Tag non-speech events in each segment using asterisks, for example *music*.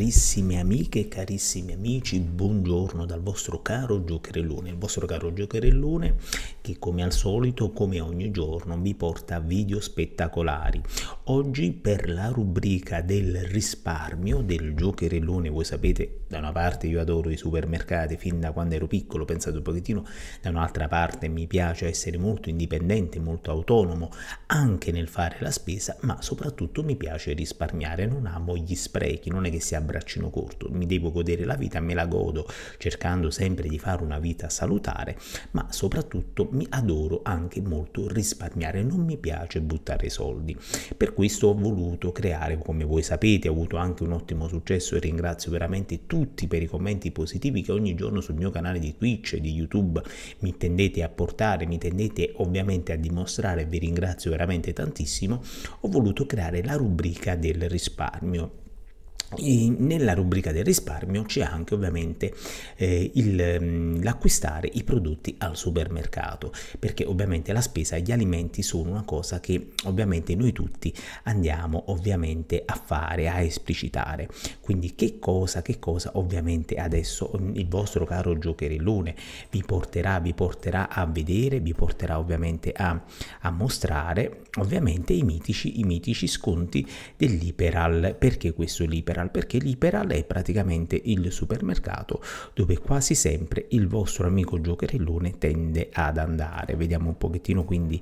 Carissime amiche, carissimi amici, buongiorno dal vostro caro Giocherellone, il vostro caro Giocherellone che come al solito, come ogni giorno, vi porta video spettacolari. Oggi per la rubrica del risparmio del Giocherellone, voi sapete da una parte io adoro i supermercati fin da quando ero piccolo, ho pensato un pochettino, da un'altra parte mi piace essere molto indipendente, molto autonomo anche nel fare la spesa, ma soprattutto mi piace risparmiare, non amo gli sprechi, non è che sia a braccino corto, mi devo godere la vita, me la godo cercando sempre di fare una vita salutare, ma soprattutto mi adoro anche molto risparmiare, non mi piace buttare soldi. Per questo ho voluto creare, come voi sapete, ho avuto anche un ottimo successo e ringrazio veramente tutti tutti per i commenti positivi che ogni giorno sul mio canale di Twitch e di YouTube mi tendete a portare, mi tendete ovviamente a dimostrare, vi ringrazio veramente tantissimo, ho voluto creare la rubrica del risparmio e nella rubrica del risparmio c'è anche ovviamente eh, il, mm, l'acquistare i prodotti al supermercato perché ovviamente la spesa e gli alimenti sono una cosa che ovviamente noi tutti andiamo ovviamente a fare a esplicitare quindi che cosa che cosa ovviamente adesso mm, il vostro caro giocherellone vi porterà vi porterà a vedere vi porterà ovviamente a, a mostrare ovviamente i mitici i mitici sconti dell'iperal perché questo è l'iperal Liberal perché Liberal è praticamente il supermercato dove quasi sempre il vostro amico giocherellone tende ad andare. Vediamo un pochettino quindi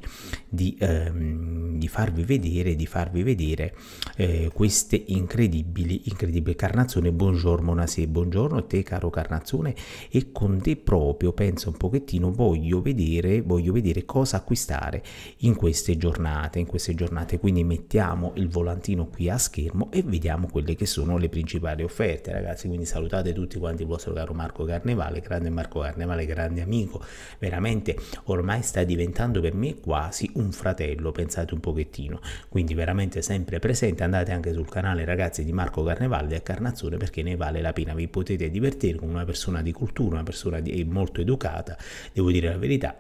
di, ehm, di farvi vedere, di farvi vedere eh, queste incredibili, incredibili carnazzone. Buongiorno, buonasera, buongiorno a te caro carnazione e con te proprio penso un pochettino, voglio vedere, voglio vedere cosa acquistare in queste giornate, in queste giornate. Quindi mettiamo il volantino qui a schermo e vediamo quelle che sono sono le principali offerte ragazzi quindi salutate tutti quanti il vostro caro Marco Carnevale grande Marco Carnevale grande amico veramente ormai sta diventando per me quasi un fratello pensate un pochettino quindi veramente sempre presente andate anche sul canale ragazzi di Marco Carnevale e Carnazzone perché ne vale la pena vi potete divertire con una persona di cultura una persona di, molto educata devo dire la verità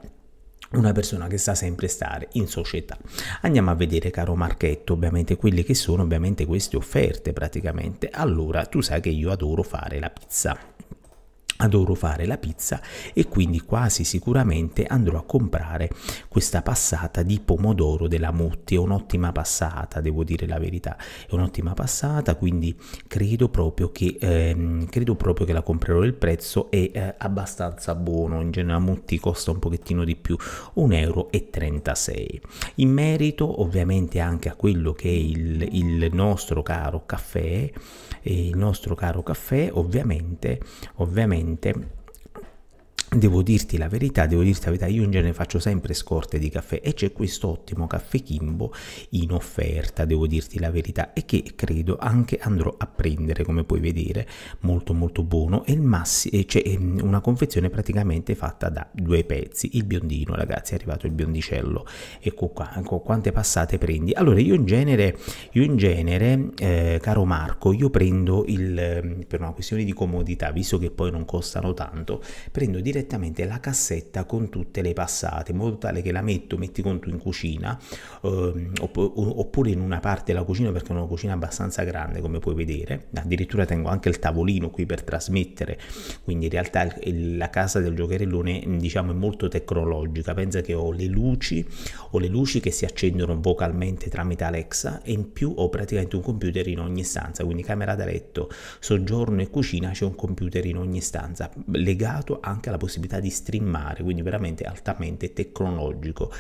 una persona che sa sempre stare in società. Andiamo a vedere, caro Marchetto, ovviamente quelle che sono ovviamente queste offerte praticamente. Allora, tu sai che io adoro fare la pizza adoro fare la pizza e quindi quasi sicuramente andrò a comprare questa passata di pomodoro della Mutti è un'ottima passata devo dire la verità è un'ottima passata quindi credo proprio che ehm, credo proprio che la comprerò il prezzo è eh, abbastanza buono in genere la Mutti costa un pochettino di più 1,36 euro in merito ovviamente anche a quello che è il, il nostro caro caffè il nostro caro caffè ovviamente, ovviamente Devo dirti la verità, devo dirti la verità, io in genere faccio sempre scorte di caffè e c'è questo ottimo caffè Kimbo in offerta, devo dirti la verità, e che credo anche andrò a prendere, come puoi vedere, molto molto buono e massi- c'è ehm, una confezione praticamente fatta da due pezzi, il biondino ragazzi, è arrivato il biondicello, ecco qua, ecco quante passate prendi. Allora io in genere, io in genere eh, caro Marco, io prendo il, per una questione di comodità, visto che poi non costano tanto, prendo direttamente direttamente la cassetta con tutte le passate, in modo tale che la metto, metti conto in cucina, ehm, oppure in una parte della cucina perché è una cucina abbastanza grande come puoi vedere, addirittura tengo anche il tavolino qui per trasmettere, quindi in realtà la casa del giocherellone diciamo è molto tecnologica, pensa che ho le luci, ho le luci che si accendono vocalmente tramite Alexa e in più ho praticamente un computer in ogni stanza, quindi camera da letto, soggiorno e cucina c'è un computer in ogni stanza, legato anche alla possibilità possibilità di streamare, quindi veramente altamente tecnologico.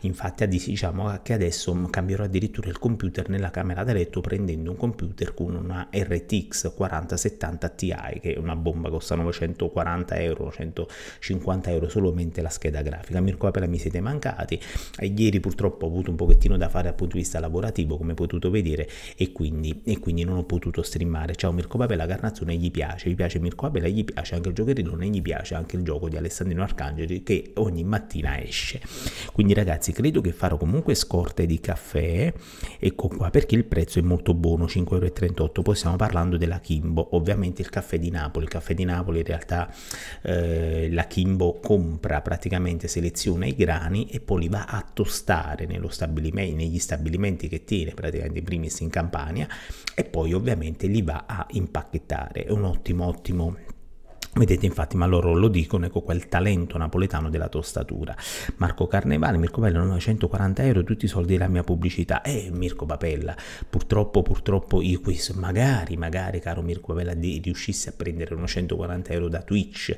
Infatti diciamo che adesso cambierò addirittura il computer nella camera da letto prendendo un computer con una RTX 4070 Ti che è una bomba, costa 940 euro, 150 euro solamente la scheda grafica. Mi ricopre mi siete mancati e ieri purtroppo ho avuto un pochettino da fare dal punto di vista lavorativo come potuto vedere e quindi, e quindi non ho potuto streamare. Ciao Mirko Papella Carnazzone gli piace, gli piace Mirko Papella, gli piace anche il giocherino, non gli piace anche il gioco gioco di Alessandrino Arcangeli che ogni mattina esce. Quindi ragazzi credo che farò comunque scorte di caffè, ecco qua perché il prezzo è molto buono, 5,38 euro. poi stiamo parlando della Kimbo, ovviamente il caffè di Napoli, il caffè di Napoli in realtà eh, la Kimbo compra praticamente, seleziona i grani e poi li va a tostare stabilimento, negli stabilimenti che tiene praticamente in primis in Campania e poi ovviamente li va a impacchettare, è un ottimo ottimo Vedete infatti, ma loro lo dicono, ecco quel talento napoletano della tostatura. Marco Carnevale, Mirko Bella, 940 euro, tutti i soldi della mia pubblicità. Eh, Mirko Papella, purtroppo, purtroppo io questo, magari, magari, caro Mirko Papella, di, riuscisse a prendere 940 euro da Twitch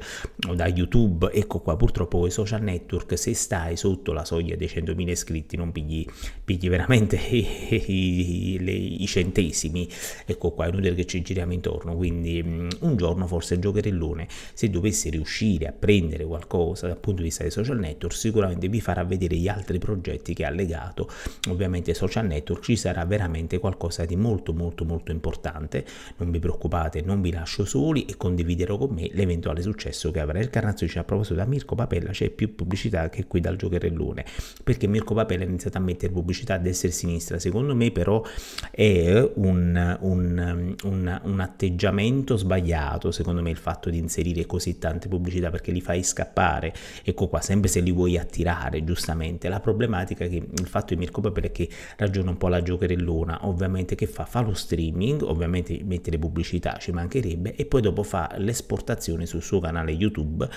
o da YouTube. Ecco qua, purtroppo i social network, se stai sotto la soglia dei 100.000 iscritti, non pigli, pigli veramente *laughs* i, i, i, centesimi. Ecco qua, è inutile che ci giriamo intorno, quindi mm, un giorno forse giocherellone insieme. Se dovesse riuscire a prendere qualcosa dal punto di vista dei social network, sicuramente vi farà vedere gli altri progetti che ha legato ovviamente ai social network. Ci sarà veramente qualcosa di molto molto molto importante. Non vi preoccupate, non vi lascio soli e condividerò con me l'eventuale successo che avrà il Carnazzo dice A proposito, da Mirko Papella c'è più pubblicità che qui dal giocherellone, perché Mirko Papella ha iniziato a mettere pubblicità a destra e a sinistra. Secondo me però è un, un, un, un atteggiamento sbagliato, secondo me il fatto di inserire inserire così tante pubblicità perché li fai scappare. Ecco qua, sempre se li vuoi attirare, giustamente. La problematica che il fatto di Mirko Papere è che ragiona un po' la giocherellona, ovviamente che fa? Fa lo streaming, ovviamente mette le pubblicità, ci mancherebbe, e poi dopo fa l'esportazione sul suo canale YouTube,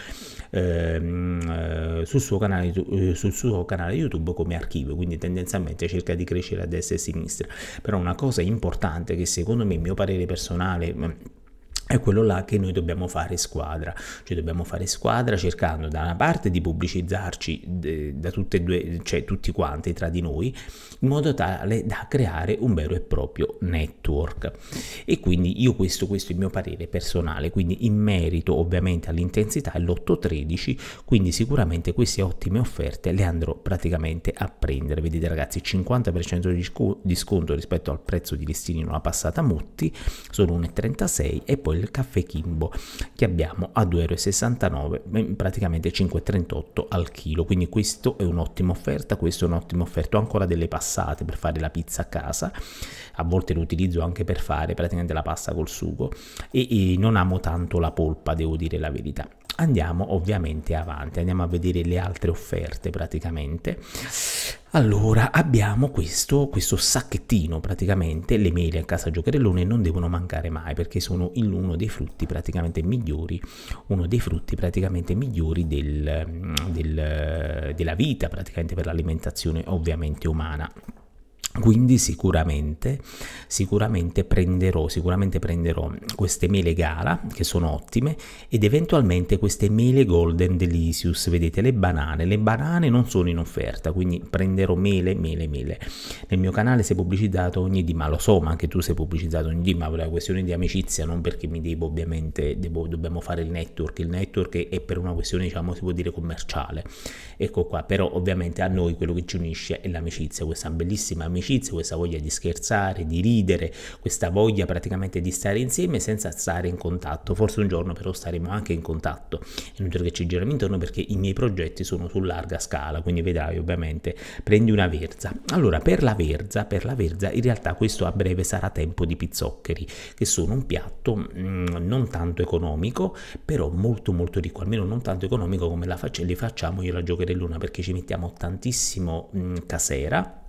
ehm, eh, sul, suo canale, eh, sul suo canale YouTube come archivio, quindi tendenzialmente cerca di crescere a destra e a sinistra. Però una cosa importante che secondo me, mio parere personale, mm, è quello là che noi dobbiamo fare squadra, cioè dobbiamo fare squadra cercando da una parte di pubblicizzarci da tutte e due, cioè tutti quanti tra di noi, in modo tale da creare un vero e proprio network. E quindi io questo, questo è il mio parere personale, quindi in merito ovviamente all'intensità è l'813, quindi sicuramente queste ottime offerte le andrò praticamente a prendere. Vedete ragazzi, 50% di, sconto rispetto al prezzo di listino la passata Mutti, sono 1,36 e poi il caffè Kimbo che abbiamo a 2,69 euro, praticamente 5,38 al chilo, quindi questo è un'ottima offerta, questo è un'ottima offerta, ho ancora delle passate per fare la pizza a casa, a volte lo utilizzo anche per fare praticamente la pasta col sugo e, e non amo tanto la polpa, devo dire la verità andiamo ovviamente avanti, andiamo a vedere le altre offerte praticamente. Allora, abbiamo questo, questo, sacchettino praticamente, le mele a casa giocherellone non devono mancare mai perché sono il, uno dei frutti praticamente migliori, uno dei frutti praticamente migliori del, del, della vita praticamente per l'alimentazione ovviamente umana. Quindi sicuramente, sicuramente, prenderò, sicuramente prenderò queste mele gala che sono ottime ed eventualmente queste mele golden delicious, vedete le banane, le banane non sono in offerta quindi prenderò mele, mele, mele. Nel mio canale sei pubblicizzato ogni dì, ma lo so, ma anche tu sei pubblicizzato ogni dì, ma è una questione di amicizia, non perché mi devo ovviamente, devo, dobbiamo fare il network, il network è per una questione diciamo si può dire commerciale, ecco qua, però ovviamente a noi quello che ci unisce è l'amicizia, questa bellissima amicizia amicizia, questa voglia di scherzare, di ridere, questa voglia praticamente di stare insieme senza stare in contatto. Forse un giorno però staremo anche in contatto. È inutile che ci giriamo intorno perché i miei progetti sono su larga scala, quindi vedrai ovviamente prendi una verza. Allora, per la verza, per la verza, in realtà questo a breve sarà tempo di pizzoccheri, che sono un piatto mh, mm, non tanto economico, però molto molto ricco, almeno non tanto economico come la faccia, li facciamo io la giocherelluna perché ci mettiamo tantissimo mh, mm, casera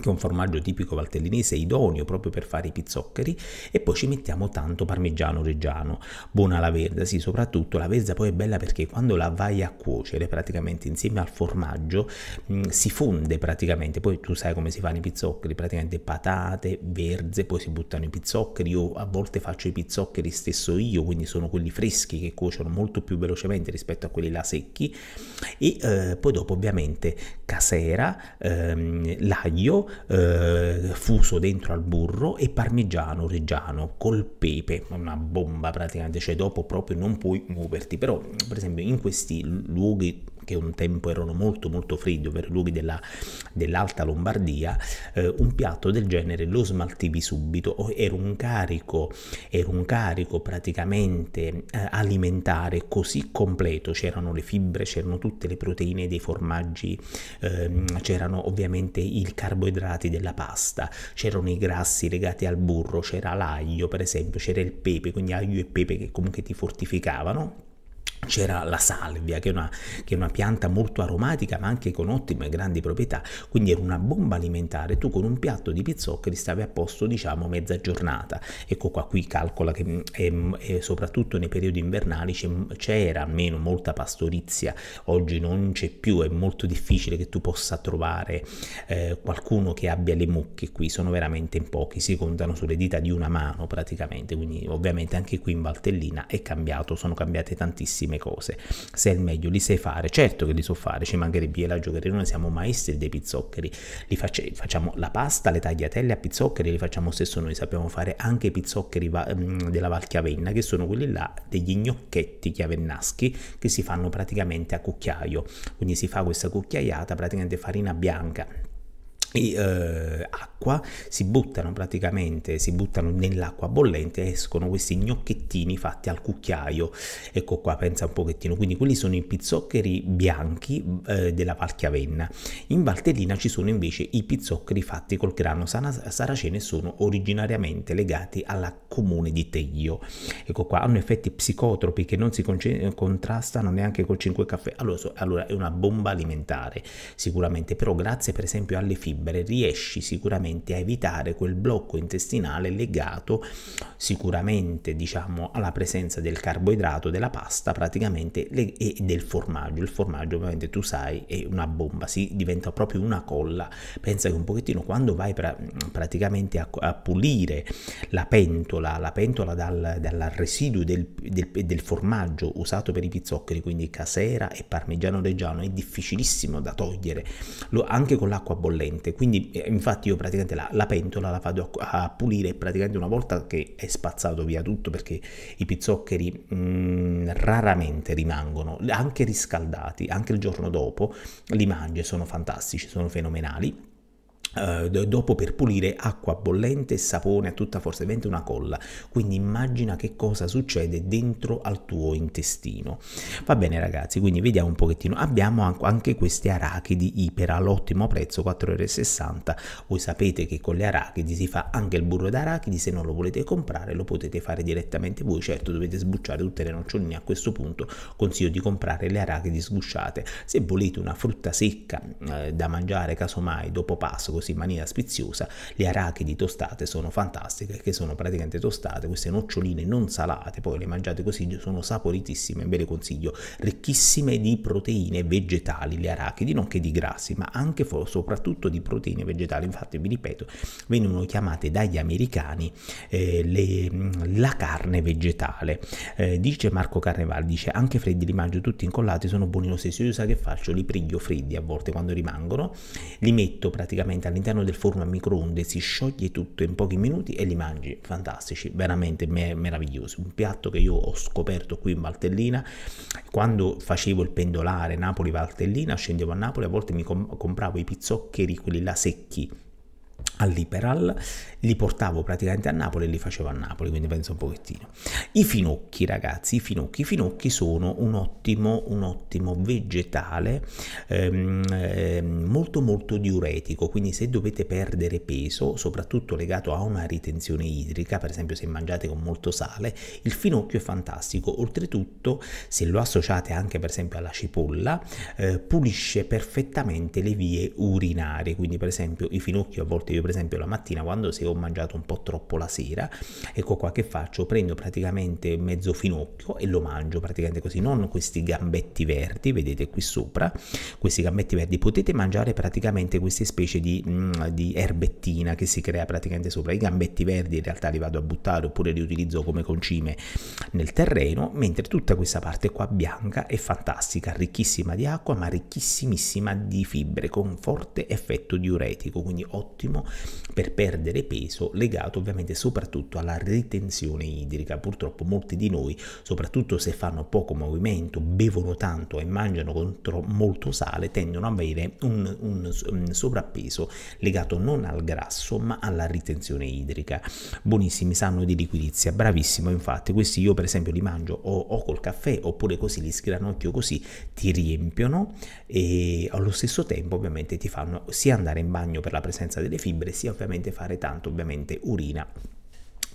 che è un formaggio tipico valtellinese idoneo proprio per fare i pizzoccheri e poi ci mettiamo tanto parmigiano reggiano buona la verza sì soprattutto la verza poi è bella perché quando la vai a cuocere praticamente insieme al formaggio mh, mm, si fonde praticamente poi tu sai come si fanno i pizzoccheri praticamente patate verze poi si buttano i pizzoccheri io a volte faccio i pizzoccheri stesso io quindi sono quelli freschi che cuociono molto più velocemente rispetto a quelli là secchi e eh, poi dopo ovviamente casera ehm, l'aglio eh, fuso dentro al burro e parmigiano reggiano col pepe, una bomba praticamente, cioè dopo proprio non puoi muoverti, però per esempio in questi luoghi che un tempo erano molto molto freddi, ovvero luoghi della, dell'alta Lombardia, eh, un piatto del genere lo smaltivi subito, era un carico, era un carico praticamente eh, alimentare così completo, c'erano le fibre, c'erano tutte le proteine dei formaggi, ehm, c'erano ovviamente i carboidrati della pasta, c'erano i grassi legati al burro, c'era l'aglio per esempio, c'era il pepe, quindi aglio e pepe che comunque ti fortificavano c'era la salvia, che è, una, che è, una, pianta molto aromatica ma anche con ottime grandi proprietà, quindi era una bomba alimentare, tu con un piatto di pizzoccheri stavi a posto diciamo mezza giornata, ecco qua qui calcola che è, ehm, è, soprattutto nei periodi invernali c'era almeno molta pastorizia, oggi non c'è più, è molto difficile che tu possa trovare eh, qualcuno che abbia le mucche qui, sono veramente in pochi, si contano sulle dita di una mano praticamente, quindi ovviamente anche qui in Valtellina è cambiato, sono cambiate tantissime tantissime cose. Se è il meglio, li sai fare, certo che li so fare, ci mancherebbe la giocherei, noi siamo maestri dei pizzoccheri, li faccio, facciamo la pasta, le tagliatelle a pizzoccheri, li facciamo stesso noi, sappiamo fare anche i pizzoccheri va- mm, della Valchiavenna, che sono quelli là degli gnocchetti chiavennaschi che si fanno praticamente a cucchiaio, quindi si fa questa cucchiaiata praticamente farina bianca e, eh, acqua, si buttano praticamente, si buttano nell'acqua bollente e escono questi gnocchettini fatti al cucchiaio. Ecco qua, pensa un pochettino. Quindi quelli sono i pizzoccheri bianchi eh, della Valchiavenna. In Valtellina ci sono invece i pizzoccheri fatti col grano saraceno e sono originariamente legati alla comune di Teglio. Ecco qua, hanno effetti psicotropi che non si contrastano neanche col 5 caffè. Allora, so, allora è una bomba alimentare sicuramente, però grazie per esempio alle fibre polvere riesci sicuramente a evitare quel blocco intestinale legato sicuramente diciamo alla presenza del carboidrato della pasta praticamente e del formaggio il formaggio ovviamente tu sai è una bomba si diventa proprio una colla pensa che un pochettino quando vai pra- praticamente a-, a, pulire la pentola la pentola dal, dal residuo del, del, del formaggio usato per i pizzoccheri quindi casera e parmigiano reggiano è difficilissimo da togliere lo, anche con l'acqua bollente quindi eh, infatti io praticamente la, la pentola la vado a, a, pulire praticamente una volta che è spazzato via tutto perché i pizzoccheri mh, mm, raramente rimangono, anche riscaldati, anche il giorno dopo li mangio e sono fantastici, sono fenomenali Uh, dopo per pulire acqua bollente e sapone a tutta forza, diventa una colla. Quindi immagina che cosa succede dentro al tuo intestino. Va bene ragazzi, quindi vediamo un pochettino. Abbiamo anche queste arachidi Ipera all'ottimo prezzo, 4,60€. Voi sapete che con le arachidi si fa anche il burro d'arachidi, se non lo volete comprare lo potete fare direttamente voi. Certo dovete sbucciare tutte le noccioline, a questo punto consiglio di comprare le arachidi sgusciate. Se volete una frutta secca eh, da mangiare casomai dopo Pasqua, così in maniera spiziosa Le arachidi tostate sono fantastiche, che sono praticamente tostate, queste noccioline non salate, poi le mangiate così sono saporitissime, ve le consiglio, ricchissime di proteine vegetali, le arachidi, nonché di grassi, ma anche soprattutto di proteine vegetali. Infatti, vi ripeto, vengono chiamate dagli americani eh, le, mm, la carne vegetale. Eh, dice Marco Carnevali, dice anche freddi li mangio tutti incollati, sono buoni lo stesso. Io sa che faccio, li priglio freddi a volte quando rimangono, li metto praticamente al all'interno del forno a microonde, si scioglie tutto in pochi minuti e li mangi, fantastici, veramente me- meravigliosi. Un piatto che io ho scoperto qui in Valtellina, quando facevo il pendolare Napoli-Valtellina, scendevo a Napoli, a volte mi com- compravo i pizzoccheri, quelli là secchi, All'Iperal li portavo praticamente a Napoli e li facevo a Napoli, quindi penso un pochettino. I finocchi, ragazzi, i finocchi, i finocchi sono un ottimo, un ottimo vegetale ehm, ehm, molto molto diuretico, quindi se dovete perdere peso, soprattutto legato a una ritenzione idrica, per esempio se mangiate con molto sale, il finocchio è fantastico. Oltretutto, se lo associate anche per esempio alla cipolla, eh, pulisce perfettamente le vie urinarie, quindi per esempio i finocchi a volte io per esempio la mattina quando se ho mangiato un po' troppo la sera, ecco qua che faccio, prendo praticamente mezzo finocchio e lo mangio praticamente così, non questi gambetti verdi, vedete qui sopra, questi gambetti verdi, potete mangiare praticamente queste specie di, mh, mm, di erbettina che si crea praticamente sopra, i gambetti verdi in realtà li vado a buttare oppure li utilizzo come concime nel terreno, mentre tutta questa parte qua bianca è fantastica, ricchissima di acqua ma ricchissimissima di fibre con forte effetto diuretico, quindi ottimo per perdere peso peso legato ovviamente soprattutto alla ritenzione idrica. Purtroppo molti di noi, soprattutto se fanno poco movimento, bevono tanto e mangiano contro molto sale, tendono ad avere un, un, un sovrappeso legato non al grasso ma alla ritenzione idrica. Buonissimi, sanno di liquidizia, bravissimo infatti, questi io per esempio li mangio o, o col caffè oppure così li sgranocchio così, ti riempiono e allo stesso tempo ovviamente ti fanno sia andare in bagno per la presenza delle fibre sia ovviamente fare tanto ovviamente urina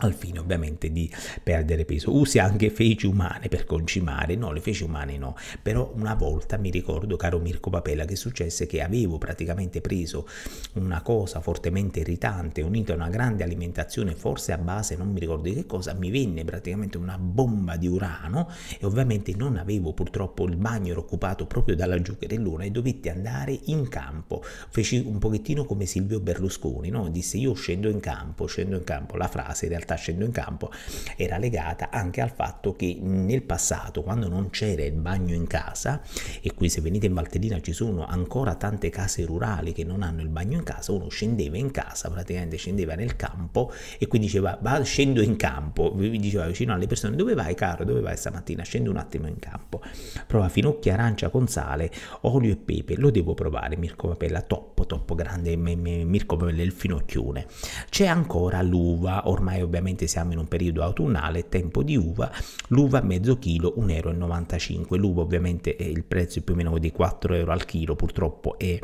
al fine ovviamente di perdere peso. Usi anche feci umane per concimare, no, le feci umane no, però una volta mi ricordo, caro Mirko Papella, che successe che avevo praticamente preso una cosa fortemente irritante, unita a una grande alimentazione, forse a base, non mi ricordo di che cosa, mi venne praticamente una bomba di urano e ovviamente non avevo purtroppo il bagno, ero occupato proprio dalla giucherellona e dovetti andare in campo. Feci un pochettino come Silvio Berlusconi, no? disse io scendo in campo, scendo in campo, la frase in realtà realtà scendo in campo era legata anche al fatto che nel passato, quando non c'era il bagno in casa, e qui se venite in Valtellina ci sono ancora tante case rurali che non hanno il bagno in casa, uno scendeva in casa, praticamente scendeva nel campo e qui diceva va, scendo in campo, vi diceva vicino alle persone dove vai caro, dove vai stamattina, scendo un attimo in campo, prova finocchia arancia con sale, olio e pepe, lo devo provare, Mirko Papella, toppo, toppo grande, Mirko Papella il finocchione. C'è ancora l'uva, ormai ovviamente ovviamente siamo in un periodo autunnale, tempo di uva, l'uva mezzo chilo 1,95 euro, l'uva ovviamente è il prezzo più o meno di 4 euro al chilo, purtroppo è,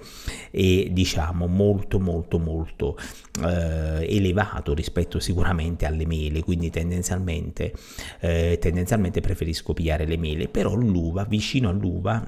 è diciamo molto molto molto eh, elevato rispetto sicuramente alle mele, quindi tendenzialmente, eh, tendenzialmente preferisco pigliare le mele, però l'uva vicino all'uva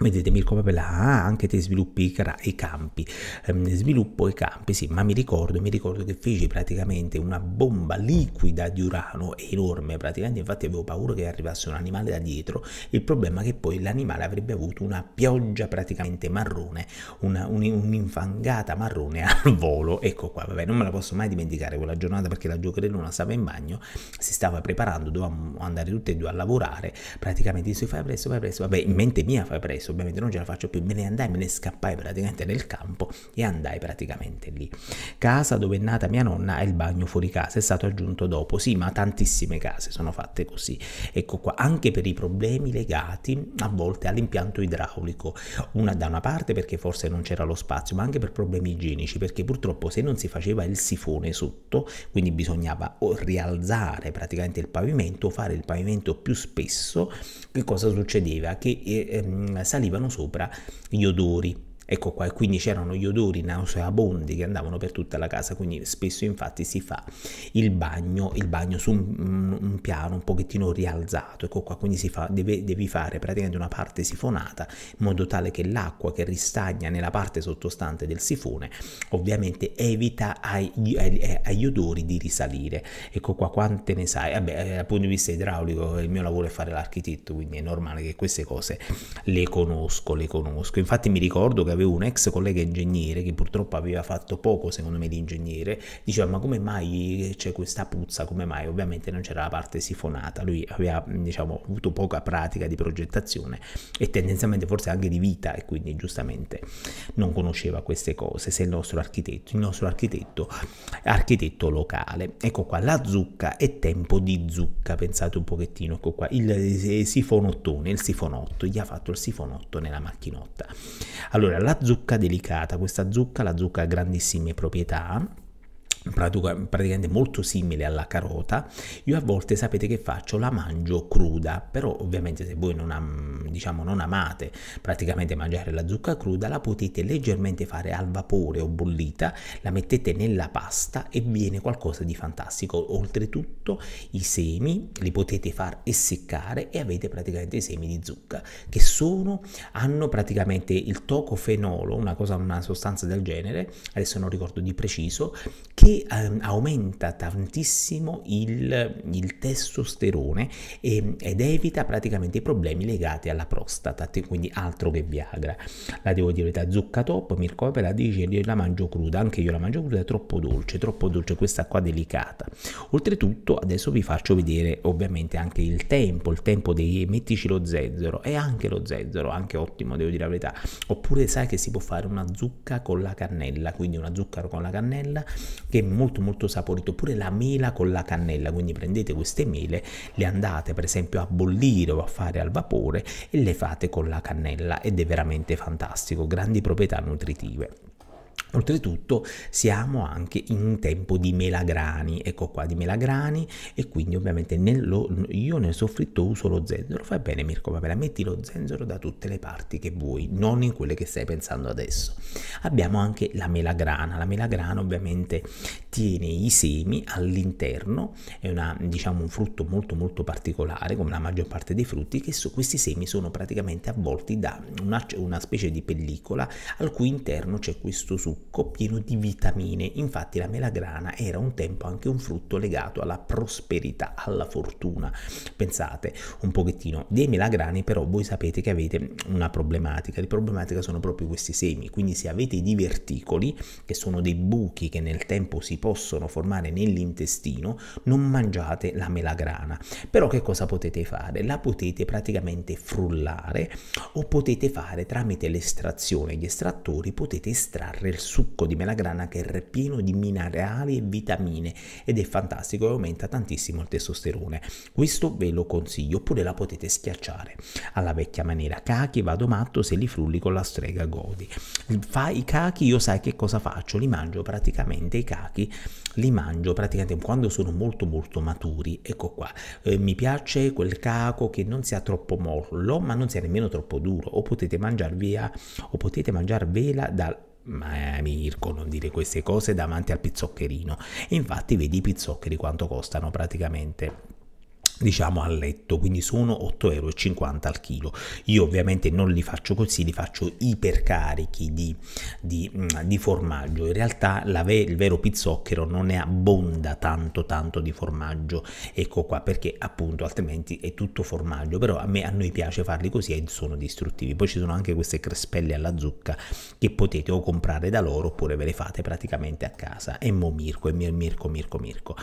Vedete, Mirko Papella, ah, anche te sviluppi i, campi, ehm, sviluppo i campi, sì, ma mi ricordo, mi ricordo che feci praticamente una bomba liquida di urano enorme, praticamente, infatti avevo paura che arrivasse un animale da dietro, il problema è che poi l'animale avrebbe avuto una pioggia praticamente marrone, un'infangata un marrone al *laughs* volo, ecco qua, vabbè, non me la posso mai dimenticare quella giornata perché la giocherellona stava in bagno, si stava preparando, dovevamo andare tutti e due a lavorare, praticamente, si fai presto, fai presto, vabbè, in mente mia fai presto, adesso ovviamente non ce la faccio più, me ne andai, me ne scappai praticamente nel campo e andai praticamente lì. Casa dove è nata mia nonna e il bagno fuori casa è stato aggiunto dopo, sì, ma tantissime case sono fatte così. Ecco qua, anche per i problemi legati a volte all'impianto idraulico, una da una parte perché forse non c'era lo spazio, ma anche per problemi igienici, perché purtroppo se non si faceva il sifone sotto, quindi bisognava o rialzare praticamente il pavimento, fare il pavimento più spesso, che cosa succedeva? Che eh, ehm, salivano sopra gli odori. Ecco qua, e quindi c'erano gli odori nauseabondi che andavano per tutta la casa, quindi spesso infatti si fa il bagno, il bagno su un, un piano un pochettino rialzato, ecco qua, quindi si fa, deve, devi fare praticamente una parte sifonata in modo tale che l'acqua che ristagna nella parte sottostante del sifone ovviamente evita agli, eh, agli odori di risalire. Ecco qua quante ne sai, vabbè eh, dal punto di vista idraulico il mio lavoro è fare l'architetto, quindi è normale che queste cose le conosco, le conosco. Infatti mi ricordo che avevo un ex collega ingegnere che purtroppo aveva fatto poco, secondo me, di ingegnere, diceva ma come mai c'è questa puzza, come mai? Ovviamente non c'era la parte sifonata, lui aveva diciamo, avuto poca pratica di progettazione e tendenzialmente forse anche di vita e quindi giustamente non conosceva queste cose, se il nostro architetto, il nostro architetto, architetto locale. Ecco qua, la zucca è tempo di zucca, pensate un pochettino, ecco qua, il eh, sifonottone, il sifonotto, gli ha fatto il sifonotto nella macchinotta. Allora, la la zucca delicata, questa zucca, la zucca ha grandissime proprietà praticamente molto simile alla carota io a volte sapete che faccio la mangio cruda però ovviamente se voi non, am, diciamo, non amate praticamente mangiare la zucca cruda la potete leggermente fare al vapore o bollita la mettete nella pasta e viene qualcosa di fantastico oltretutto i semi li potete far essiccare e avete praticamente i semi di zucca che sono hanno praticamente il tocofenolo una cosa una sostanza del genere adesso non ricordo di preciso che che um, aumenta tantissimo il, il testosterone e, ehm, ed evita praticamente i problemi legati alla prostata, quindi altro che Viagra. La devo dire, da zucca top, Mirko mircopera, dice io la mangio cruda, anche io la mangio cruda, è troppo dolce, troppo dolce, questa qua delicata. Oltretutto adesso vi faccio vedere ovviamente anche il tempo, il tempo dei mettici lo zenzero e anche lo zenzero, anche ottimo devo dire la verità, oppure sai che si può fare una zucca con la cannella, quindi una zucchero con la cannella che che è molto molto saporito, oppure la mela con la cannella, quindi prendete queste mele, le andate per esempio a bollire o a fare al vapore e le fate con la cannella ed è veramente fantastico, grandi proprietà nutritive. Oltretutto siamo anche in tempo di melagrani, ecco qua di melagrani e quindi ovviamente nello, io nel soffritto uso lo zenzero, fai bene Mirko, va bene, metti lo zenzero da tutte le parti che vuoi, non in quelle che stai pensando adesso. Abbiamo anche la melagrana, la melagrana ovviamente tiene i semi all'interno, è una, diciamo, un frutto molto molto particolare come la maggior parte dei frutti, che su, questi semi sono praticamente avvolti da una, una specie di pellicola al cui interno c'è questo succo succo pieno di vitamine. Infatti la melagrana era un tempo anche un frutto legato alla prosperità, alla fortuna. Pensate un pochettino, dei melagrani però voi sapete che avete una problematica, le problematiche sono proprio questi semi, quindi se avete i diverticoli, che sono dei buchi che nel tempo si possono formare nell'intestino, non mangiate la melagrana. Però che cosa potete fare? La potete praticamente frullare o potete fare tramite l'estrazione, gli estrattori potete estrarre il succo di melagrana che è ripieno di minerali e vitamine ed è fantastico e aumenta tantissimo il testosterone. Questo ve lo consiglio, oppure la potete schiacciare. Alla vecchia maniera, cachi, vado matto se li frulli con la strega godi. Fa i cachi, io sai che cosa faccio? Li mangio praticamente i cachi, li mangio praticamente quando sono molto molto maturi. Ecco qua, eh, mi piace quel caco che non sia troppo mollo, ma non sia nemmeno troppo duro, o potete mangiarvela dal ma Mirko, non dire queste cose davanti al pizzoccherino. Infatti vedi i pizzoccheri quanto costano praticamente diciamo a letto quindi sono 8,50 euro al chilo io ovviamente non li faccio così li faccio ipercarichi di, di, mm, di formaggio in realtà ve il vero pizzocchero non ne abbonda tanto tanto di formaggio ecco qua perché appunto altrimenti è tutto formaggio però a me a noi piace farli così e sono distruttivi poi ci sono anche queste crespelle alla zucca che potete o comprare da loro oppure ve le fate praticamente a casa e mo Mirko e Mir Mirko Mirko Mirco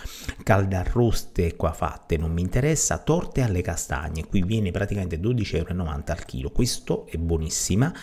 caldarroste qua fatte non mi interessa interessa torte alle castagne, qui viene praticamente 12,90 euro al chilo, questo è buonissima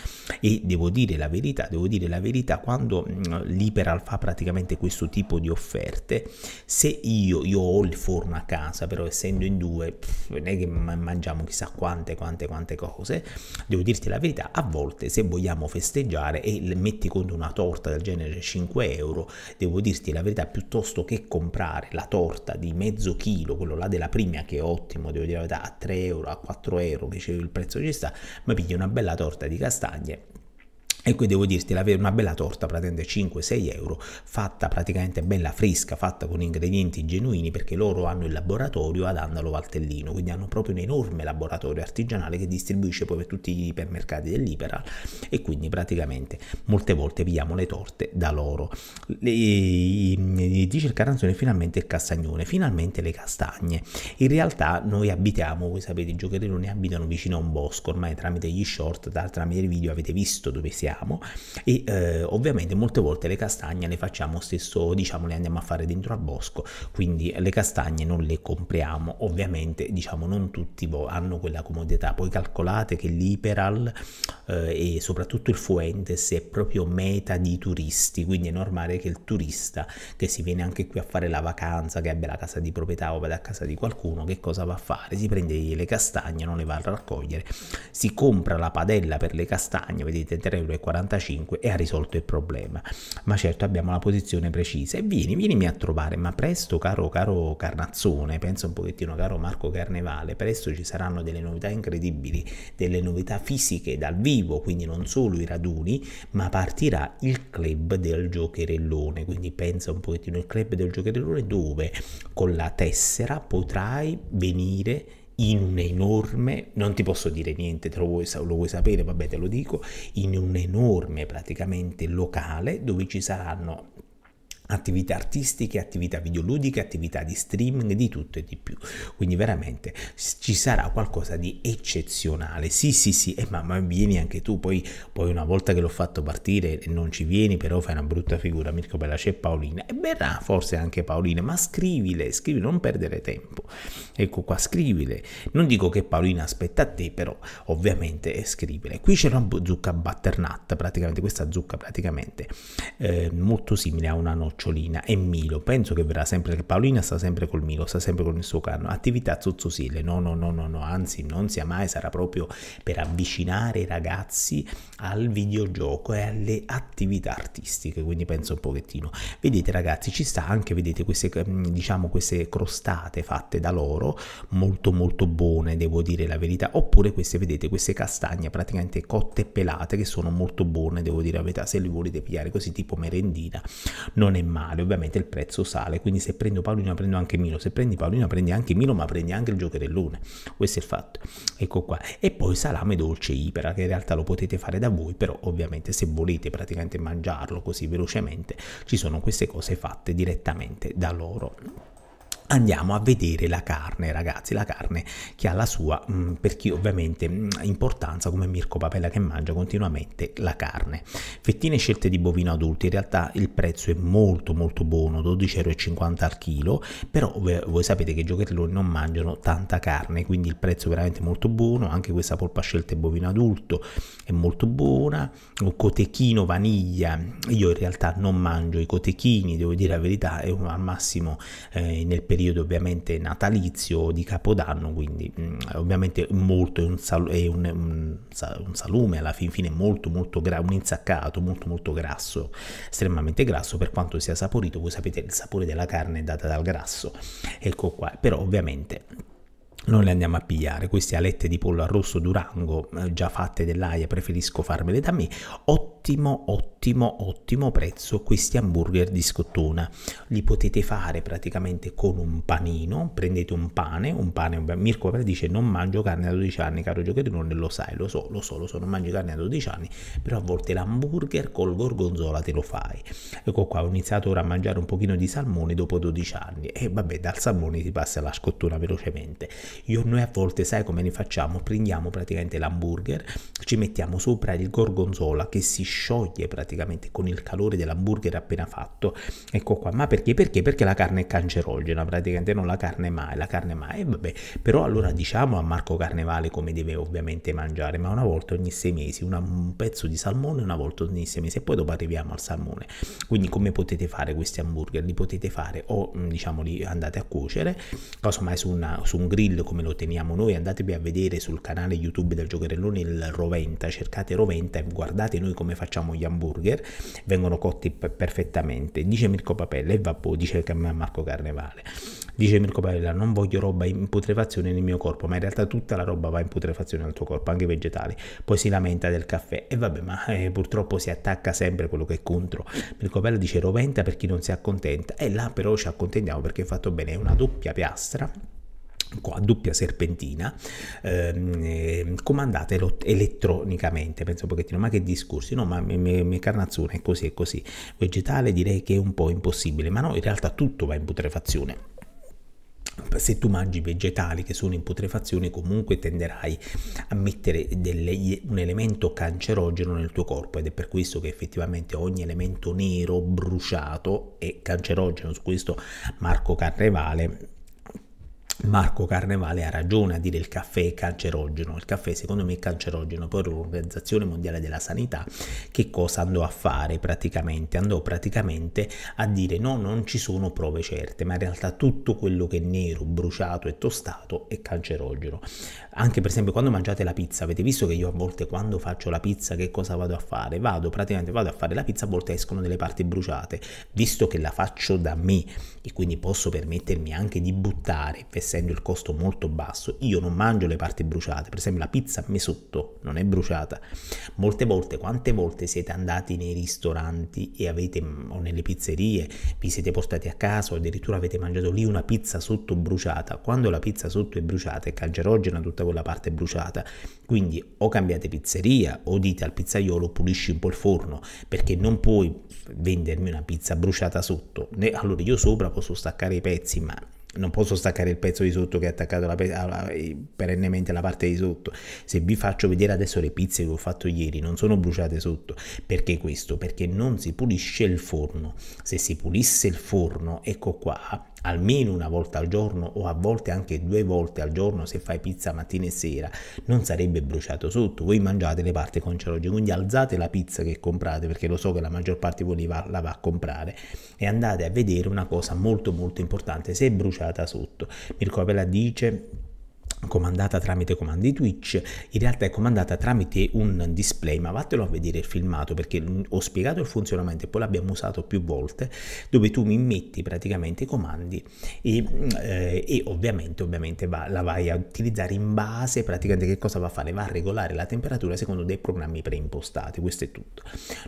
e devo dire la verità, devo dire la verità, quando mm, l'Iperal fa praticamente questo tipo di offerte, se io, io ho il forno a casa, però essendo in due, pff, non è che mangiamo chissà quante, quante, quante cose, devo dirti la verità, a volte se vogliamo festeggiare e metti conto una torta del genere 5 euro, devo dirti la verità, piuttosto che comprare la torta di mezzo chilo, quello là della prima che che è ottimo, devo dire la verità, a 3 euro, a 4 euro, invece il prezzo ci sta, ma pigli una bella torta di castagne e qui devo dirti la una bella torta praticamente 5-6 euro, fatta praticamente bella fresca, fatta con ingredienti genuini perché loro hanno il laboratorio ad Andalo Valtellino, quindi hanno proprio un enorme laboratorio artigianale che distribuisce poi per tutti gli ipermercati dell'Iperal e quindi praticamente molte volte pigliamo le torte da loro. Le, dice il Caranzone finalmente il castagnone, finalmente le castagne. In realtà noi abitiamo, voi sapete i giocherelloni abitano vicino a un bosco, ormai tramite gli short, tramite il video avete visto dove siamo abbiamo e eh, ovviamente molte volte le castagne le facciamo stesso, diciamo le andiamo a fare dentro al bosco, quindi le castagne non le compriamo, ovviamente diciamo non tutti hanno quella comodità, poi calcolate che l'Iperal eh, e soprattutto il Fuentes è proprio meta di turisti, quindi è normale che il turista che si viene anche qui a fare la vacanza, che abbia la casa di proprietà o vada a casa di qualcuno, che cosa va a fare? Si prende le castagne, non le va a raccogliere, si compra la padella per le castagne, vedete 3,40 euro e ha risolto il problema. Ma certo abbiamo la posizione precisa e vieni, vienimi a trovare, ma presto caro, caro Carnazzone, pensa un pochettino caro Marco Carnevale, presto ci saranno delle novità incredibili, delle novità fisiche dal vivo, quindi non solo i raduni, ma partirà il club del giocherellone, quindi pensa un pochettino il club del giocherellone dove con la tessera potrai venire in un enorme, non ti posso dire niente, te lo vuoi, lo vuoi sapere, vabbè te lo dico, in un enorme praticamente locale dove ci saranno attività artistiche, attività videoludiche, attività di streaming, di tutto e di più. Quindi veramente ci sarà qualcosa di eccezionale. Sì, sì, sì, eh, ma, vieni anche tu, poi, poi una volta che l'ho fatto partire non ci vieni, però fai una brutta figura, Mirko Bella c'è Paolina. E verrà forse anche Paolina, ma scrivile, scrivile, non perdere tempo. Ecco qua, scrivile. Non dico che Paolina aspetta a te, però ovviamente è scrivile. Qui c'è una zucca butternut, praticamente questa zucca praticamente eh, molto simile a una noccia Nocciolina e Milo. Penso che verrà sempre, Paolina sta sempre col Milo, sta sempre con il suo canno. Attività zozzosile, no, no, no, no, no, anzi non sia mai, sarà proprio per avvicinare i ragazzi al videogioco e alle attività artistiche, quindi penso un pochettino. Vedete ragazzi, ci sta anche, vedete, queste, ehm, diciamo, queste crostate fatte da loro, molto molto buone, devo dire la verità, oppure queste, vedete, queste castagne praticamente cotte e pelate che sono molto buone, devo dire la verità, se le volete pigliare così tipo merendina non è male male, ovviamente il prezzo sale, quindi se prendo Paolino prendo anche Milo, se prendi Paolino prendi anche Milo, ma prendi anche il giocherellone, questo è il fatto, ecco qua, e poi salame dolce ipera, che in realtà lo potete fare da voi, però ovviamente se volete praticamente mangiarlo così velocemente, ci sono queste cose fatte direttamente da loro andiamo a vedere la carne, ragazzi, la carne che ha la sua, mm, per chi ovviamente ha mm, importanza, come Mirko Papella che mangia continuamente la carne. Fettine scelte di bovino adulto, in realtà il prezzo è molto molto buono, 12,50 euro al chilo, però voi sapete che i giocatori non mangiano tanta carne, quindi il prezzo è veramente molto buono, anche questa polpa scelta di bovino adulto è molto buona, un cotechino vaniglia, io in realtà non mangio i cotechini, devo dire la verità, è un, al massimo eh, nel periodo periodo ovviamente natalizio di Capodanno, quindi mh, mm, ovviamente molto è, un, sal- è un, un, un, salume alla fin fine molto molto gra- un insaccato molto molto grasso, estremamente grasso per quanto sia saporito, voi sapete il sapore della carne è data dal grasso, ecco qua, però ovviamente non le andiamo a pigliare, queste alette di pollo arrosto Durango eh, già fatte dell'aia preferisco farmele da me, ottimo ottimo ottimo ottimo prezzo questi hamburger di scottona li potete fare praticamente con un panino prendete un pane un pane Mirko dice non mangio carne da 12 anni caro giocatrice lo sai lo so lo so lo so non mangio carne da 12 anni però a volte l'hamburger col gorgonzola te lo fai ecco qua ho iniziato ora a mangiare un pochino di salmone dopo 12 anni e vabbè dal salmone si passa alla scottona velocemente io noi a volte sai come ne facciamo prendiamo praticamente l'hamburger ci mettiamo sopra il gorgonzola che si scioglie praticamente praticamente con il calore dell'hamburger appena fatto. Ecco qua, ma perché? Perché? Perché la carne è cancerogena, praticamente non la carne mai, la carne mai, vabbè, però allora diciamo a Marco Carnevale come deve ovviamente mangiare, ma una volta ogni sei mesi, una, un pezzo di salmone una volta ogni sei mesi e poi dopo arriviamo al salmone. Quindi come potete fare questi hamburger? Li potete fare o diciamo li andate a cuocere, casomai su, una, su un grill come lo teniamo noi, andatevi a vedere sul canale YouTube del Giocherellone il Roventa, cercate Roventa e guardate noi come facciamo gli hamburger hamburger, vengono cotti perfettamente. Dice Mirko Papella, e vabbò, boh, dice Marco Carnevale. Dice Mirko Papella, non voglio roba in putrefazione nel mio corpo, ma in realtà tutta la roba va in putrefazione nel tuo corpo, anche i vegetali. Poi si lamenta del caffè e vabbè, ma eh, purtroppo si attacca sempre quello che è contro. Mirko Papella dice roventa per chi non si accontenta e là però ci accontentiamo perché hai fatto bene, è una doppia piastra qua doppia serpentina ehm, ehm comandate elettronicamente penso un pochettino ma che discorsi no ma mi, mi, mi carnazzone è così e così vegetale direi che è un po' impossibile ma no in realtà tutto va in putrefazione se tu mangi vegetali che sono in putrefazione comunque tenderai a mettere delle, un elemento cancerogeno nel tuo corpo ed è per questo che effettivamente ogni elemento nero bruciato è cancerogeno su questo Marco Carnevale Marco Carnevale ha ragione a dire il caffè è cancerogeno, il caffè secondo me è cancerogeno, poi l'Organizzazione Mondiale della Sanità che cosa andò a fare praticamente? Andò praticamente a dire no, non ci sono prove certe, ma in realtà tutto quello che è nero, bruciato e tostato è cancerogeno. Anche per esempio quando mangiate la pizza, avete visto che io a volte quando faccio la pizza che cosa vado a fare? Vado praticamente vado a fare la pizza, a volte escono delle parti bruciate, visto che la faccio da me e quindi posso permettermi anche di buttare, essendo il costo molto basso, io non mangio le parti bruciate, per esempio la pizza a me sotto non è bruciata. Molte volte, quante volte siete andati nei ristoranti e avete o nelle pizzerie, vi siete portati a casa o addirittura avete mangiato lì una pizza sotto bruciata, quando la pizza sotto è bruciata è cancerogena tutta tutta quella parte bruciata. Quindi o cambiate pizzeria o dite al pizzaiolo pulisci un po' il forno perché non puoi vendermi una pizza bruciata sotto. allora io sopra posso staccare i pezzi ma non posso staccare il pezzo di sotto che è attaccato alla pe- alla, eh, perennemente alla parte di sotto. Se vi faccio vedere adesso le pizze che ho fatto ieri, non sono bruciate sotto. Perché questo? Perché non si pulisce il forno. Se si pulisse il forno, ecco qua, almeno una volta al giorno o a volte anche due volte al giorno se fai pizza mattina e sera non sarebbe bruciato sotto voi mangiate le parti con cancerogene quindi alzate la pizza che comprate perché lo so che la maggior parte di voi va, la va a comprare e andate a vedere una cosa molto molto importante se è bruciata sotto Mirko Apella dice comandata tramite comandi Twitch, in realtà è comandata tramite un display, ma vattelo a vedere il filmato perché mm, ho spiegato il funzionamento e poi l'abbiamo usato più volte, dove tu mi metti praticamente i comandi e, mm, eh, e ovviamente, ovviamente va, la vai a utilizzare in base praticamente che cosa va a fare, va a regolare la temperatura secondo dei programmi preimpostati, questo è tutto.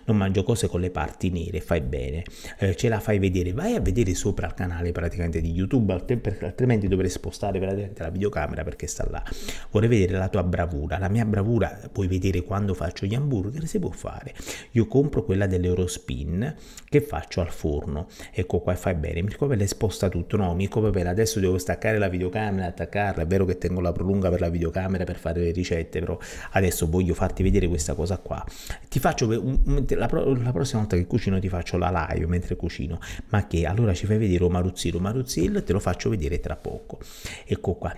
Non mangio cose con le parti nere, fai bene, eh, ce la fai vedere, vai a vedere sopra il canale praticamente di YouTube, altrimenti dovrei spostare praticamente la videocamera perché che sta là. Vorrei vedere la tua bravura. La mia bravura puoi vedere quando faccio gli hamburger, si può fare. Io compro quella dell'Eurospin che faccio al forno. Ecco qua, fai bene. Micropapella sposta tutto. No, micropapella adesso devo staccare la videocamera, attaccarla. È vero che tengo la prolunga per la videocamera per fare le ricette, però adesso voglio farti vedere questa cosa qua. Ti faccio la, pro, la, prossima volta che cucino ti faccio la live mentre cucino, ma che allora ci fai vedere Omaruzzi, Omaruzzi te lo faccio vedere tra poco. Ecco qua.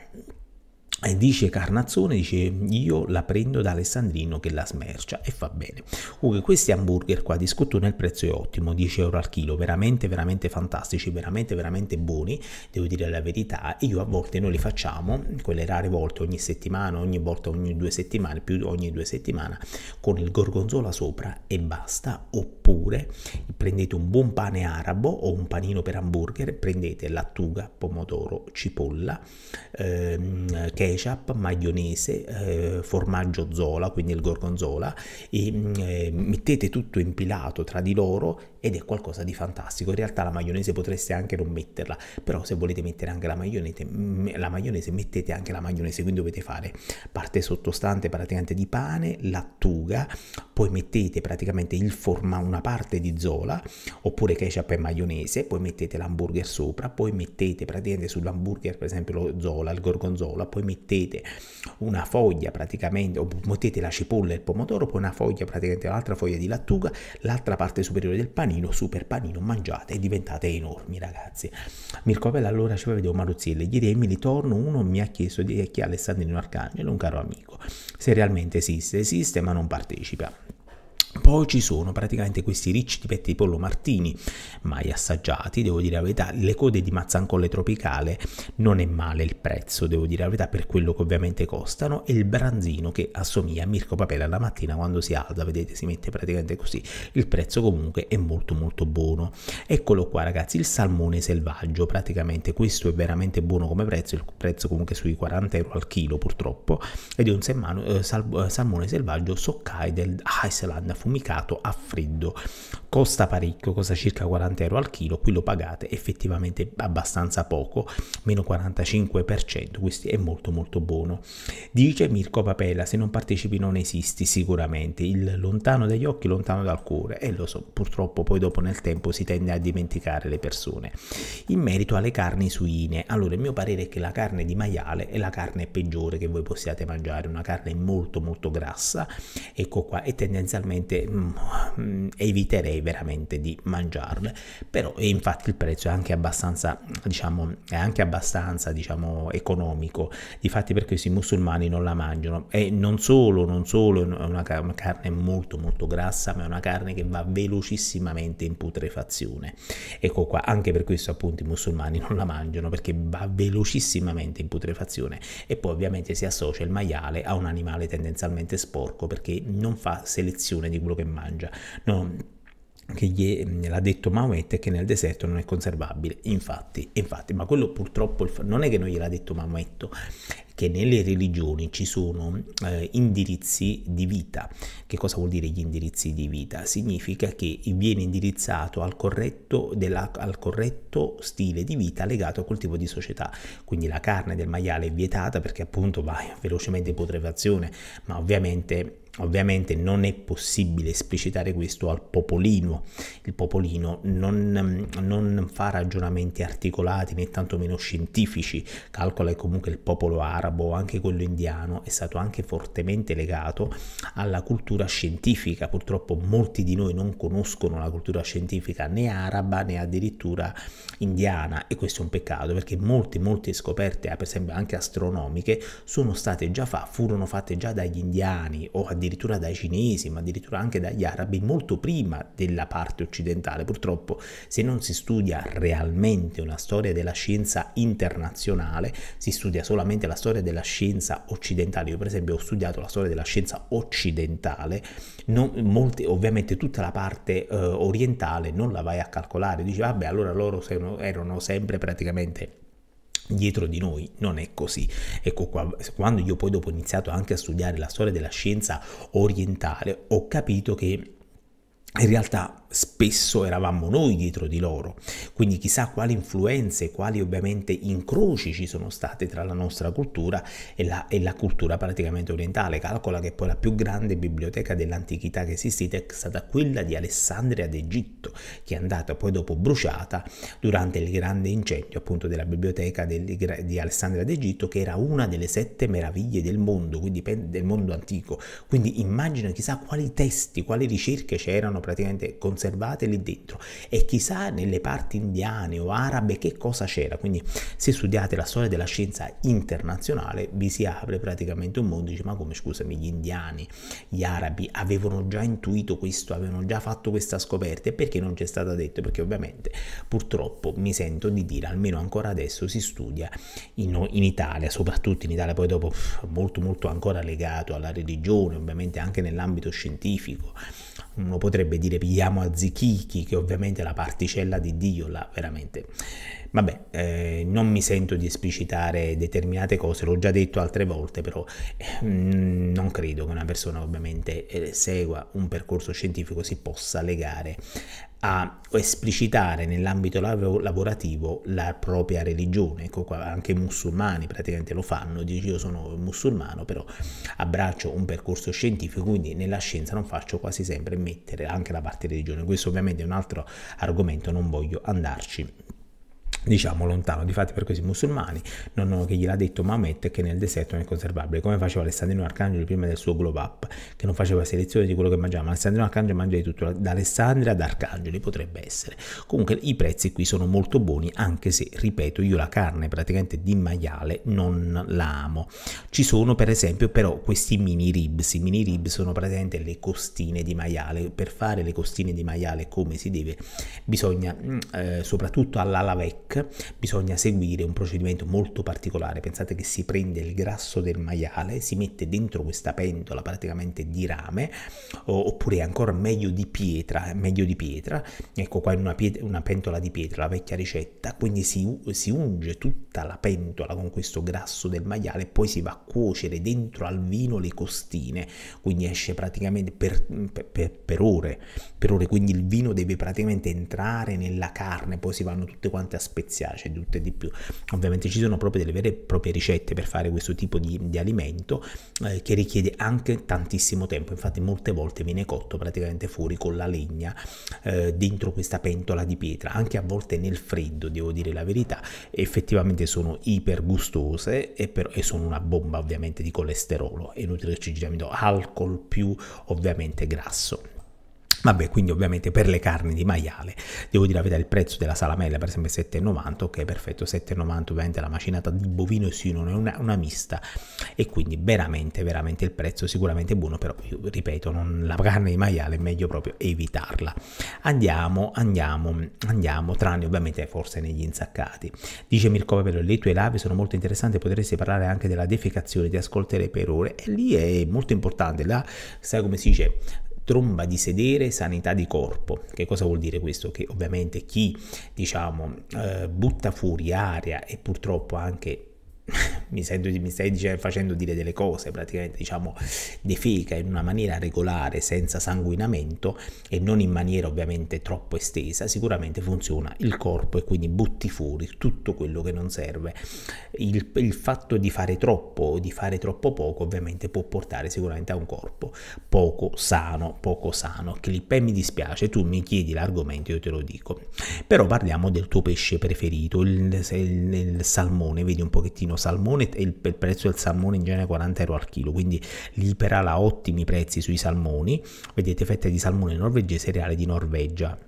E dice Carnazzone, dice io la prendo da Alessandrino che la smercia e fa bene. Comunque questi hamburger qua di scottone il prezzo è ottimo, 10 euro al chilo, veramente veramente fantastici, veramente veramente buoni, devo dire la verità, io a volte noi li facciamo, quelle rare volte ogni settimana, ogni volta ogni due settimane, più ogni due settimane, con il gorgonzola sopra e basta, oppure prendete un buon pane arabo o un panino per hamburger, prendete lattuga, pomodoro, cipolla, ehm, che ketchup, maionese, eh, formaggio zola, quindi il gorgonzola, e mm, eh, mettete tutto impilato tra di loro ed è qualcosa di fantastico. In realtà la maionese potreste anche non metterla, però se volete mettere anche la maionese, mm, la maionese mettete anche la maionese, quindi dovete fare parte sottostante praticamente di pane, lattuga, poi mettete praticamente il forma, una parte di zola oppure ketchup e maionese, poi mettete l'hamburger sopra, poi mettete praticamente sull'hamburger per esempio lo zola, il gorgonzola, poi mettete una foglia praticamente, o mettete la cipolla e il pomodoro, poi una foglia praticamente un'altra foglia di lattuga, l'altra parte superiore del panino panino, super panino, mangiate e diventate enormi ragazzi. Mirko Pella allora ci vedo un Maruzzilli, ieri Emily Torno uno mi ha chiesto di chi è Alessandrino Arcangelo, un caro amico, se realmente esiste, esiste ma non partecipa. Poi ci sono praticamente questi ricci di petti di pollo martini, mai assaggiati, devo dire la verità, le code di mazzancolle tropicale non è male il prezzo, devo dire la verità, per quello che ovviamente costano, e il branzino che assomiglia a Mirko Papella la mattina quando si alza, vedete, si mette praticamente così, il prezzo comunque è molto molto buono. Eccolo qua ragazzi, il salmone selvaggio, praticamente questo è veramente buono come prezzo, il prezzo comunque sui 40 euro al chilo purtroppo, ed è un eh, eh, salmone selvaggio Sokai del Iceland affumicato a freddo. Costa parecchio, costa circa 40 euro al chilo, qui lo pagate effettivamente abbastanza poco, meno 45%, questo è molto molto buono. Dice Mirko Papella, se non partecipi non esisti sicuramente, il lontano dagli occhi, lontano dal cuore, e eh, lo so, purtroppo poi dopo nel tempo si tende a dimenticare le persone. In merito alle carni suine, allora il mio parere è che la carne di maiale è la carne peggiore che voi possiate mangiare, una carne molto molto grassa, ecco qua, e tendenzialmente veramente mm, eviterei veramente di mangiarle però infatti il prezzo è anche abbastanza diciamo è anche abbastanza diciamo economico difatti per questo i musulmani non la mangiano e non solo non solo è una carne molto molto grassa ma è una carne che va velocissimamente in putrefazione ecco qua anche per questo appunto i musulmani non la mangiano perché va velocissimamente in putrefazione e poi ovviamente si associa il maiale a un animale tendenzialmente sporco perché non fa selezione di di quello che mangia. No che gli, mm, l'ha detto Maometto è che nel deserto non è conservabile. Infatti, infatti, ma quello purtroppo non è che non gliel'ha detto Maometto, che nelle religioni ci sono eh, indirizzi di vita. Che cosa vuol dire gli indirizzi di vita? Significa che viene indirizzato al corretto, della, al corretto stile di vita legato a quel tipo di società. Quindi la carne del maiale è vietata perché appunto va velocemente in putrefazione, ma ovviamente Ovviamente non è possibile esplicitare questo al popolino, il popolino non, non, fa ragionamenti articolati né tantomeno scientifici, calcola che comunque il popolo arabo, anche quello indiano, è stato anche fortemente legato alla cultura scientifica, purtroppo molti di noi non conoscono la cultura scientifica né araba né addirittura indiana e questo è un peccato perché molte molte scoperte, per esempio anche astronomiche, sono state già fatte, furono fatte già dagli indiani o addirittura addirittura dai cinesi, ma addirittura anche dagli arabi, molto prima della parte occidentale. Purtroppo se non si studia realmente una storia della scienza internazionale, si studia solamente la storia della scienza occidentale. Io per esempio ho studiato la storia della scienza occidentale, non, molte, ovviamente tutta la parte eh, orientale non la vai a calcolare, dici vabbè allora loro erano sempre praticamente dietro di noi non è così ecco qua quando io poi dopo ho iniziato anche a studiare la storia della scienza orientale ho capito che in realtà spesso eravamo noi dietro di loro, quindi chissà quali influenze, quali ovviamente incroci ci sono state tra la nostra cultura e la, e la cultura praticamente orientale. Calcola che poi la più grande biblioteca dell'antichità che è esistita è stata quella di Alessandria d'Egitto, che è andata poi dopo bruciata durante il grande incendio appunto della biblioteca del, di Alessandria d'Egitto, che era una delle sette meraviglie del mondo, quindi del mondo antico. Quindi immagina chissà quali testi, quali ricerche c'erano praticamente conservate lì dentro e chissà nelle parti indiane o arabe che cosa c'era. Quindi se studiate la storia della scienza internazionale vi si apre praticamente un mondo, dice ma come scusami gli indiani, gli arabi avevano già intuito questo, avevano già fatto questa scoperta e perché non c'è stata detto Perché ovviamente purtroppo mi sento di dire, almeno ancora adesso si studia in, in Italia, soprattutto in Italia, poi dopo molto molto ancora legato alla religione, ovviamente anche nell'ambito scientifico uno potrebbe dire pigliamo a Zichichi, che ovviamente è la particella di Dio là, veramente. Vabbè, eh, non mi sento di esplicitare determinate cose, l'ho già detto altre volte, però eh, mm, non credo che una persona ovviamente eh, segua un percorso scientifico si possa legare a esplicitare nell'ambito lavorativo la propria religione. Ecco qua, anche i musulmani praticamente lo fanno, dici io sono musulmano, però abbraccio un percorso scientifico, quindi nella scienza non faccio quasi sempre mettere anche la parte religione. Questo ovviamente è un altro argomento, non voglio andarci diciamo lontano, difatti per questi musulmani non hanno che l'ha detto Maometto che nel deserto non è conservabile, come faceva Alessandrino Arcangelo prima del suo glow up, che non faceva selezione di quello che mangiava, Alessandrino Arcangelo mangia di tutto, da Alessandria ad Arcangeli potrebbe essere, comunque i prezzi qui sono molto buoni anche se, ripeto, io la carne praticamente di maiale non la amo, ci sono per esempio però questi mini ribs, i mini ribs sono praticamente le costine di maiale, per fare le costine di maiale come si deve bisogna mm, eh, soprattutto all'alavec bisogna seguire un procedimento molto particolare. Pensate che si prende il grasso del maiale, si mette dentro questa pentola praticamente di rame, oppure ancora meglio di pietra, meglio di pietra, ecco qua in una, pietra, una pentola di pietra, la vecchia ricetta, quindi si, si unge tutta la pentola con questo grasso del maiale e poi si va a cuocere dentro al vino le costine, quindi esce praticamente per, per, per ore, per ore, quindi il vino deve praticamente entrare nella carne, poi si vanno tutte quante a spezzare speziare, c'è di tutto e di più. Ovviamente ci sono proprio delle vere e proprie ricette per fare questo tipo di, di alimento eh, che richiede anche tantissimo tempo, infatti molte volte viene cotto praticamente fuori con la legna eh, dentro questa pentola di pietra, anche a volte nel freddo, devo dire la verità, effettivamente sono iper gustose e, per, e sono una bomba ovviamente di colesterolo, è inutile che ci giriamo alcol più ovviamente grasso. Vabbè, quindi ovviamente per le carni di maiale, devo dire la verità, il prezzo della salamella per esempio è 7,90, ok, perfetto, 7,90 ovviamente la macinata di bovino e sino non è una, una, mista e quindi veramente, veramente il prezzo è sicuramente buono, però io ripeto, non, la carne di maiale è meglio proprio evitarla. Andiamo, andiamo, andiamo, tranne ovviamente forse negli insaccati. Dice Mirko Papello, le tue lave sono molto interessanti, potresti parlare anche della defecazione, ti ascolterei per ore e lì è molto importante, là sai come si dice, tromba di sedere, sanità di corpo. Che cosa vuol dire questo? Che ovviamente chi diciamo eh, butta fuori aria e purtroppo anche *laughs* mi, sento, mi stai dice, facendo dire delle cose praticamente diciamo defeca in una maniera regolare senza sanguinamento e non in maniera ovviamente troppo estesa sicuramente funziona il corpo e quindi butti fuori tutto quello che non serve il, il fatto di fare troppo o di fare troppo poco ovviamente può portare sicuramente a un corpo poco sano poco sano clippe mi dispiace tu mi chiedi l'argomento io te lo dico però parliamo del tuo pesce preferito il, il, il salmone vedi un pochettino lo salmone e il, il, prezzo del salmone in genere 40 euro al chilo, quindi l'Iperal ottimi prezzi sui salmoni, vedete fette di salmone norvegese, reale di Norvegia,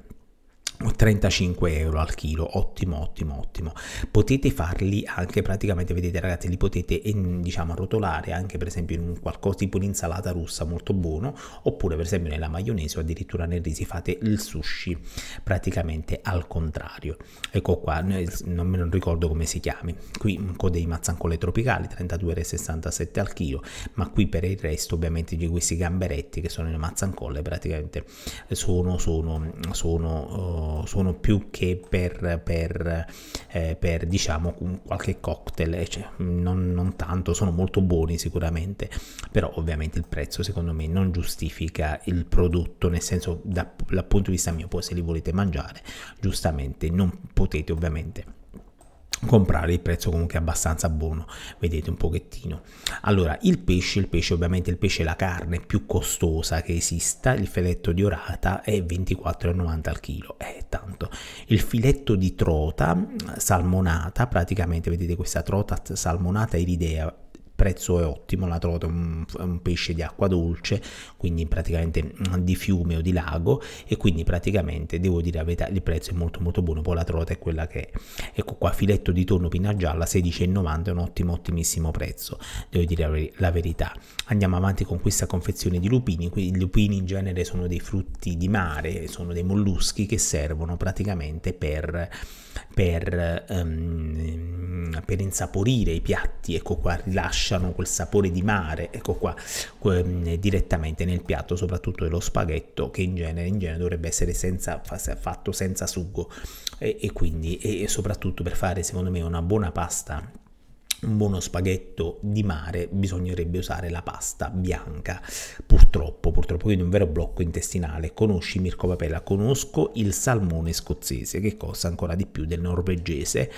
35 euro al chilo, ottimo, ottimo, ottimo. Potete farli anche praticamente, vedete ragazzi, li potete ehm, diciamo rotolare anche per esempio in un qualcosa tipo un'insalata russa molto buono, oppure per esempio nella maionese o addirittura nel riso fate il sushi praticamente al contrario. Ecco qua, non me lo ricordo come si chiami. Qui mm, con dei mazzancolle tropicali, 32,67 al chilo, ma qui per il resto ovviamente di questi gamberetti che sono le mazzancolle praticamente sono, sono, sono... Uh, sono, più che per, per, eh, per diciamo qualche cocktail, eh, cioè, non, non, tanto, sono molto buoni sicuramente, però ovviamente il prezzo secondo me non giustifica il prodotto, nel senso da, dal punto di vista mio, poi se li volete mangiare giustamente non potete ovviamente comprare il prezzo comunque è abbastanza buono vedete un pochettino allora il pesce il pesce ovviamente il pesce è la carne più costosa che esista il filetto di orata è 24,90 al chilo è tanto il filetto di trota salmonata praticamente vedete questa trota salmonata iridea prezzo è ottimo, la trota un, un pesce di acqua dolce, quindi praticamente mm, di fiume o di lago e quindi praticamente devo dire la verità il prezzo è molto molto buono, poi la trota è quella che è. Ecco qua filetto di tonno pinna gialla 16,90 è un ottimo ottimissimo prezzo, devo dire la, verità. Andiamo avanti con questa confezione di lupini, i lupini in genere sono dei frutti di mare, sono dei molluschi che servono praticamente per per, um, per insaporire i piatti, ecco qua, rilasciano quel sapore di mare, ecco qua, direttamente nel piatto, soprattutto dello spaghetto, che in genere, in genere dovrebbe essere senza, fatto senza sugo, e, e quindi, e soprattutto per fare, secondo me, una buona pasta un buono spaghetto di mare bisognerebbe usare la pasta bianca. Purtroppo, purtroppo quindi un vero blocco intestinale. Conosci Mirko Papella? Conosco il salmone scozzese che costa ancora di più del norvegese.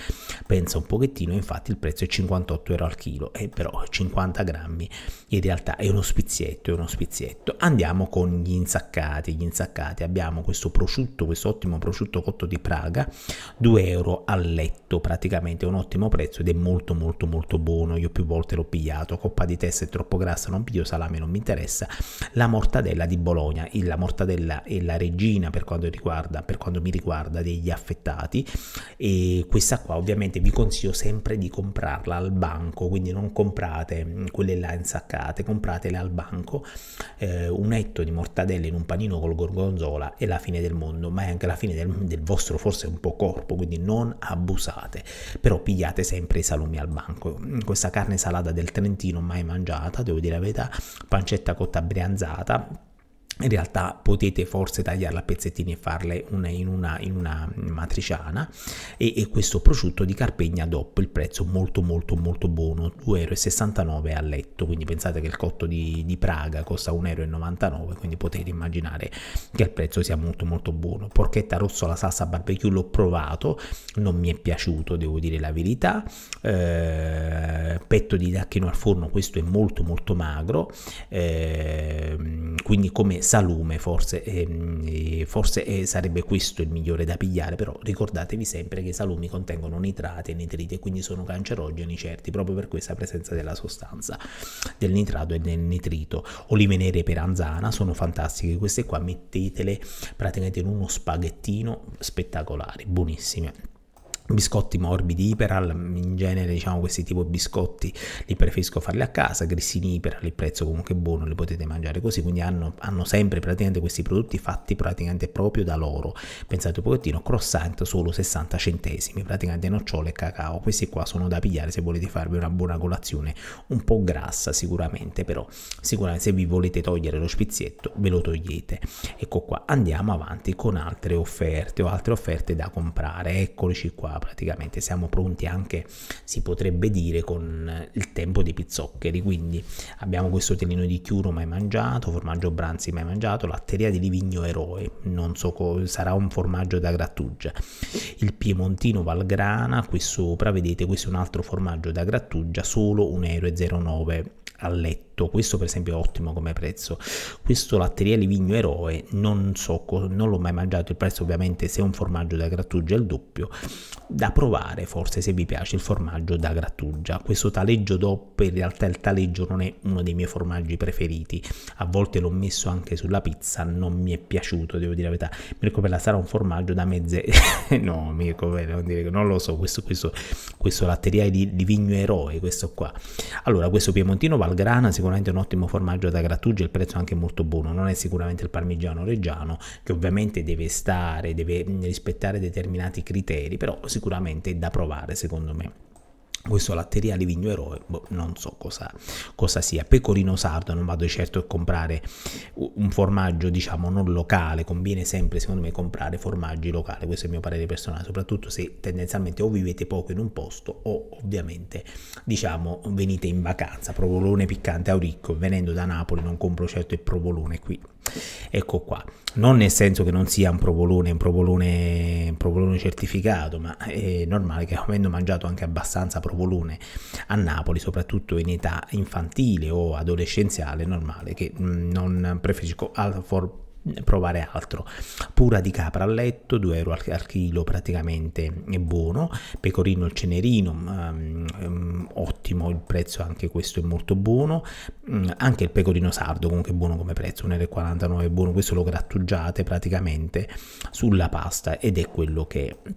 Pensa un pochettino, infatti il prezzo è 58 euro al chilo, e eh, però 50 grammi in realtà è uno spizzietto è uno spizzietto Andiamo con gli insaccati, gli insaccati. Abbiamo questo prosciutto, questo ottimo prosciutto cotto di Praga, 2 euro al letto praticamente, è un ottimo prezzo ed è molto molto molto molto buono, io più volte l'ho pigliato, coppa di testa è troppo grassa, non piglio salame, non mi interessa, la mortadella di Bologna, la mortadella è la regina per quanto, riguarda, per quanto mi riguarda degli affettati e questa qua ovviamente vi consiglio sempre di comprarla al banco, quindi non comprate mm, quelle là insaccate, compratele al banco, eh, un etto di mortadella in un panino col gorgonzola è la fine del mondo, ma è anche la fine del, del vostro forse un po' corpo, quindi non abusate, però pigliate sempre i salumi al banco questa carne salata del Trentino mai mangiata, devo dire la verità, pancetta cotta brianzata in realtà potete forse tagliarla a pezzettini e farle una, in, una, in, una, matriciana e, e, questo prosciutto di Carpegna dopo il prezzo molto molto molto buono 2,69 euro a letto quindi pensate che il cotto di, di Praga costa 1,99 euro quindi potete immaginare che il prezzo sia molto molto buono porchetta rosso alla salsa barbecue l'ho provato non mi è piaciuto devo dire la verità eh, petto di tacchino al forno questo è molto molto magro eh, quindi come salume forse, eh, forse eh, sarebbe questo il migliore da pigliare, però ricordatevi sempre che i salumi contengono nitrati e nitriti e quindi sono cancerogeni certi proprio per questa presenza della sostanza, del nitrato e del nitrito. Olive nere per anzana sono fantastiche, queste qua mettetele praticamente in uno spaghettino spettacolari, buonissime biscotti morbidi Iperal, in genere diciamo questi tipo di biscotti li preferisco farli a casa, grissini Iperal, il prezzo comunque è buono, li potete mangiare così, quindi hanno, hanno sempre praticamente questi prodotti fatti praticamente proprio da loro, pensate un pochettino, croissant solo 60 centesimi, praticamente nocciole e cacao, questi qua sono da pigliare se volete farvi una buona colazione, un po' grassa sicuramente, però sicuramente se vi volete togliere lo spizzietto ve lo togliete, ecco qua, andiamo avanti con altre offerte o altre offerte da comprare, eccolici qua, praticamente siamo pronti anche si potrebbe dire con il tempo dei pizzoccheri quindi abbiamo questo telino di chiuro mai mangiato formaggio branzi mai mangiato latteria di livigno eroe non so sarà un formaggio da grattugia il piemontino valgrana qui sopra vedete questo è un altro formaggio da grattugia solo 1,09 euro a letto netto, questo per esempio è ottimo come prezzo, questo latteria di vigno eroe non so, non l'ho mai mangiato, il prezzo ovviamente se è un formaggio da grattugia è il doppio, da provare forse se vi piace il formaggio da grattugia, questo taleggio doppio, in realtà il taleggio non è uno dei miei formaggi preferiti, a volte l'ho messo anche sulla pizza, non mi è piaciuto, devo dire la verità, Mircopella sarà un formaggio da mezze, *laughs* no Mircopella, non, dire... non lo so, questo, questo, questo latteria di, di vigno eroe, questo qua, allora questo piemontino valgrana sicuramente un ottimo formaggio da grattugia, il prezzo è anche molto buono, non è sicuramente il parmigiano reggiano che ovviamente deve stare, deve mm, rispettare determinati criteri, però sicuramente è da provare secondo me questo latteria Livigno Eroe, boh, non so cosa, cosa, sia. Pecorino sardo, non vado certo a comprare un formaggio, diciamo, non locale, conviene sempre, secondo me, comprare formaggi locali, questo è il mio parere personale, soprattutto se tendenzialmente o vivete poco in un posto o ovviamente, diciamo, venite in vacanza. Provolone piccante a Auricco, venendo da Napoli non compro certo il provolone qui Ecco qua, non nel senso che non sia un provolone, un provolone, un provolone certificato, ma è normale che avendo mangiato anche abbastanza provolone a Napoli, soprattutto in età infantile o adolescenziale, è normale che mm, non preferisco al for provare altro. Pura di capra a letto, 2 euro al, al chilo praticamente è buono, pecorino e cenerino, um, um, ottimo il prezzo, anche questo è molto buono, um, anche il pecorino sardo comunque è buono come prezzo, 1,49 euro è buono, questo lo grattugiate praticamente sulla pasta ed è quello che... È.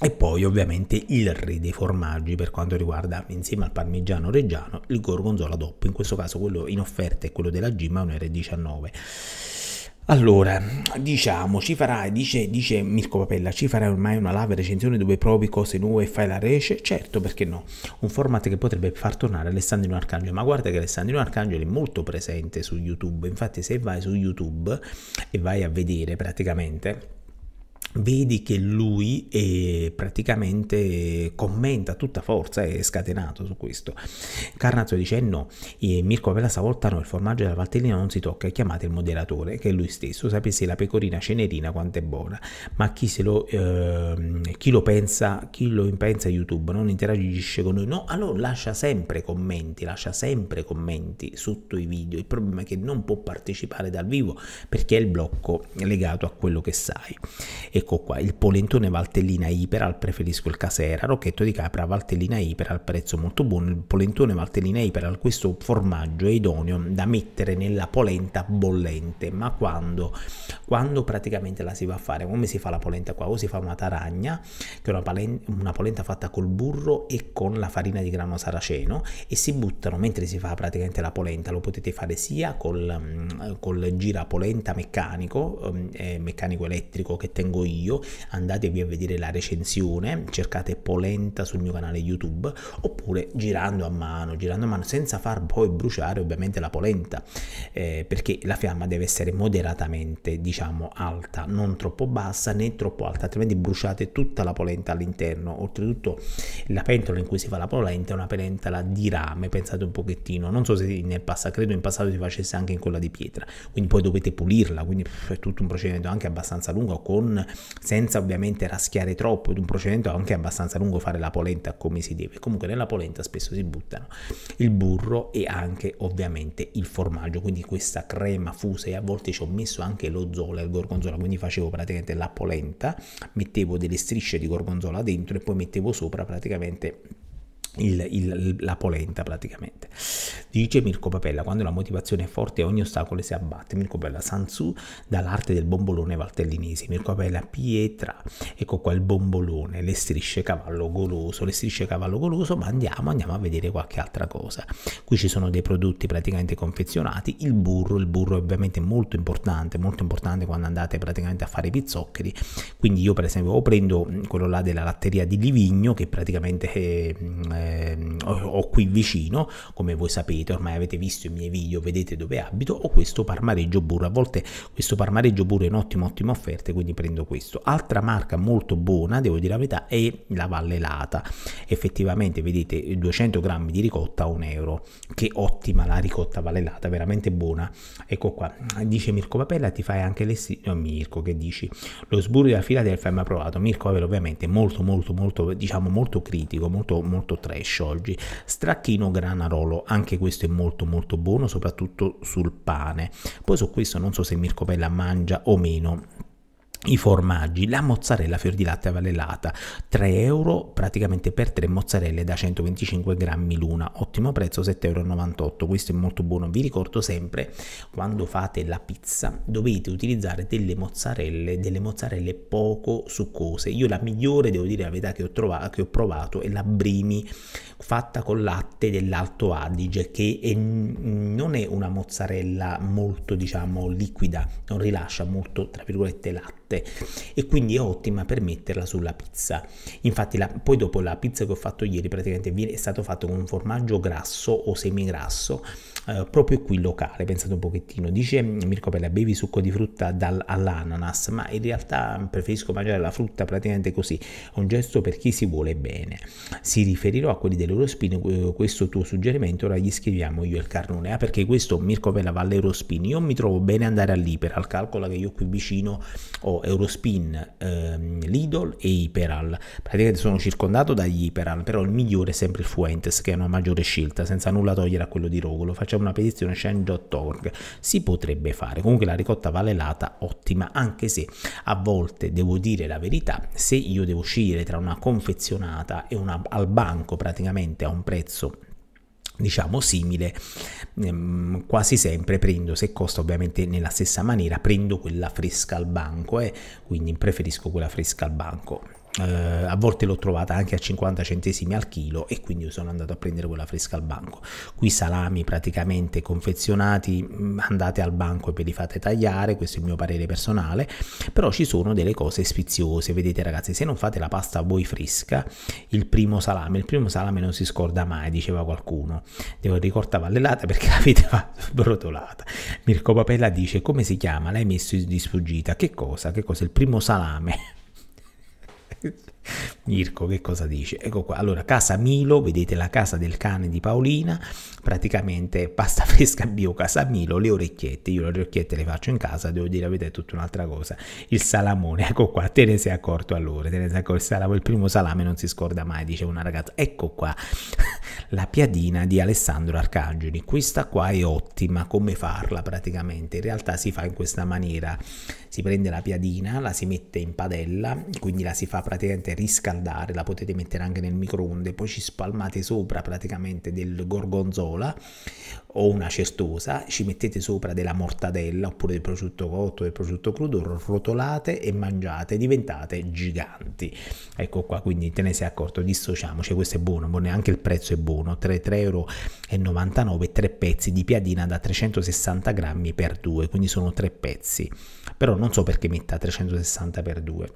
E poi ovviamente il re dei formaggi per quanto riguarda insieme al parmigiano reggiano il gorgonzola doppio, in questo caso quello in offerta è quello della Gima 1,19 euro. Allora, diciamo, ci farai, dice, dice Mirko Papella, ci farai ormai una live recensione dove provi cose nuove e fai la rece? Certo, perché no? Un format che potrebbe far tornare Alessandrino Arcangelo, ma guarda che Alessandrino Arcangelo è molto presente su YouTube, infatti se vai su YouTube e vai a vedere praticamente vedi che lui eh, praticamente commenta a tutta forza, è scatenato su questo. Carnazzo dice eh no, eh, Mirko per la stavolta no, il formaggio della Valtellina non si tocca, chiamate il moderatore, che è lui stesso, sapessi la pecorina cenerina quanto è buona, ma chi, lo, eh, chi lo pensa, chi lo pensa YouTube non interagisce con noi, no, allora lascia sempre commenti, lascia sempre commenti sotto i video, il problema è che non può partecipare dal vivo perché è il blocco legato a quello che sai. E ecco qua, il polentone Valtellina Iperal, preferisco il Casera, rocchetto di capra Valtellina Iperal, prezzo molto buono, il polentone Valtellina Iperal, questo formaggio è idoneo da mettere nella polenta bollente, ma quando? Quando praticamente la si va a fare, come si fa la polenta qua? O si fa una taragna, che è una, polenta, una polenta fatta col burro e con la farina di grano saraceno, e si buttano mentre si fa praticamente la polenta, lo potete fare sia col, col gira polenta meccanico, ehm, eh, meccanico elettrico che tengo io, io, andatevi a vedere la recensione, cercate polenta sul mio canale YouTube oppure girando a mano, girando a mano senza far poi bruciare ovviamente la polenta eh, perché la fiamma deve essere moderatamente diciamo alta, non troppo bassa né troppo alta altrimenti bruciate tutta la polenta all'interno, oltretutto la pentola in cui si fa la polenta è una pentola di rame, pensate un pochettino, non so se nel passato, credo in passato si facesse anche in quella di pietra, quindi poi dovete pulirla, quindi è tutto un procedimento anche abbastanza lungo con senza ovviamente raschiare troppo ed un procedimento anche abbastanza lungo fare la polenta come si deve. Comunque nella polenta spesso si buttano il burro e anche ovviamente il formaggio, quindi questa crema fusa e a volte ci ho messo anche lo zola il gorgonzola, quindi facevo praticamente la polenta, mettevo delle strisce di gorgonzola dentro e poi mettevo sopra praticamente il, il, la polenta praticamente. Dice Mirko Papella, quando la motivazione è forte ogni ostacolo si abbatte. Mirko Papella, Sansu, dall'arte del bombolone valtellinese. Mirko Papella, pietra. Ecco qua il bombolone, le strisce cavallo goloso. Le strisce cavallo goloso, ma andiamo, andiamo a vedere qualche altra cosa. Qui ci sono dei prodotti praticamente confezionati. Il burro, il burro è ovviamente molto importante, molto importante quando andate praticamente a fare i pizzoccheri. Quindi io per esempio o prendo mm, quello là della latteria di Livigno, che praticamente è, eh, ho qui vicino, come voi sapete capito, ormai avete visto i miei video, vedete dove abito, ho questo parmareggio burro, a volte questo parmareggio burro è un'ottima, ottima offerta, quindi prendo questo. Altra marca molto buona, devo dire la verità, è la Vallelata, effettivamente vedete 200 grammi di ricotta a un euro, che ottima la ricotta Vallelata, veramente buona. Ecco qua, dice Mirko Papella, ti fai anche le... No, Mirko, che dici? Lo sburro della Filadelfia mi ha provato, Mirko Papella ovviamente molto molto molto, diciamo molto critico, molto molto trash oggi. Stracchino Granarolo, anche questo questo è molto molto buono soprattutto sul pane poi su questo non so se Mirko Pella mangia o meno i formaggi, la mozzarella fior di latte avellata, 3 euro praticamente per 3 mozzarelle da 125 grammi l'una, ottimo prezzo 7,98 euro, questo è molto buono, vi ricordo sempre quando fate la pizza dovete utilizzare delle mozzarelle, delle mozzarelle poco succose, io la migliore devo dire la verità che ho, trovato, che ho provato è la Brimi fatta con latte dell'Alto Adige che è, non è una mozzarella molto diciamo liquida, non rilascia molto tra virgolette latte paste e quindi è ottima per metterla sulla pizza. Infatti la, poi dopo la pizza che ho fatto ieri praticamente è stato fatto con un formaggio grasso o semigrasso eh, proprio qui locale, pensate un pochettino. Dice Mirko Pella, bevi succo di frutta dal, all'ananas, ma in realtà preferisco mangiare la frutta praticamente così, un gesto per chi si vuole bene. Si riferirò a quelli dell'Eurospin, eh, questo tuo suggerimento, ora gli scriviamo io e il carnone, ah, perché questo Mirko Pella va all'Eurospin, io mi trovo bene andare all'Iperal, calcola che io qui vicino ho Eurospin, ehm, Lidl e Iperal, praticamente sono circondato dagli Iperal, però il migliore è sempre il Fuentes che è una maggiore scelta, senza nulla togliere a quello di Rogolo, facciamo c'è una petizione change.org, si potrebbe fare. Comunque la ricotta valelata ottima, anche se a volte devo dire la verità, se io devo scegliere tra una confezionata e una al banco praticamente a un prezzo diciamo simile ehm, quasi sempre prendo se costa ovviamente nella stessa maniera prendo quella fresca al banco e eh, quindi preferisco quella fresca al banco eh, a volte l'ho trovata anche a 50 centesimi al chilo e quindi sono andato a prendere quella fresca al banco. Qui salami praticamente confezionati, mm, andate al banco e ve li fate tagliare, questo è il mio parere personale, però ci sono delle cose sfiziose, vedete ragazzi, se non fate la pasta voi fresca, il primo salame, il primo salame non si scorda mai, diceva qualcuno, devo ricordare l'elata perché *laughs* l'avete brotolata. Mirko Papella dice come si chiama? L'hai messo di sfuggita, che cosa? Che cosa? Il primo salame Mirko che cosa dice? Ecco qua, allora casa Milo, vedete la casa del cane di Paolina, praticamente pasta *laughs* fresca bio casa Milo, le orecchiette, io le orecchiette le faccio in casa, devo dire vedete, è tutta un'altra cosa, il salamone, *laughs* ecco qua, te ne sei accorto allora, te ne sei accorto, il, salame, il primo salame non si scorda mai, dice una ragazza, ecco qua, la piadina di Alessandro Arcangeli. Questa qua è ottima, come farla praticamente? In realtà si fa in questa maniera, si prende la piadina, la si mette in padella, quindi la si fa praticamente riscaldare, la potete mettere anche nel microonde, poi ci spalmate sopra praticamente del gorgonzola o una cestosa, ci mettete sopra della mortadella oppure del prosciutto cotto, del prosciutto crudo, rotolate e mangiate, diventate giganti. Ecco qua, quindi te ne sei accorto, dissociamoci, questo è buono, neanche il prezzo è buono 1, 3,99 euro, tre pezzi di piadina da 360 grammi per 2, quindi sono tre pezzi, però non so perché metta 360 per 2.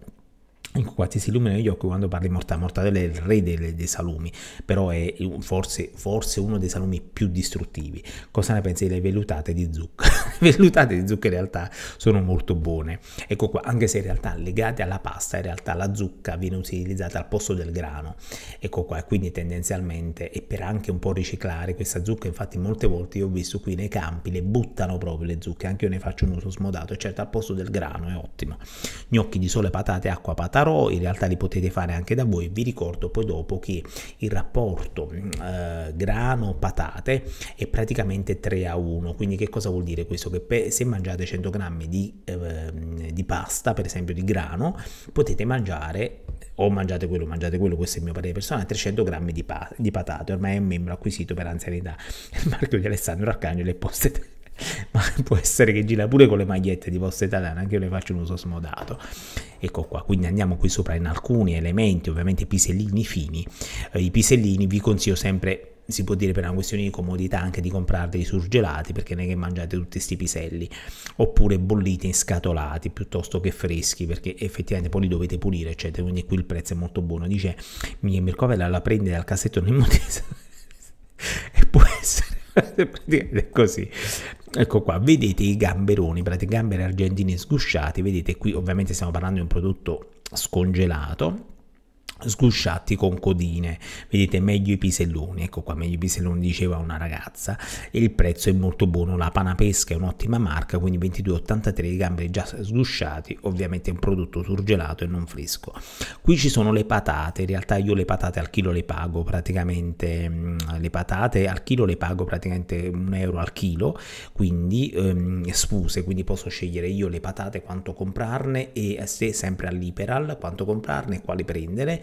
Ecco qua ti si illuminano gli occhi quando parli di mortadella, mortadella è il re dei, dei salumi, però è forse, forse, uno dei salumi più distruttivi. Cosa ne pensi delle vellutate di zucca? *laughs* le vellutate di zucca in realtà sono molto buone. Ecco qua, anche se in realtà legate alla pasta, in realtà la zucca viene utilizzata al posto del grano. Ecco qua, quindi tendenzialmente, e per anche un po' riciclare questa zucca, infatti molte volte io ho visto qui nei campi, le buttano proprio le zucche, anche io ne faccio un uso smodato, e certo al posto del grano è ottimo. Gnocchi di sole, patate, acqua, patate tarò, in realtà li potete fare anche da voi, vi ricordo poi dopo che il rapporto mm, eh, grano-patate è praticamente 3 a 1, quindi che cosa vuol dire questo? Che pe- se mangiate 100 grammi di, eh, di pasta, per esempio di grano, potete mangiare o mangiate quello, mangiate quello, questo è il mio parere personale, 300 grammi di, pa- di, patate, ormai è un membro acquisito per anzianità, il *laughs* marchio di Alessandro Arcangelo e poste *laughs* ma può essere che gira pure con le magliette di Posta Italiana, anche io le faccio un uso smodato ecco qua quindi andiamo qui sopra in alcuni elementi ovviamente pisellini fini eh, i pisellini vi consiglio sempre si può dire per una questione di comodità anche di comprarli surgelati perché non che mangiate tutti questi piselli oppure bolliti in scatolati piuttosto che freschi perché effettivamente poi li dovete pulire eccetera quindi qui il prezzo è molto buono dice Mia Mircovella la prende dal cassetto nel *laughs* motese *laughs* e può essere *laughs* praticamente così Ecco qua, vedete i gamberoni, i gamberi argentini sgusciati, vedete qui ovviamente stiamo parlando di un prodotto scongelato sgusciati con codine vedete meglio i piselloni ecco qua meglio i piselloni diceva una ragazza e il prezzo è molto buono la panapesca è un'ottima marca quindi 22,83 i gamberi già sgusciati ovviamente è un prodotto surgelato e non fresco qui ci sono le patate in realtà io le patate al chilo le pago praticamente mm, le patate al chilo le pago praticamente un euro al chilo quindi ehm, sfuse quindi posso scegliere io le patate quanto comprarne e eh, se sempre all'iperal quanto comprarne e quali prendere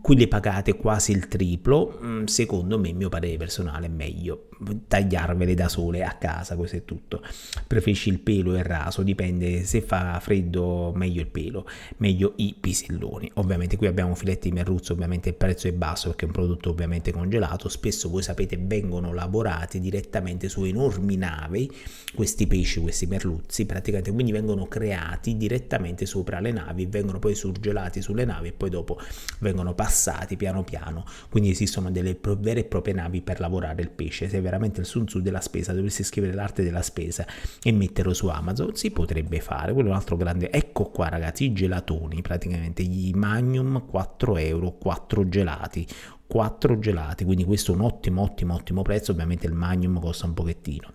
qui le pagate quasi il triplo, mm, secondo me, il mio parere personale, è meglio tagliarvele da sole a casa, questo è tutto. Preferisci il pelo e il raso, dipende se fa freddo meglio il pelo, meglio i piselloni. Ovviamente qui abbiamo filetti di merluzzo, ovviamente il prezzo è basso perché è un prodotto ovviamente congelato, spesso voi sapete vengono lavorati direttamente su enormi navi questi pesci, questi merluzzi, praticamente quindi vengono creati direttamente sopra le navi, vengono poi surgelati sulle navi e poi dopo vengono pagati bypassati piano piano, quindi esistono delle pro- vere e proprie navi per lavorare il pesce. Se veramente il Sun Tzu della spesa dovesse scrivere l'arte della spesa e metterlo su Amazon, si potrebbe fare. Quello è un altro grande. Ecco qua, ragazzi, i gelatoni praticamente, gli Magnum 4 euro, 4 gelati. 4 gelati, quindi questo è un ottimo, ottimo, ottimo prezzo. Ovviamente il Magnum costa un pochettino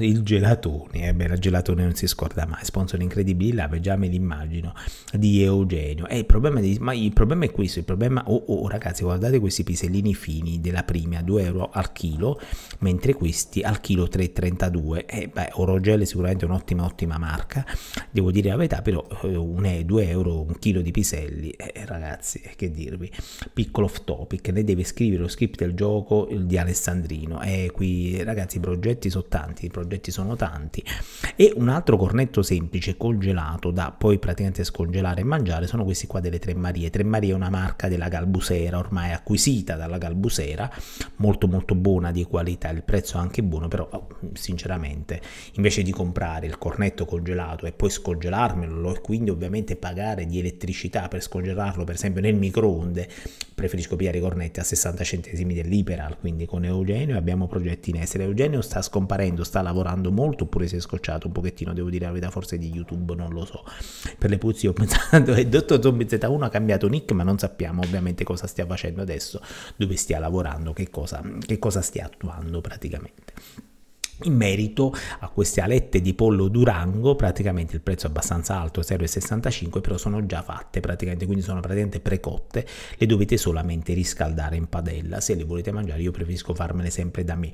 il gelatone, eh beh, la gelatone non si scorda mai, sponsor incredibili l'ave già me l'immagino, di Eugenio. Eh, il, problema di, ma il problema è questo, il problema, oh, oh, oh ragazzi, guardate questi pisellini fini della prima, 2 euro al chilo, mentre questi al chilo 3,32. Eh, beh, Orogel è sicuramente un'ottima, ottima marca, devo dire la verità, però eh, un, 2 eh, euro un chilo di piselli, eh, ragazzi, eh, che dirvi. Piccolo off topic, ne deve scrivere lo script del gioco di Alessandrino. Eh, qui, ragazzi, i progetti sotto tanti, i progetti sono tanti. E un altro cornetto semplice congelato da poi praticamente scongelare e mangiare sono questi qua delle Tre Marie. Tre Marie è una marca della Galbusera, ormai acquisita dalla Galbusera, molto molto buona di qualità, il prezzo è anche buono, però oh, sinceramente invece di comprare il cornetto congelato e poi scongelarmelo e quindi ovviamente pagare di elettricità per scongelarlo per esempio nel microonde, preferisco pigliare i cornetti a 60 centesimi dell'Iperal, quindi con Eugenio abbiamo progetti in essere. Eugenio sta scomparendo comparendo sta lavorando molto oppure si è scocciato un pochettino, devo dire la verità, forse di YouTube, non lo so. Per le puzie ho *laughs* pensato, e Dottor Zombie Z1 ha cambiato nick, ma non sappiamo ovviamente cosa stia facendo adesso, dove stia lavorando, che cosa, che cosa stia attuando praticamente. In merito a queste alette di pollo Durango, praticamente il prezzo è abbastanza alto, 0,65, però sono già fatte praticamente, quindi sono praticamente precotte, le dovete solamente riscaldare in padella. Se le volete mangiare io preferisco farmele sempre da me.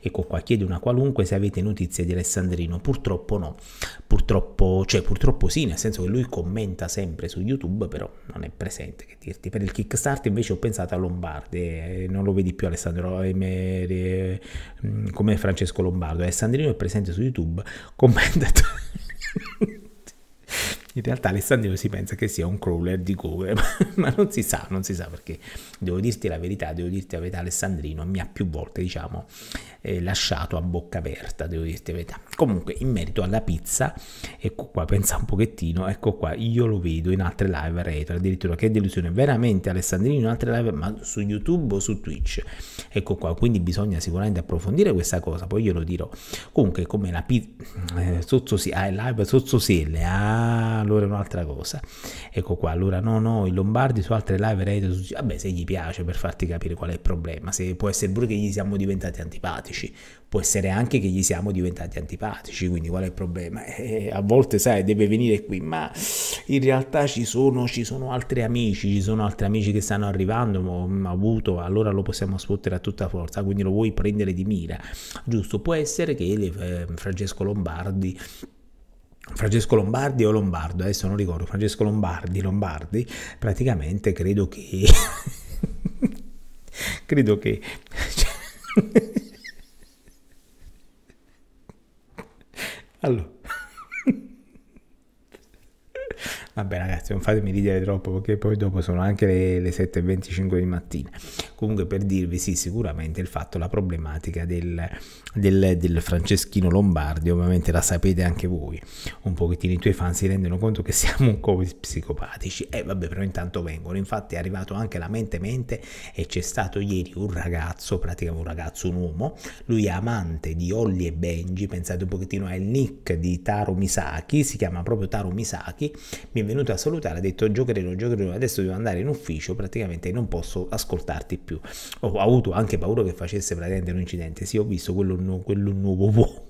Ecco qua, chiedo una qualunque se avete notizie di Alessandrino, purtroppo no, purtroppo, cioè purtroppo sì, nel senso che lui commenta sempre su YouTube, però non è presente, che dirti. Per il Kickstarter invece ho pensato a Lombardi, eh, non lo vedi più Alessandro, eh, eh, mm, come Francesco Lombardi Lombardo. Alessandrino è presente su YouTube, *laughs* commenta... In realtà Alessandrino si pensa che sia un crawler di Google, *laughs* ma non si sa, non si sa perché devo dirti la verità, devo dirti la verità, Alessandrino mi ha più volte, diciamo, eh, lasciato a bocca aperta, devo dirti la verità. Comunque, in merito alla pizza, ecco qua, pensa un pochettino, ecco qua, io lo vedo in altre live retro, addirittura che delusione, veramente Alessandrino in altre live, ma su YouTube o su Twitch, ecco qua, quindi bisogna sicuramente approfondire questa cosa, poi glielo dirò. Comunque, come la pizza, eh, sotto, ah, live sottoselle, ah, allora è un'altra cosa. Ecco qua, allora no, no, i Lombardi su altre live retro, su... vabbè, se gli piace piace per farti capire qual è il problema. Se può essere pure che gli siamo diventati antipatici, può essere anche che gli siamo diventati antipatici, quindi qual è il problema? *laughs* E eh, a volte, sai, deve venire qui, ma in realtà ci sono, ci sono altri amici, ci sono altri amici che stanno arrivando, ma mm, avuto, allora lo possiamo sfottere a tutta forza, quindi lo vuoi prendere di mira, giusto? Può essere che eh, Francesco Lombardi Francesco Lombardi o Lombardo, adesso non ricordo, Francesco Lombardi, Lombardi, praticamente credo che *laughs* *laughs* credo che... *laughs* allora, Vabbè ragazzi, non fatemi ridere troppo perché poi dopo sono anche le, le 7.25 di mattina. Comunque per dirvi sì, sicuramente il fatto, la problematica del, del, del Franceschino Lombardi, ovviamente la sapete anche voi. Un pochettino i tuoi fan si rendono conto che siamo un po' psicopatici. E eh, vabbè, però intanto vengono. Infatti è arrivato anche la mente mente e c'è stato ieri un ragazzo, praticamente un ragazzo, un uomo, lui è amante di Olli e Benji, pensate un pochettino è il nick di Taro Misaki, si chiama proprio Taro Misaki, mi venuto a salutare ha detto giocherò, giocherò, adesso devo andare in ufficio, praticamente non posso ascoltarti più. Ho avuto anche paura che facesse praticamente un incidente, sì ho visto quello, nu- quello nuovo uomo.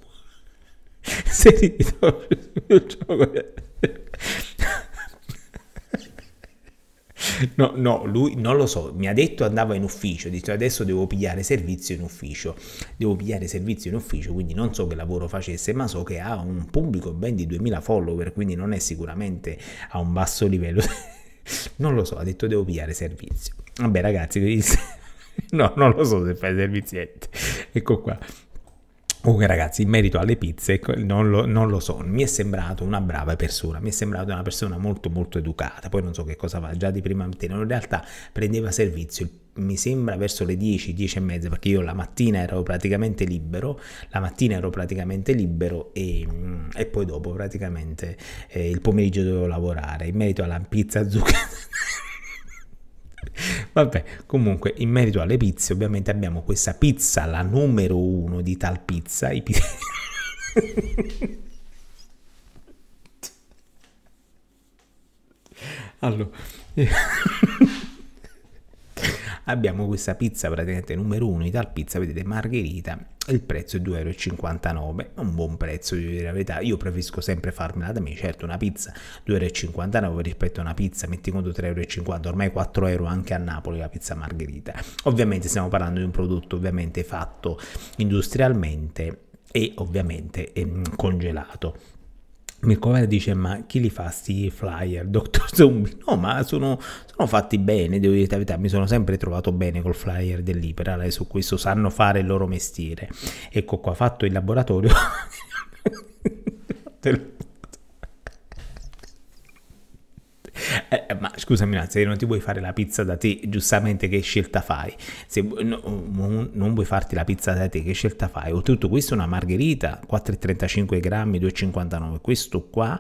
*laughs* Se ritorno *laughs* No, no, lui non lo so, mi ha detto andava in ufficio, ha detto adesso devo pigliare servizio in ufficio, devo pigliare servizio in ufficio, quindi non so che lavoro facesse, ma so che ha un pubblico ben di 2000 follower, quindi non è sicuramente a un basso livello. *laughs* non lo so, ha detto devo pigliare servizio. Vabbè ragazzi, *laughs* no, non lo so se fai servizietti. Ecco qua. Comunque ragazzi, in merito alle pizze, ecco, non lo, non lo, so, mi è sembrato una brava persona, mi è sembrato una persona molto molto educata, poi non so che cosa fa già di prima mattina, in realtà prendeva servizio, mi sembra verso le 10, 10 e mezza, perché io la mattina ero praticamente libero, la mattina ero praticamente libero e, mm, e poi dopo praticamente eh, il pomeriggio dovevo lavorare, in merito alla pizza zucchero... *laughs* Vabbè, comunque in merito alle pizze, ovviamente abbiamo questa pizza, la numero uno di tal pizza. I pi- allora, abbiamo questa pizza praticamente numero uno di tal pizza, vedete, margherita il prezzo è 2,59 euro, un buon prezzo devo dire la verità, io preferisco sempre farmela da me, certo una pizza 2,59 euro rispetto a una pizza, metti conto 3,50 euro, ormai 4 euro anche a Napoli la pizza margherita, ovviamente stiamo parlando di un prodotto ovviamente fatto industrialmente e ovviamente ehm, congelato. Mirkovara dice ma chi li fa sti flyer? dottor Zombie? No ma sono, sono, fatti bene, devo dire la verità, mi sono sempre trovato bene col flyer dell'Ipera, eh, su questo sanno fare il loro mestiere. Ecco qua, fatto il laboratorio... *laughs* Eh, eh, ma scusami, se non ti vuoi fare la pizza da te, giustamente che scelta fai? Se no, non vuoi farti la pizza da te, che scelta fai? Oltretutto, questa è una margherita, 4,35 grammi, 2,59. Questo qua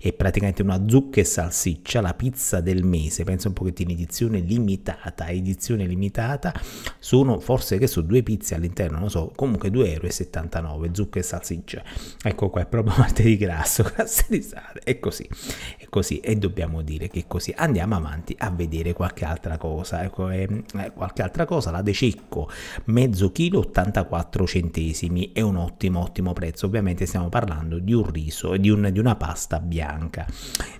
è praticamente una zucca e salsiccia, la pizza del mese. Pensa un pochettino, edizione limitata, edizione limitata. Sono forse che sono due pizze all'interno, non so, comunque 2,79 euro, zucca e salsiccia. Ecco qua, è proprio *laughs* parte di grasso, *laughs* grasso di sale. È così, è così, e dobbiamo dire dire che così andiamo avanti a vedere qualche altra cosa ecco ehm, eh, qualche altra cosa la De Cecco mezzo chilo 84 centesimi è un ottimo ottimo prezzo ovviamente stiamo parlando di un riso e di, un, di una pasta bianca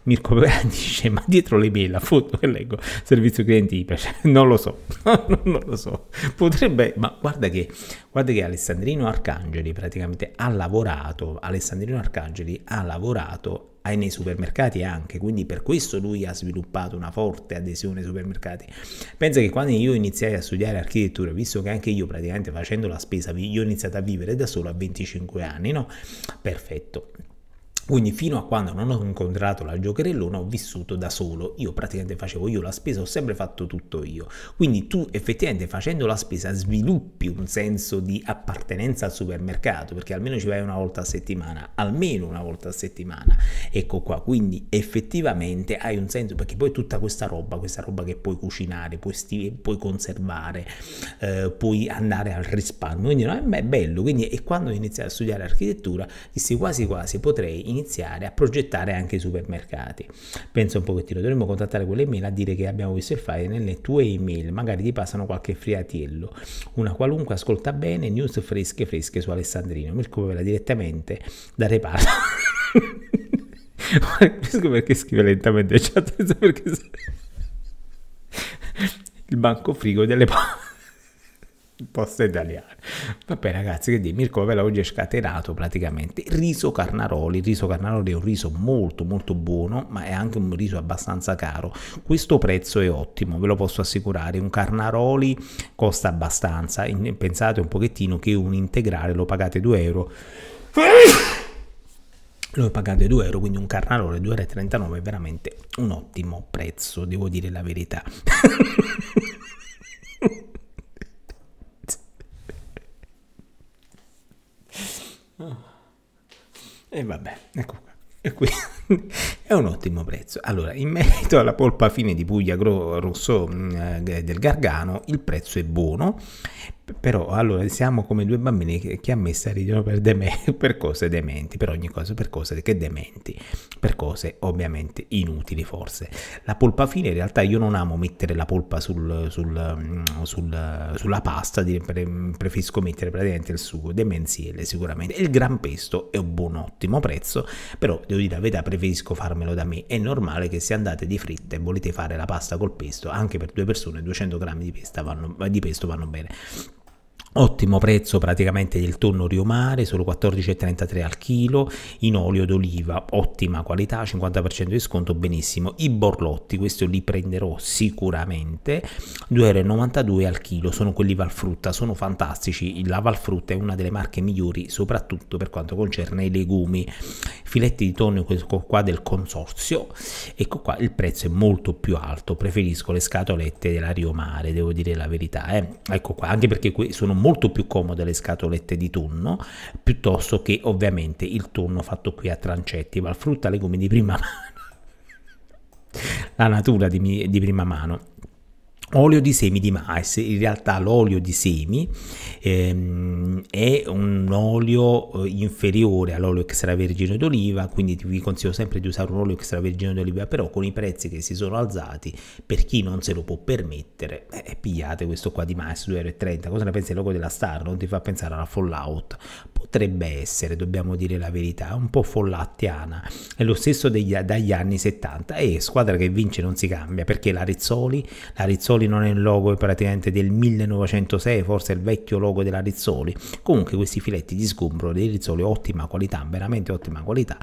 Mirko *laughs* dice ma dietro le mele la foto che leggo servizio clienti *laughs* non lo so *laughs* non lo so potrebbe ma guarda che Guarda che Alessandrino Arcangeli praticamente ha lavorato, Alessandrino Arcangeli ha lavorato nei supermercati anche, quindi per questo lui ha sviluppato una forte adesione ai supermercati. Pensa che quando io iniziai a studiare architettura, visto che anche io praticamente facendo la spesa, io ho iniziato a vivere da solo a 25 anni, no? Perfetto. Quindi fino a quando non ho incontrato la giocherellona ho vissuto da solo, io praticamente facevo io la spesa, ho sempre fatto tutto io. Quindi tu effettivamente facendo la spesa sviluppi un senso di appartenenza al supermercato, perché almeno ci vai una volta a settimana, almeno una volta a settimana. Ecco qua, quindi effettivamente hai un senso, perché poi tutta questa roba, questa roba che puoi cucinare, puoi, sti- puoi conservare, eh, puoi andare al risparmio, quindi no, è bello. Quindi, e quando ho iniziato a studiare architettura, dissi quasi quasi potrei iniziare a progettare anche i supermercati. Pensa un pochettino, dovremmo contattare quelle email a dire che abbiamo visto il file nelle tue email, magari ti passano qualche friatiello. Una qualunque ascolta bene, news fresche fresche su Alessandrino, ve la direttamente da reparto. Capisco *laughs* perché scrive lentamente il cioè, perché il banco frigo delle palle posta italiana. Vabbè ragazzi, che dire, Mirko Papella oggi è scatenato praticamente riso carnaroli, riso carnaroli è un riso molto molto buono, ma è anche un riso abbastanza caro. Questo prezzo è ottimo, ve lo posso assicurare, un carnaroli costa abbastanza, pensate un pochettino che un integrale lo pagate 2 euro. lo pagate 2 euro, quindi un carnarole 2,39 euro è veramente un ottimo prezzo, devo dire la verità. *laughs* E vabbè, ecco qua. E qui *laughs* è un ottimo prezzo. Allora, in merito alla polpa fine di Puglia Rosso mm, eh, del Gargano, il prezzo è buono, però allora siamo come due bambini che, a me ridono per, deme- *laughs* per cose dementi, per ogni cosa, per cose che dementi, per cose ovviamente inutili forse. La polpa fine in realtà io non amo mettere la polpa sul, sul, mm, sul, sulla pasta, preferisco mettere praticamente il sugo demenziale sicuramente. Il gran pesto è un buon ottimo prezzo, però devo dire la verità preferisco farmelo da me. È normale che se andate di fritta e volete fare la pasta col pesto, anche per due persone 200 grammi di, pesta vanno, di pesto vanno bene Ottimo prezzo praticamente del tonno rio mare solo 14,33 al chilo, in olio d'oliva, ottima qualità, 50% di sconto, benissimo. I borlotti, questo li prenderò sicuramente, 2,92 al chilo, sono quelli Valfrutta, sono fantastici, la Valfrutta è una delle marche migliori, soprattutto per quanto concerne i legumi. Filetti di tonno, questo qua del consorzio, ecco qua il prezzo è molto più alto, preferisco le scatolette della rio mare devo dire la verità, eh. ecco qua, anche perché qui sono molto molto più comode le scatolette di tonno piuttosto che ovviamente il tonno fatto qui a trancetti, ma frutta legumi di prima *laughs* mano. La natura di, di prima mano Olio di semi di mais, in realtà l'olio di semi ehm, è un olio eh, inferiore all'olio extravergine d'oliva, quindi vi consiglio sempre di usare un olio extravergine d'oliva, però con i prezzi che si sono alzati, per chi non se lo può permettere, beh, pigliate questo qua di mais 2,30 euro. Cosa ne pensi del logo della Star? Non ti fa pensare alla Fallout? potrebbe essere, dobbiamo dire la verità, un po' follattiana. È lo stesso degli, dagli anni 70 e squadra che vince non si cambia perché la Rizzoli, la Rizzoli non è il logo praticamente del 1906, forse il vecchio logo della Rizzoli. Comunque questi filetti di sgombro dei Rizzoli ottima qualità, veramente ottima qualità.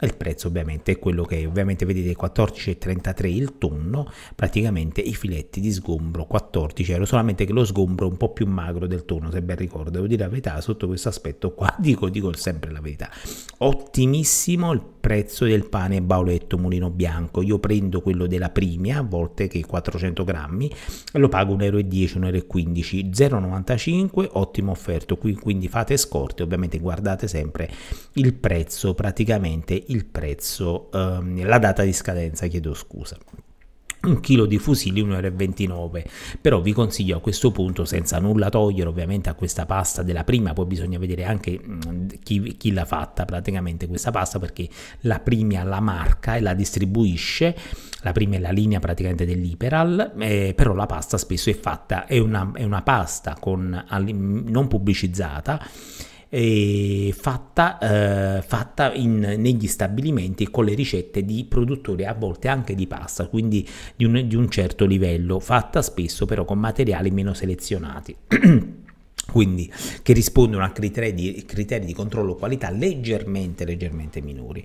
E Il prezzo ovviamente è quello che è. ovviamente vedete 14,33 il tonno, praticamente i filetti di sgombro 14 euro, solamente che lo sgombro è un po' più magro del tonno, se ben ricordo, devo dire la verità sotto questo aspetto qua ma dico, dico sempre la verità, ottimissimo il prezzo del pane bauletto mulino bianco, io prendo quello della primia, a volte che 400 grammi, lo pago 1,10 euro, 1,15 0,95, ottimo offerto, qui quindi fate scorte, ovviamente guardate sempre il prezzo, praticamente il prezzo, ehm, la data di scadenza, chiedo scusa un chilo di fusilli 1,29 euro però vi consiglio a questo punto senza nulla togliere ovviamente a questa pasta della prima poi bisogna vedere anche chi, chi l'ha fatta praticamente questa pasta perché la prima la marca e la distribuisce la prima è la linea praticamente dell'Iperal eh, però la pasta spesso è fatta è una, è una pasta con, non pubblicizzata eh, fatta, eh, fatta in, negli stabilimenti con le ricette di produttori a volte anche di pasta, quindi di un, di un certo livello, fatta spesso però con materiali meno selezionati. *clears throat* quindi che rispondono a criteri di, criteri di controllo qualità leggermente, leggermente minori.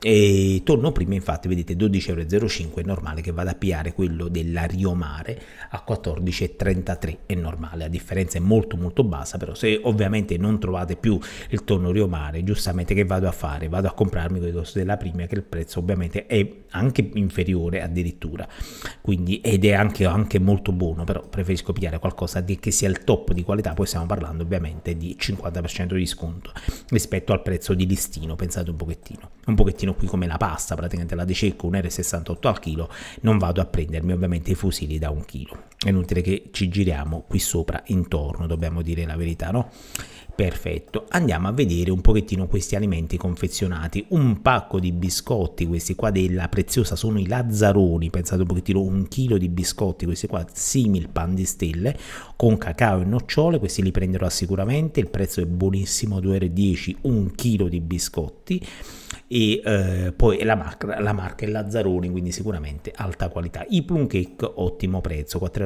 E torno prima, infatti, vedete 12,05 euro è normale che vada a piare quello della Riomare a 14,33 è normale. La differenza è molto molto bassa, però se ovviamente non trovate più il tonno Riomare, giustamente che vado a fare? Vado a comprarmi quello della prima che il prezzo ovviamente è anche inferiore addirittura. Quindi ed è anche, anche molto buono, però preferisco pigliare qualcosa di, che sia il top di qualità, poi stiamo parlando ovviamente di 50% di sconto rispetto al prezzo di listino, pensate un pochettino, un pochettino immagino qui come la pasta, praticamente la dececco 1,68 al chilo, non vado a prendermi ovviamente i fusili da un chilo. È inutile che ci giriamo qui sopra intorno, dobbiamo dire la verità, no? Perfetto, andiamo a vedere un pochettino questi alimenti confezionati, un pacco di biscotti, questi qua della preziosa sono i lazzaroni, pensate un pochettino, un chilo di biscotti, questi qua simil pan di stelle, con cacao e nocciole, questi li prenderò sicuramente, il prezzo è buonissimo, 2,10 euro, un chilo di biscotti, e eh, poi la marca, la marca è Lazzaroni, quindi sicuramente alta qualità. I plum cake, ottimo prezzo, 4,84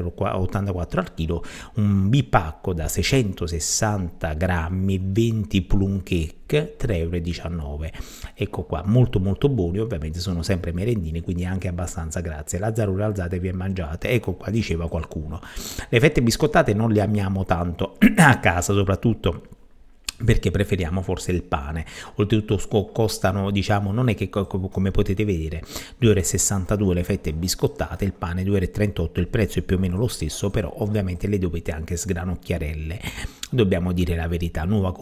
euro al chilo, un bipacco da 660 grammi, 20 plum cake. 3,19 euro. Ecco qua, molto molto buoni, ovviamente sono sempre merendine, quindi anche abbastanza grazie. Lazzaroni alzatevi e mangiate, ecco qua diceva qualcuno. Le fette biscottate non le amiamo tanto *clears throat* a casa, soprattutto perché preferiamo forse il pane. Oltretutto costano, diciamo, non è che come potete vedere, 2,62 le fette biscottate, il pane 2,38, il prezzo è più o meno lo stesso, però ovviamente le dovete anche sgranocchiarelle. Dobbiamo dire la verità, nuova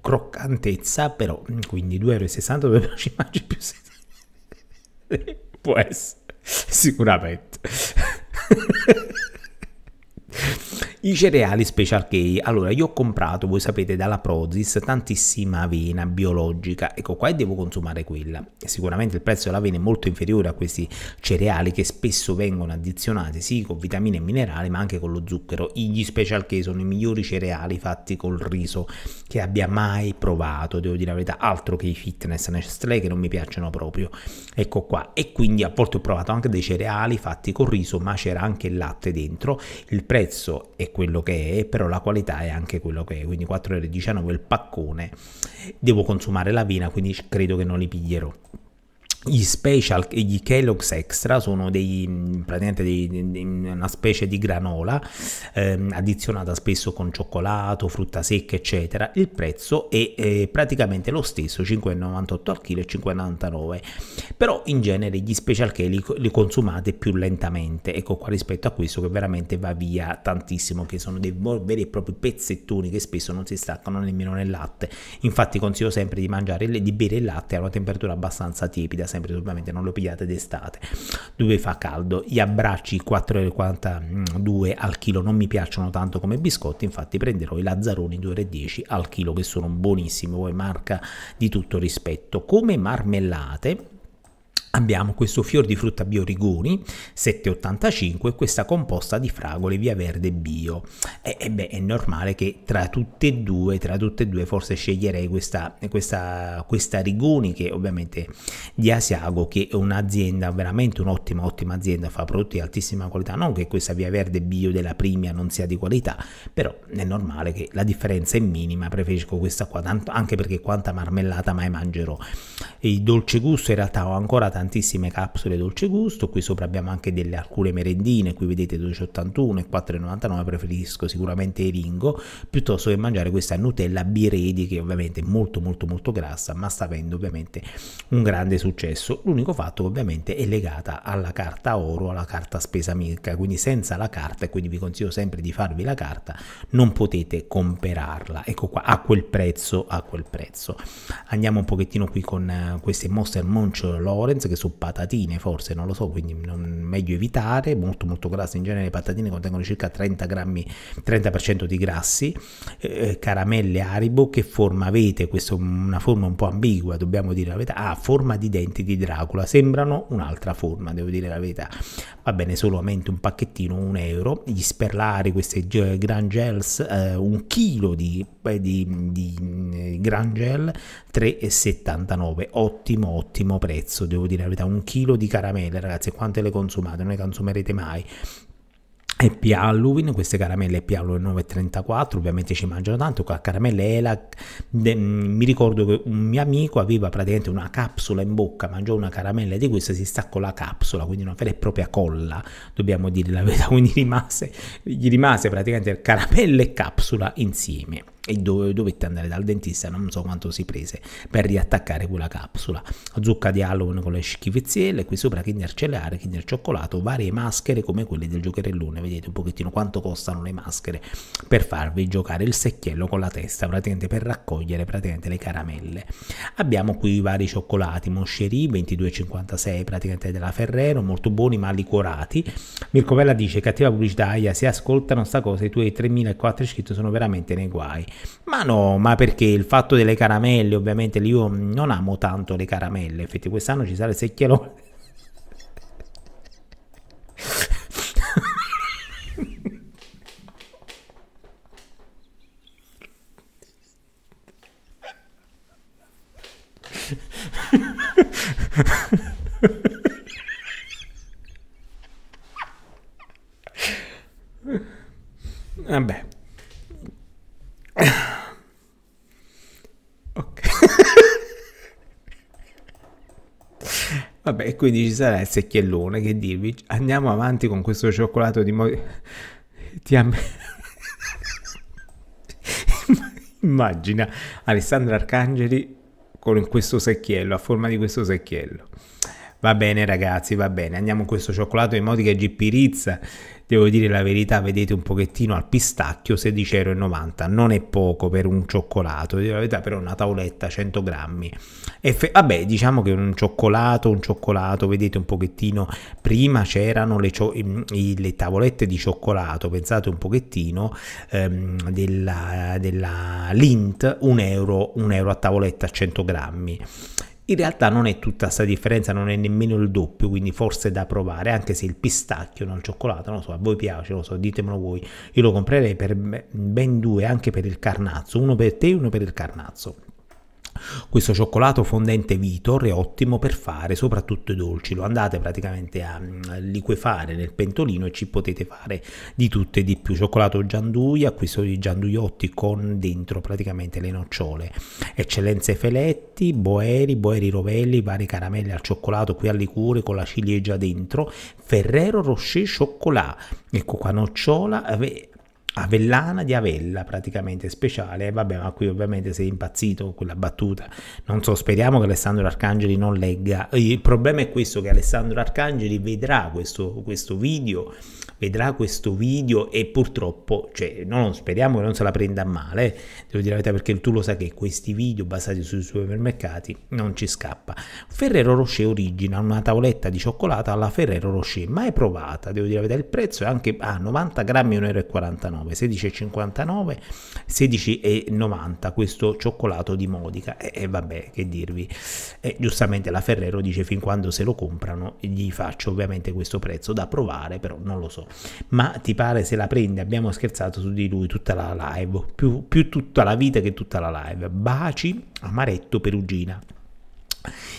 croccantezza, però mm, quindi 2,60 euro *laughs* ci mangi più *laughs* può essere sicuramente I cereali Special K. Allora, io ho comprato, voi sapete, dalla Prozis tantissima avena biologica. Ecco qua e devo consumare quella. Sicuramente il prezzo dell'avena è molto inferiore a questi cereali che spesso vengono addizionati, sì, con vitamine e minerali, ma anche con lo zucchero. Gli Special K sono i migliori cereali fatti col riso che abbia mai provato, devo dire la verità, altro che i fitness Nestlé che non mi piacciono proprio. Ecco qua. E quindi a volte ho provato anche dei cereali fatti col riso, ma c'era anche il latte dentro. Il prezzo è quello che è, però la qualità è anche quello che è, quindi 4,19 euro il paccone, devo consumare la vina, quindi credo che non li piglierò gli special e gli Kellogg's Extra sono dei, praticamente dei, dei, una specie di granola ehm, addizionata spesso con cioccolato, frutta secca eccetera il prezzo è, è praticamente lo stesso 5,98 al chilo e 5,99 però in genere gli special che li, li, consumate più lentamente ecco qua rispetto a questo che veramente va via tantissimo che sono dei veri e propri pezzettoni che spesso non si staccano nemmeno nel latte infatti consiglio sempre di mangiare di bere il latte a una temperatura abbastanza tiepida sempre ovviamente non lo pigliate d'estate dove fa caldo gli abbracci 4,42 al chilo non mi piacciono tanto come biscotti infatti prenderò i lazzaroni 2,10 al chilo che sono buonissimi poi marca di tutto rispetto come marmellate Abbiamo questo fior di frutta bio Rigoni 785 e questa composta di fragole via verde bio. E, e beh, è normale che tra tutte e due, tra tutte e due forse sceglierei questa, questa, questa Rigoni che ovviamente di Asiago che è un'azienda veramente un'ottima ottima azienda, fa prodotti di altissima qualità, non che questa via verde bio della Primia non sia di qualità, però è normale che la differenza è minima, preferisco questa qua, tanto, anche perché quanta marmellata mai mangerò. E il dolce gusto in realtà ho ancora tanto tantissime capsule dolce gusto, qui sopra abbiamo anche delle alcune merendine, qui vedete 12,81 e 4,99, preferisco sicuramente i Ringo, piuttosto che mangiare questa Nutella Biredi che ovviamente è molto molto molto grassa, ma sta avendo ovviamente un grande successo. L'unico fatto ovviamente è legata alla carta oro, alla carta spesa mica, quindi senza la carta, e quindi vi consiglio sempre di farvi la carta, non potete comperarla, ecco qua, a quel prezzo, a quel prezzo. Andiamo un pochettino qui con eh, queste Monster Munch Lawrence che su patatine forse, non lo so, quindi non, meglio evitare, molto molto grasse, in genere le patatine contengono circa 30 grammi, 30% di grassi, eh, eh, caramelle Aribo, che forma avete, questa è una forma un po' ambigua, dobbiamo dire la verità, ha ah, forma di denti di Dracula, sembrano un'altra forma, devo dire la verità, va bene solamente un pacchettino, un euro, gli sperlari, queste Grand gels, eh, un chilo di, eh, di, di eh, gran gel, 3,79, ottimo ottimo prezzo, devo dire la verità, un chilo di caramelle, ragazzi, quante le consumate? Non le consumerete mai. EPA Halloween, queste caramelle EPA Halloween 9,34, ovviamente ci mangiano tanto, con la Ela, de, mm, mi ricordo che un mio amico aveva praticamente una capsula in bocca, mangiò una caramella di questa, si staccò la capsula, quindi una vera e propria colla, dobbiamo dire la verità, *laughs* quindi rimase, gli rimase praticamente caramella e capsula insieme e dove, dovette andare dal dentista, non so quanto si prese, per riattaccare quella capsula. Zucca di Halloween con le schifezzielle, qui sopra Kinder Cellare, Kinder Cioccolato, varie maschere come quelle del giocherellone, vedete un pochettino quanto costano le maschere per farvi giocare il secchiello con la testa, praticamente per raccogliere praticamente le caramelle. Abbiamo qui vari cioccolati, Moncherie 22,56 praticamente della Ferrero, molto buoni ma Mirko Mircovella dice cattiva pubblicità, Aia, se ascoltano sta cosa i tuoi 3.004 iscritti sono veramente nei guai. Ma no, ma perché il fatto delle caramelle, ovviamente, io non amo tanto le caramelle, infatti quest'anno ci sarà secchielone. Vabbè. *coughs* Ok. *laughs* Vabbè, quindi ci sarà il secchiellone che dirvi andiamo avanti con questo cioccolato di mo... Ti am... *laughs* Immagina Alessandro Arcangeli con questo secchiello, a forma di questo secchiello. Va bene ragazzi, va bene, andiamo con questo cioccolato in modica GP Pirizza. Devo dire la verità, vedete un pochettino al pistacchio 16,90 euro. non è poco per un cioccolato, devo dire la verità però una tavoletta 100 grammi. E fe- vabbè, diciamo che un cioccolato, un cioccolato, vedete un pochettino, prima c'erano le, cio- i, le tavolette di cioccolato, pensate un pochettino, ehm, della, della Lint, un euro, euro a tavoletta 100 grammi in realtà non è tutta questa differenza, non è nemmeno il doppio, quindi forse è da provare, anche se il pistacchio, non il cioccolato, non lo so, a voi piace, lo so, ditemelo voi. Io lo comprerei per ben due, anche per il carnazzo, uno per te e uno per il carnazzo. Questo cioccolato fondente Vitor è ottimo per fare soprattutto i dolci, lo andate praticamente a mm, liquefare nel pentolino e ci potete fare di tutto e di più. Cioccolato gianduia, acquisto di gianduiotti con dentro praticamente le nocciole. Eccellenze Feletti, Boeri, Boeri Rovelli, vari caramelle al cioccolato qui a liquore con la ciliegia dentro, Ferrero Rocher Cioccolà, ecco qua nocciola, Avellana di Avella praticamente speciale, vabbè ma qui ovviamente sei impazzito con quella battuta, non so, speriamo che Alessandro Arcangeli non legga, il problema è questo che Alessandro Arcangeli vedrà questo, questo video vedrà questo video e purtroppo, cioè, non, speriamo che non se la prenda male, devo dire la verità perché tu lo sai che questi video basati sui supermercati non ci scappa. Ferrero Rocher origina una tavoletta di cioccolata alla Ferrero Rocher, mai provata, devo dire la verità, il prezzo è anche a ah, 90 grammi 1,49 euro, 16,59, 16,90 questo cioccolato di Modica e, e vabbè che dirvi, e giustamente la Ferrero dice fin quando se lo comprano gli faccio ovviamente questo prezzo da provare, però non lo so ma ti pare se la prende, abbiamo scherzato su di lui tutta la live, più, più tutta la vita che tutta la live. Baci, amaretto, perugina.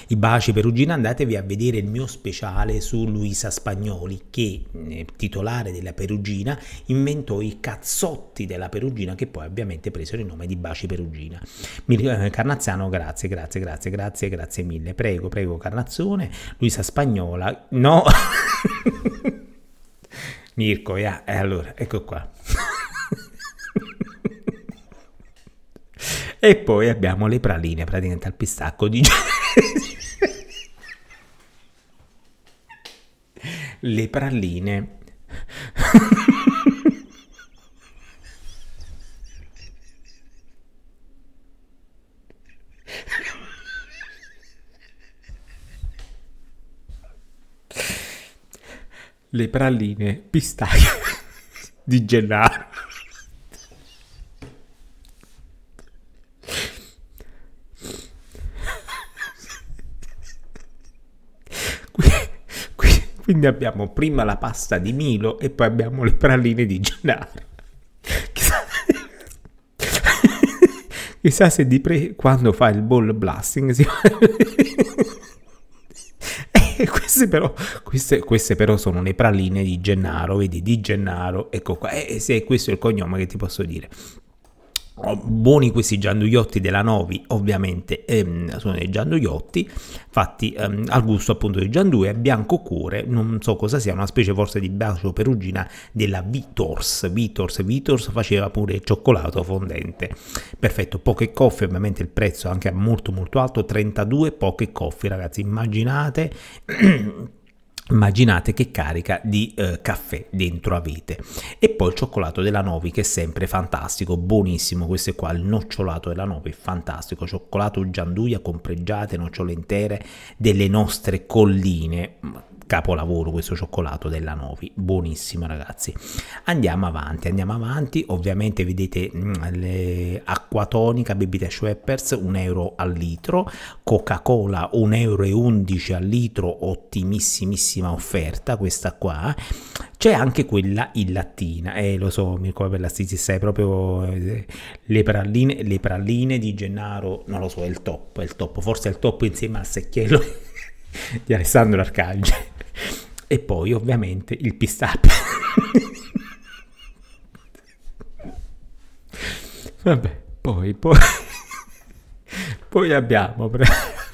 I baci perugina, andatevi a vedere il mio speciale su Luisa Spagnoli, che eh, titolare della Perugina inventò i cazzotti della Perugina, che poi ovviamente presero il nome di baci perugina. Eh, Carnazzano, grazie, grazie, grazie, grazie, grazie mille. Prego, prego, Carnazzone, Luisa Spagnola, no. *laughs* Mirko, yeah. e allora, ecco qua. e poi abbiamo le praline, praticamente al pistacco di... le praline... le praline pistacchio *laughs* di Gennaro. Quindi abbiamo prima la pasta di Milo e poi abbiamo le praline di Gennaro. Chissà, *laughs* Chissà se di pre... quando fa il ball blasting si fa... *laughs* *laughs* queste, però, queste, queste, però, sono le praline di Gennaro, vedi, di Gennaro, ecco qua, e eh, eh, se questo è il cognome che ti posso dire. Oh, buoni questi gianduiotti della Novi, ovviamente ehm, sono dei gianduiotti fatti ehm, al gusto appunto di giandue, bianco cuore, non so cosa sia, una specie forse di bacio perugina della Vitors, Vitors, Vitors faceva pure cioccolato fondente, perfetto, poche coffee, ovviamente il prezzo anche molto molto alto, 32 poche coffee ragazzi, immaginate *clears throat* immaginate che carica di eh, caffè dentro avete e poi il cioccolato della Novi che è sempre fantastico buonissimo questo è qua il nocciolato della Novi fantastico cioccolato gianduia con pregiate nocciole intere delle nostre colline capolavoro questo cioccolato della Novi buonissimo ragazzi andiamo avanti andiamo avanti ovviamente vedete mh, mm, acquatonica bibita schweppers 1 euro al litro coca cola 1,11 euro al litro ottimissimissima offerta questa qua c'è anche quella in lattina e eh, lo so Mirko per la stisi sai proprio eh, le pralline le pralline di Gennaro non lo so è il top è il top forse è il top insieme al secchiello *laughs* di Alessandro Arcangeli e poi ovviamente il pistap. *laughs* Vabbè, poi, poi, *laughs* poi abbiamo *laughs*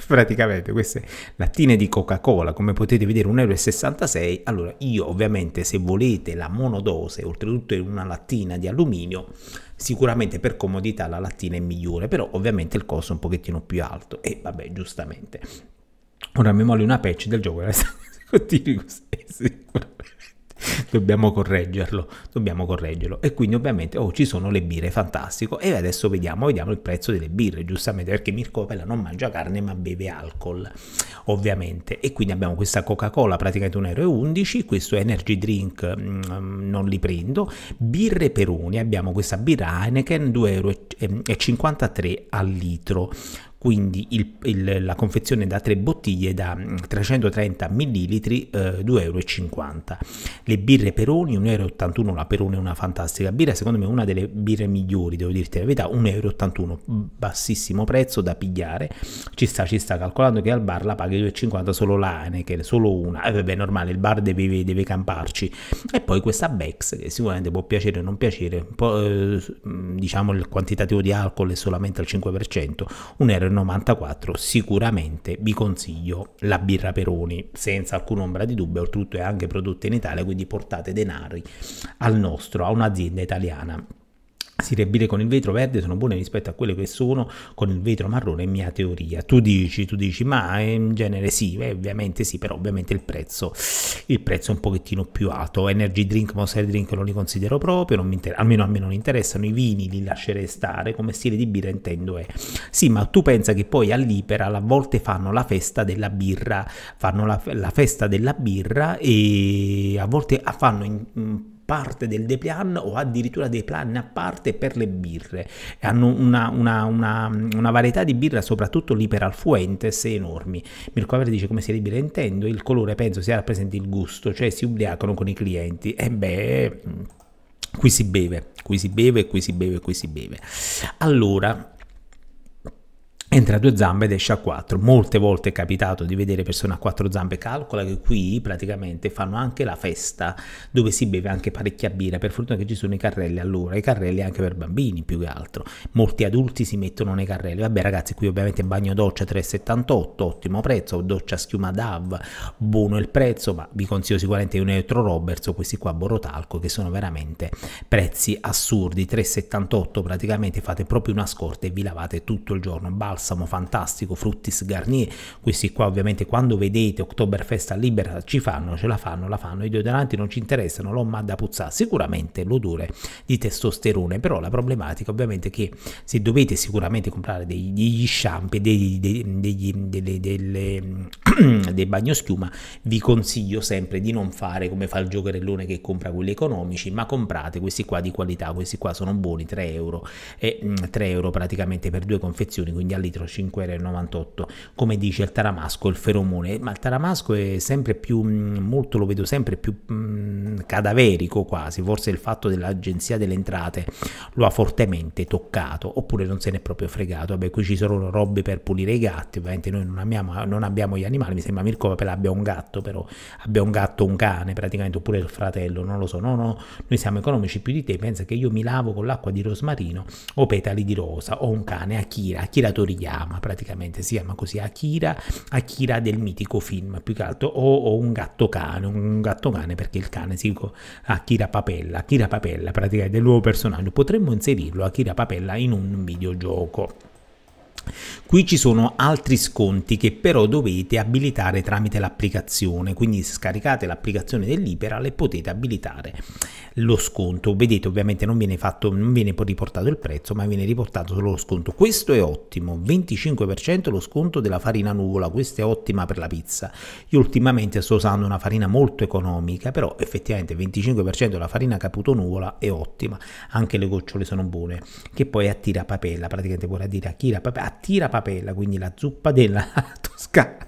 praticamente queste lattine di Coca-Cola, come potete vedere 1,66 euro. Allora io ovviamente se volete la monodose, oltretutto in una lattina di alluminio, sicuramente per comodità la lattina è migliore, però ovviamente il costo è un pochettino più alto e vabbè giustamente. Ora mi molli una patch del gioco continui così, *laughs* sicuramente. Dobbiamo correggerlo, dobbiamo correggerlo. E quindi ovviamente, oh, ci sono le birre, fantastico. E adesso vediamo, vediamo il prezzo delle birre, giustamente, perché Mirko Pella non mangia carne ma beve alcol, ovviamente. E quindi abbiamo questa Coca-Cola, praticamente 1,11 euro, questo energy drink mm, non li prendo. Birre Peroni, abbiamo questa birra Heineken, 2,53 euro mm, al litro quindi il, il, la confezione da tre bottiglie da 330 mm, ml, eh, 2,50 euro. Le birre Peroni, 1,81 euro la Peroni è una fantastica birra, secondo me una delle birre migliori, devo dirti la verità, 1,81 euro, mm, bassissimo prezzo da pigliare, ci sta, ci sta, calcolando che al bar la paghi 2,50 euro solo la Heineken, solo una, e eh, vabbè normale, il bar deve, deve camparci, e poi questa Bex che sicuramente può piacere o non piacere, eh, mm, diciamo il quantitativo di alcol è solamente al 5%, 1,81 euro 94 sicuramente vi consiglio la birra Peroni senza alcuna ombra di dubbio oltretutto è anche prodotta in Italia quindi portate denari al nostro a un'azienda italiana si riabbile con il vetro verde sono buone rispetto a quelle che sono con il vetro marrone, è mia teoria. Tu dici, tu dici, ma ehm, in genere sì, beh, ovviamente sì, però ovviamente il prezzo, il prezzo, è un pochettino più alto. Energy drink, Monster drink non li considero proprio, non inter- almeno a me non interessano, i vini li lascerei stare, come stile di birra intendo è. Sì, ma tu pensa che poi all'ipera a volte fanno la festa della birra, fanno la, la festa della birra e a volte fanno... In, parte del Deplan o addirittura dei plan a parte per le birre. Hanno una, una, una, una varietà di birra, soprattutto l'iperalfuentes, enormi. Mirko Avere dice come si libera intendo, il colore penso sia rappresenti il gusto, cioè si ubriacano con i clienti. E beh, qui si beve, qui si beve, qui si beve, qui si beve. Allora, entra a due zampe ed esce a quattro. Molte volte è capitato di vedere persone a quattro zampe, calcola che qui praticamente fanno anche la festa dove si beve anche parecchia birra, per fortuna che ci sono i carrelli allora, i carrelli anche per bambini più che altro, molti adulti si mettono nei carrelli, vabbè ragazzi qui ovviamente bagno doccia 3,78, ottimo prezzo, doccia schiuma DAV, buono il prezzo, ma vi consiglio sicuramente un Electro Roberts o questi qua Borotalco che sono veramente prezzi assurdi, 3,78 praticamente fate proprio una scorta e vi lavate tutto il giorno, balzo balsamo fantastico, Fruttis Garnier, questi qua ovviamente quando vedete Oktoberfest a Libera ci fanno, ce la fanno, la fanno, i deodoranti non ci interessano, l'omma da puzzare, sicuramente l'odore di testosterone, però la problematica ovviamente è che se dovete sicuramente comprare degli, degli shampoo, degli, degli, delle, delle, *clears throat* dei bagnoschiuma, vi consiglio sempre di non fare come fa il giocherellone che compra quelli economici, ma comprate questi qua di qualità, questi qua sono buoni, 3 euro, e, 3 mm, euro praticamente per due confezioni, quindi all'interno litro 5,98 come dice il taramasco il feromone ma il taramasco è sempre più mm, molto lo vedo sempre più mh, mm, cadaverico quasi forse il fatto dell'agenzia delle entrate lo ha fortemente toccato oppure non se n'è proprio fregato vabbè qui ci sono robe per pulire i gatti ovviamente noi non abbiamo, non abbiamo gli animali mi sembra Mirko Papel abbia un gatto però abbia un gatto un cane praticamente oppure il fratello non lo so no no noi siamo economici più di te pensa che io mi lavo con l'acqua di rosmarino o petali di rosa o un cane Akira Akira Torino Toriyama, praticamente si chiama così Akira, Akira del mitico film, più che altro, o, o un gatto cane, un gatto cane perché il cane si chiama Akira Papella, Akira Papella praticamente è nuovo personaggio, potremmo inserirlo Akira Papella in un videogioco. Qui ci sono altri sconti che però dovete abilitare tramite l'applicazione, quindi scaricate l'applicazione dell'Iperal e potete abilitare lo sconto. Vedete ovviamente non viene, fatto, non viene riportato il prezzo ma viene riportato solo lo sconto. Questo è ottimo, 25% lo sconto della farina nuvola, questa è ottima per la pizza. Io ultimamente sto usando una farina molto economica, però effettivamente 25% della farina caputo nuvola è ottima, anche le gocciole sono buone, che poi attira papella, praticamente vuole dire attira papella, papella, quindi la zuppa della *laughs* Toscana.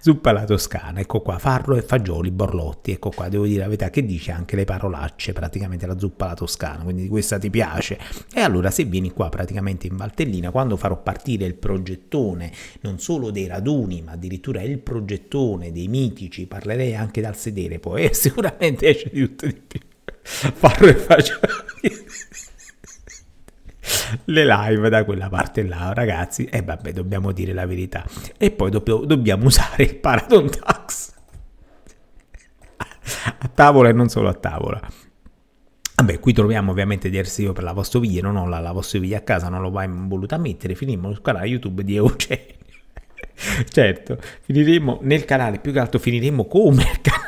Zuppa alla toscana, ecco qua, farro e fagioli, borlotti, ecco qua, devo dire la verità che dice anche le parolacce, praticamente la zuppa alla toscana, quindi questa ti piace. E allora se vieni qua praticamente in Valtellina, quando farò partire il progettone, non solo dei raduni, ma addirittura il progettone dei mitici, parlerei anche dal sedere poi, eh, *laughs* sicuramente esce di tutto di più. Farro e fagioli le live da quella parte là, ragazzi. E vabbè, dobbiamo dire la verità. E poi do- dobbiamo usare il Paradon Tax a tavola e non solo a tavola. Vabbè, qui troviamo ovviamente DRC per la vostra Vostoviglie, non ho la, la Vostoviglie a casa, non l'ho mai voluta mettere, finiremo sul canale YouTube di Eugenio. *laughs* certo, finiremo nel canale, più che altro finiremo come il canale.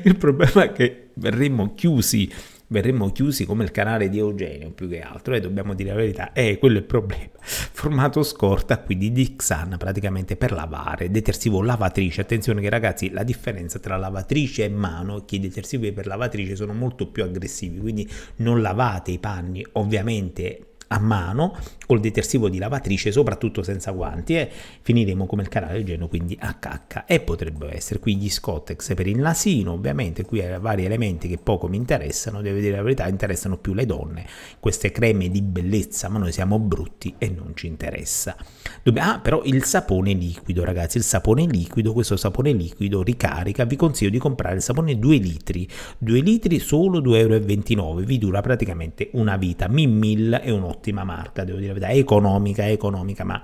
*laughs* il problema è che verremo chiusi verremmo chiusi come il canale di Eugenio più che altro e dobbiamo dire la verità, eh, quello è il problema. *laughs* Formato scorta qui di Xan praticamente per lavare, detersivo lavatrice, attenzione che ragazzi la differenza tra lavatrice e mano che i detersivi per lavatrice sono molto più aggressivi, quindi non lavate i panni ovviamente a mano col detersivo di lavatrice, soprattutto senza guanti, e finiremo come il canale del geno, quindi a cacca. E potrebbero essere qui gli Scottex per il nasino, ovviamente qui hai vari elementi che poco mi interessano, devo dire la verità, interessano più le donne, queste creme di bellezza, ma noi siamo brutti e non ci interessa. Dobbiamo Ah, però il sapone liquido, ragazzi, il sapone liquido, questo sapone liquido ricarica, vi consiglio di comprare il sapone 2 litri, 2 litri solo 2,29 euro, vi dura praticamente una vita, Mi 1000 e un ottimo ottima marca, devo dire la verità, economica, economica, ma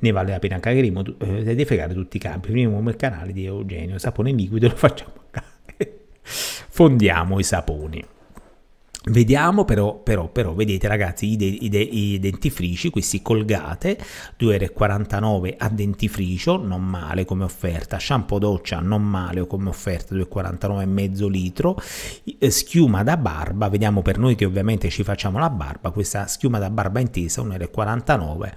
ne vale la pena anche Rimo, eh, defegare tutti i campi, primo il canale di Eugenio, sapone liquido lo facciamo, *laughs* fondiamo i saponi. Vediamo però, però, però, vedete ragazzi, i, de, i, de, i dentifrici, questi colgate, 2,49€ a dentifricio, non male come offerta, shampoo doccia, non male come offerta, 2,49€ mezzo litro, eh, schiuma da barba, vediamo per noi che ovviamente ci facciamo la barba, questa schiuma da barba intesa, 1,49€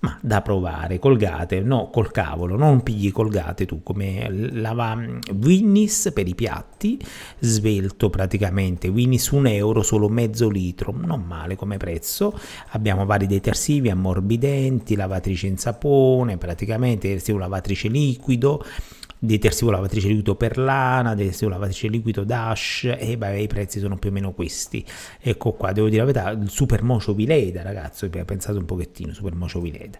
ma da provare. Colgate, no, col cavolo, non pigli colgate tu come lava mm, Winnis per i piatti, svelto praticamente, Winnis 1 euro solo mezzo litro, non male come prezzo. Abbiamo vari detersivi ammorbidenti, lavatrice in sapone, praticamente lavatrice liquido detersivo lavatrice liquido per lana, detersivo lavatrice liquido dash e beh, i prezzi sono più o meno questi. Ecco qua, devo dire la verità, il super mocio vileda ragazzi, pensate un pochettino, super mocio vileda.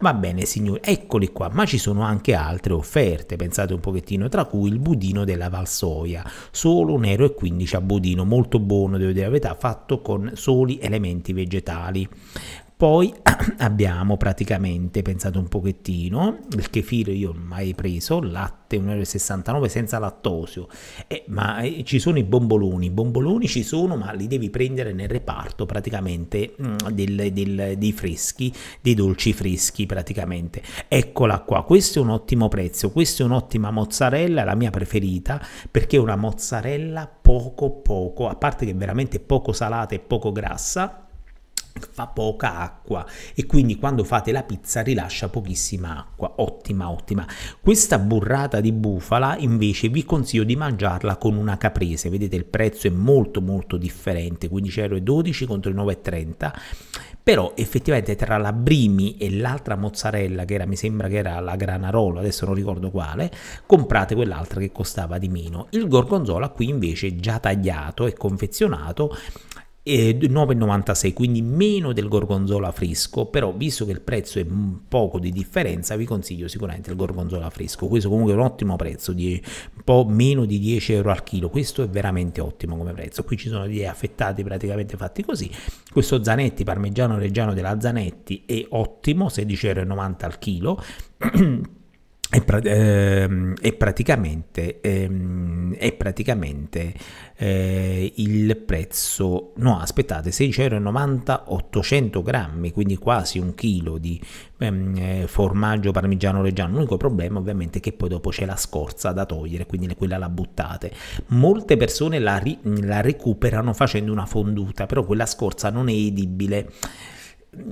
Va bene signori, eccoli qua, ma ci sono anche altre offerte, pensate un pochettino, tra cui il budino della Valsoia, solo un euro e 1,15€ a budino, molto buono devo dire la verità, fatto con soli elementi vegetali. Poi *clears throat* abbiamo praticamente, pensato un pochettino, il kefir io non ho mai preso, latte 1,69 euro senza lattosio, eh, ma eh, ci sono i bomboloni, i bomboloni ci sono ma li devi prendere nel reparto praticamente mh, mm, del, del, dei freschi, dei dolci freschi praticamente. Eccola qua, questo è un ottimo prezzo, questa è un'ottima mozzarella, la mia preferita, perché è una mozzarella poco poco, a parte che è veramente poco salata e poco grassa, fa poca acqua e quindi quando fate la pizza rilascia pochissima acqua ottima ottima questa burrata di bufala invece vi consiglio di mangiarla con una caprese vedete il prezzo è molto molto differente 15,12 contro i 9,30 però effettivamente tra la brimi e l'altra mozzarella che era mi sembra che era la granarolo adesso non ricordo quale comprate quell'altra che costava di meno il gorgonzola qui invece già tagliato e confezionato eh, 9,96 quindi meno del gorgonzola fresco però visto che il prezzo è poco di differenza vi consiglio sicuramente il gorgonzola fresco questo comunque è un ottimo prezzo di un po' meno di 10 euro al chilo questo è veramente ottimo come prezzo qui ci sono gli affettati praticamente fatti così questo zanetti parmigiano reggiano della zanetti è ottimo 16,90 euro al chilo *clears throat* È, pra- ehm, è, praticamente, ehm, è praticamente eh, il prezzo, no aspettate, 16,90 euro 800 grammi, quindi quasi un chilo di ehm, eh, formaggio parmigiano reggiano, l'unico problema ovviamente è che poi dopo c'è la scorza da togliere, quindi quella la buttate. Molte persone la, ri- la recuperano facendo una fonduta, però quella scorza non è edibile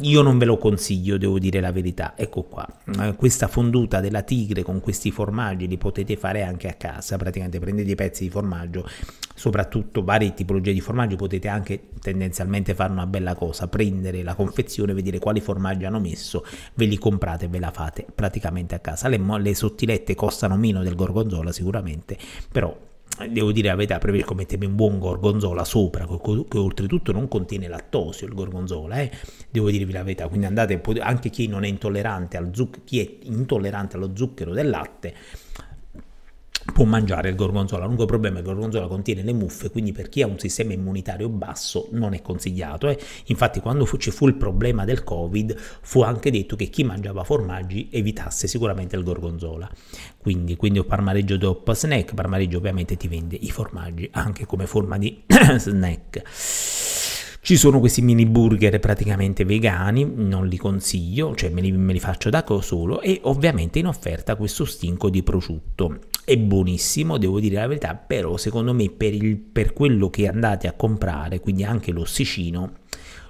io non ve lo consiglio, devo dire la verità. Ecco qua, eh, questa fonduta della tigre con questi formaggi li potete fare anche a casa, praticamente prendete i pezzi di formaggio, soprattutto varie tipologie di formaggio, potete anche tendenzialmente fare una bella cosa, prendere la confezione, vedere quali formaggi hanno messo, ve li comprate e ve la fate praticamente a casa. Le, le sottilette costano meno del gorgonzola sicuramente, però devo dire la verità, preferisco mettermi un buon gorgonzola sopra, che oltretutto non contiene lattosio il gorgonzola, eh? devo dirvi la verità, quindi andate, anche chi non è intollerante, al zuc- chi è intollerante allo zucchero del latte, può mangiare il gorgonzola. L'unico problema è che il gorgonzola contiene le muffe, quindi per chi ha un sistema immunitario basso non è consigliato. Eh. Infatti quando fu, ci fu il problema del Covid fu anche detto che chi mangiava formaggi evitasse sicuramente il gorgonzola. Quindi, quindi parmareggio dopo snack, parmareggio ovviamente ti vende i formaggi anche come forma di *clears throat* snack. Ci sono questi mini burger praticamente vegani, non li consiglio, cioè me li, me li faccio da solo e ovviamente in offerta questo stinco di prosciutto è buonissimo, devo dire la verità, però secondo me per, il, per quello che andate a comprare, quindi anche l'ossicino,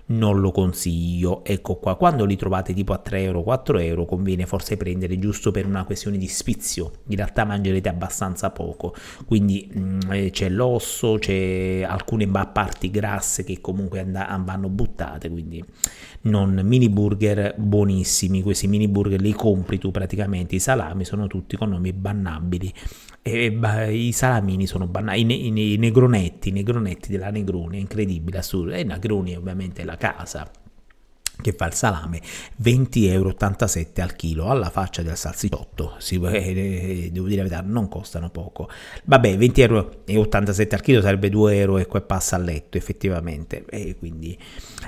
non lo consiglio. Ecco qua, quando li trovate tipo a 3 euro, 4 euro, conviene forse prendere giusto per una questione di spizio. In realtà mangerete abbastanza poco, quindi mh, mm, eh, c'è l'osso, c'è alcune parti grasse che comunque and- vanno buttate, quindi non mini burger buonissimi, questi mini burger li compri tu praticamente, i salami sono tutti con nomi bannabili, e, ba- i salamini sono bannabili, i, i, i negronetti, i negronetti della Negroni, è incredibile, assurdo, e Negroni ovviamente è la casa che fa il salame 20,87 euro al chilo alla faccia del salsicciotto si, eh, eh, devo dire la verità non costano poco vabbè 20,87 euro al chilo sarebbe 2 euro e poi passa a letto effettivamente e quindi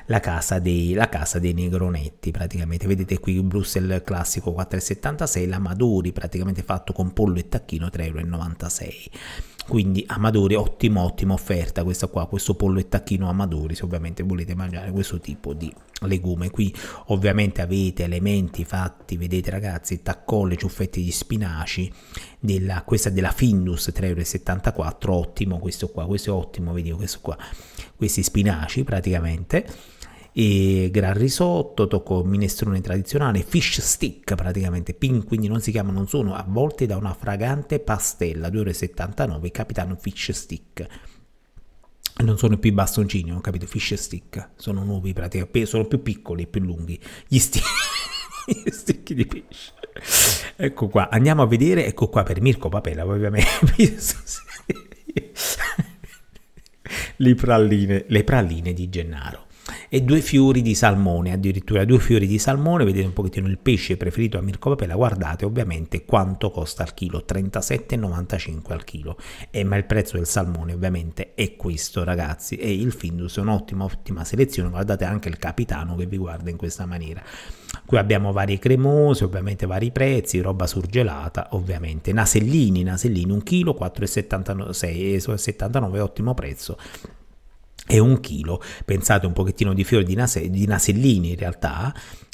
la casa dei, la casa dei negronetti praticamente vedete qui il Brussels classico 4,76 la Maduri praticamente fatto con pollo e tacchino 3,96 euro quindi Amadori ottima ottima offerta questa qua questo pollo e tacchino Amadori se ovviamente volete mangiare questo tipo di legume qui ovviamente avete elementi fatti vedete ragazzi taccolle ciuffetti di spinaci della, questa della Findus 3,74 euro ottimo questo qua questo è ottimo vedi questo qua questi spinaci praticamente e gran risotto, tocco minestrone tradizionale, fish stick praticamente, pin quindi non si chiama, non sono avvolti da una fragante pastella, 2,79 euro, capitano fish stick. Non sono più i bastoncini, ho capito, fish stick, sono nuovi praticamente, sono più piccoli e più lunghi, gli stick *laughs* sticchi di fish. Ecco qua, andiamo a vedere, ecco qua per Mirko Papella, ovviamente. *laughs* *laughs* le, praline, le praline di Gennaro e due fiori di salmone, addirittura due fiori di salmone, vedete un pochettino il pesce preferito a Mirko Papella, guardate ovviamente quanto costa al chilo, 37,95 al chilo, eh, ma il prezzo del salmone ovviamente è questo ragazzi e il Findus è un'ottima ottima selezione, guardate anche il capitano che vi guarda in questa maniera. Qui abbiamo varie cremose, ovviamente vari prezzi, roba surgelata, ovviamente nasellini, nasellini 1 kg 4,79 ottimo prezzo e un chilo, pensate un pochettino di fiori di, nase, di nasellini in realtà,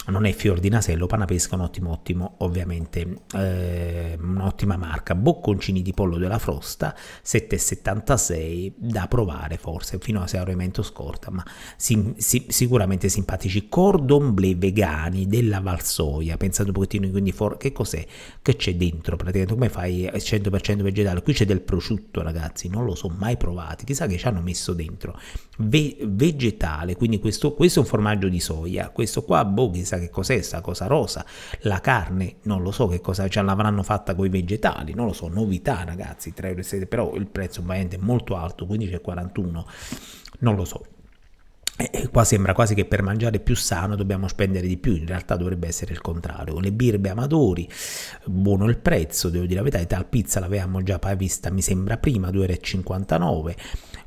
non è fior di nasello, Panapesca è un ottimo, ottimo, ovviamente, eh, un'ottima marca. Bocconcini di pollo della Frosta, 7,76 da provare forse, fino a se 6 euro scorta, ma si, si, sicuramente simpatici. Cordon bleu vegani della Valsoia, pensate un pochettino quindi for- che cos'è? che c'è dentro praticamente come fai 100% eh, vegetale qui c'è del prosciutto ragazzi non lo so mai provati chissà che ci hanno messo dentro Ve- vegetale quindi questo, questo è un formaggio di soia questo qua boh chissà che cos'è sta cosa rosa la carne non lo so che cosa ce l'avranno fatta con i vegetali non lo so novità ragazzi 3,7 però il prezzo ovviamente è molto alto 15,41 non lo so e eh, eh, qua sembra quasi che per mangiare più sano dobbiamo spendere di più, in realtà dovrebbe essere il contrario. le birbe amatori, buono il prezzo, devo dire la verità, tal Pizza l'avevamo già vista, mi sembra prima, 2,59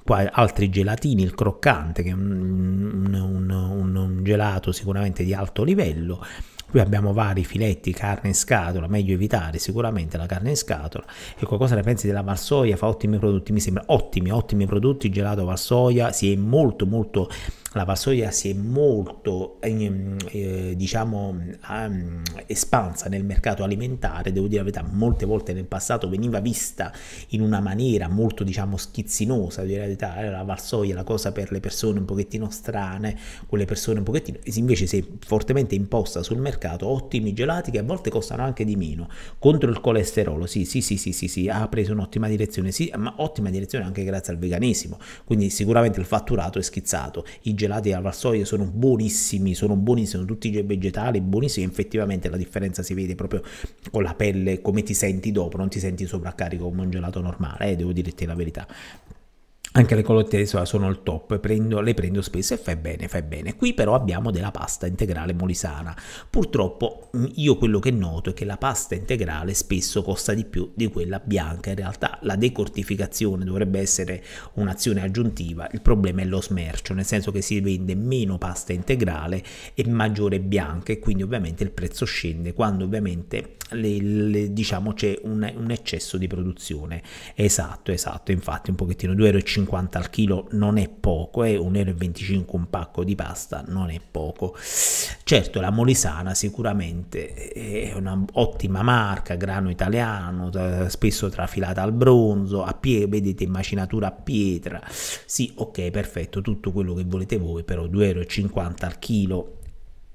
Qua altri gelatini, il croccante, che è un, un, un, un gelato sicuramente di alto livello Qui abbiamo vari filetti, carne in scatola, meglio evitare sicuramente la carne in scatola. E qualcosa ne pensi della Varsoia? Fa ottimi prodotti, mi sembra ottimi, ottimi prodotti, gelato Varsoia, si è molto molto la vassoia si è molto eh, ehm, eh diciamo um, espansa nel mercato alimentare, devo dire la verità, molte volte nel passato veniva vista in una maniera molto diciamo schizzinosa, devo dire la verità, eh, la vassoia la cosa per le persone un pochettino strane, quelle persone un pochettino, invece si è fortemente imposta sul mercato, ottimi gelati che a volte costano anche di meno, contro il colesterolo, sì, sì, sì, sì, sì, sì ha preso un'ottima direzione, sì, ma ottima direzione anche grazie al veganesimo, quindi sicuramente il fatturato è schizzato, i gelati gelati al vassoio sono buonissimi, sono buonissimi, sono tutti vegetali buonissimi, effettivamente la differenza si vede proprio con la pelle, come ti senti dopo, non ti senti sovraccarico come un gelato normale, eh, devo dirti la verità anche le calotte di soia sono il top, prendo, le prendo spesso e fai bene, fai bene. Qui però abbiamo della pasta integrale molisana. Purtroppo mm, io quello che noto è che la pasta integrale spesso costa di più di quella bianca. In realtà la decortificazione dovrebbe essere un'azione aggiuntiva, il problema è lo smercio, nel senso che si vende meno pasta integrale e maggiore bianca e quindi ovviamente il prezzo scende quando ovviamente le, le, diciamo c'è un, un, eccesso di produzione. Esatto, esatto, infatti un pochettino 2,50 euro 1,50 al chilo non è poco eh, e eh? 1,25 euro un pacco di pasta non è poco certo la Molisana sicuramente è un'ottima marca grano italiano eh, spesso trafilata al bronzo a pie- vedete macinatura a pietra sì ok perfetto tutto quello che volete voi però 2,50 euro al chilo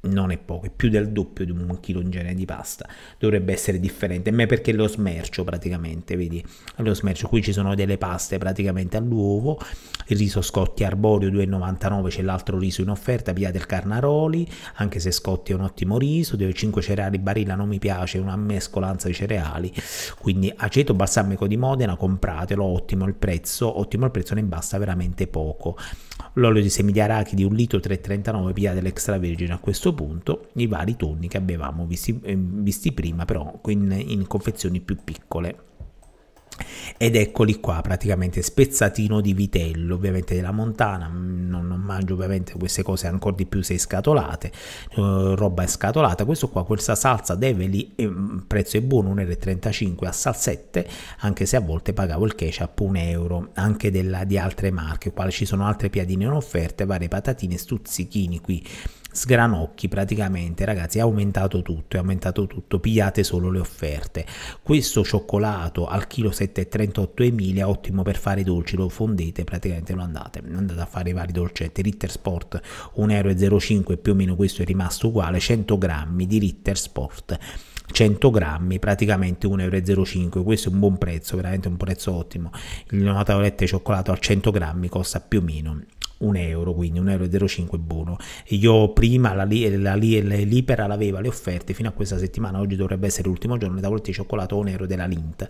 non è poco, è più del doppio di un chilo in genere di pasta, dovrebbe essere differente, ma è perché lo smercio praticamente, vedi, lo smercio, qui ci sono delle paste praticamente all'uovo, il riso scotti arborio 2,99, c'è l'altro riso in offerta, via del Carnaroli, anche se scotti è un ottimo riso, deve 5 cereali barilla non mi piace, una mescolanza di cereali, quindi aceto balsamico di Modena, compratelo, ottimo il prezzo, ottimo il prezzo, ne basta veramente poco. L'olio di semi di arachidi, un litro 3,39, via dell'extravergine a questo questo punto i vari tonni che avevamo visti, eh, visti prima però in, in confezioni più piccole ed eccoli qua praticamente spezzatino di vitello ovviamente della montana mm, non, non mangio ovviamente queste cose ancora di più se scatolate eh, roba scatolata questo qua questa salsa Develi eh, mm, prezzo è buono 1,35 a salsette anche se a volte pagavo il ketchup 1 euro anche della, di altre marche qua ci sono altre piadine in offerta varie patatine stuzzichini qui sgranocchi praticamente, ragazzi, è aumentato tutto, è aumentato tutto, pigliate solo le offerte. Questo cioccolato al chilo 7,38 Emilia, ottimo per fare i dolci, lo fondete, praticamente lo andate, andate a fare i vari dolcetti, Ritter Sport 1,05 euro più o meno questo è rimasto uguale, 100 grammi di Ritter Sport. 100 grammi praticamente 1,05 euro questo è un buon prezzo veramente un prezzo ottimo il 90 tavoletta di cioccolato al 100 grammi costa più o meno 1 euro, quindi 1,05 euro buono. Io prima la, la, la, l'Ipera l'aveva le offerte fino a questa settimana, oggi dovrebbe essere l'ultimo giorno, le tavolette cioccolato 1 euro della Lint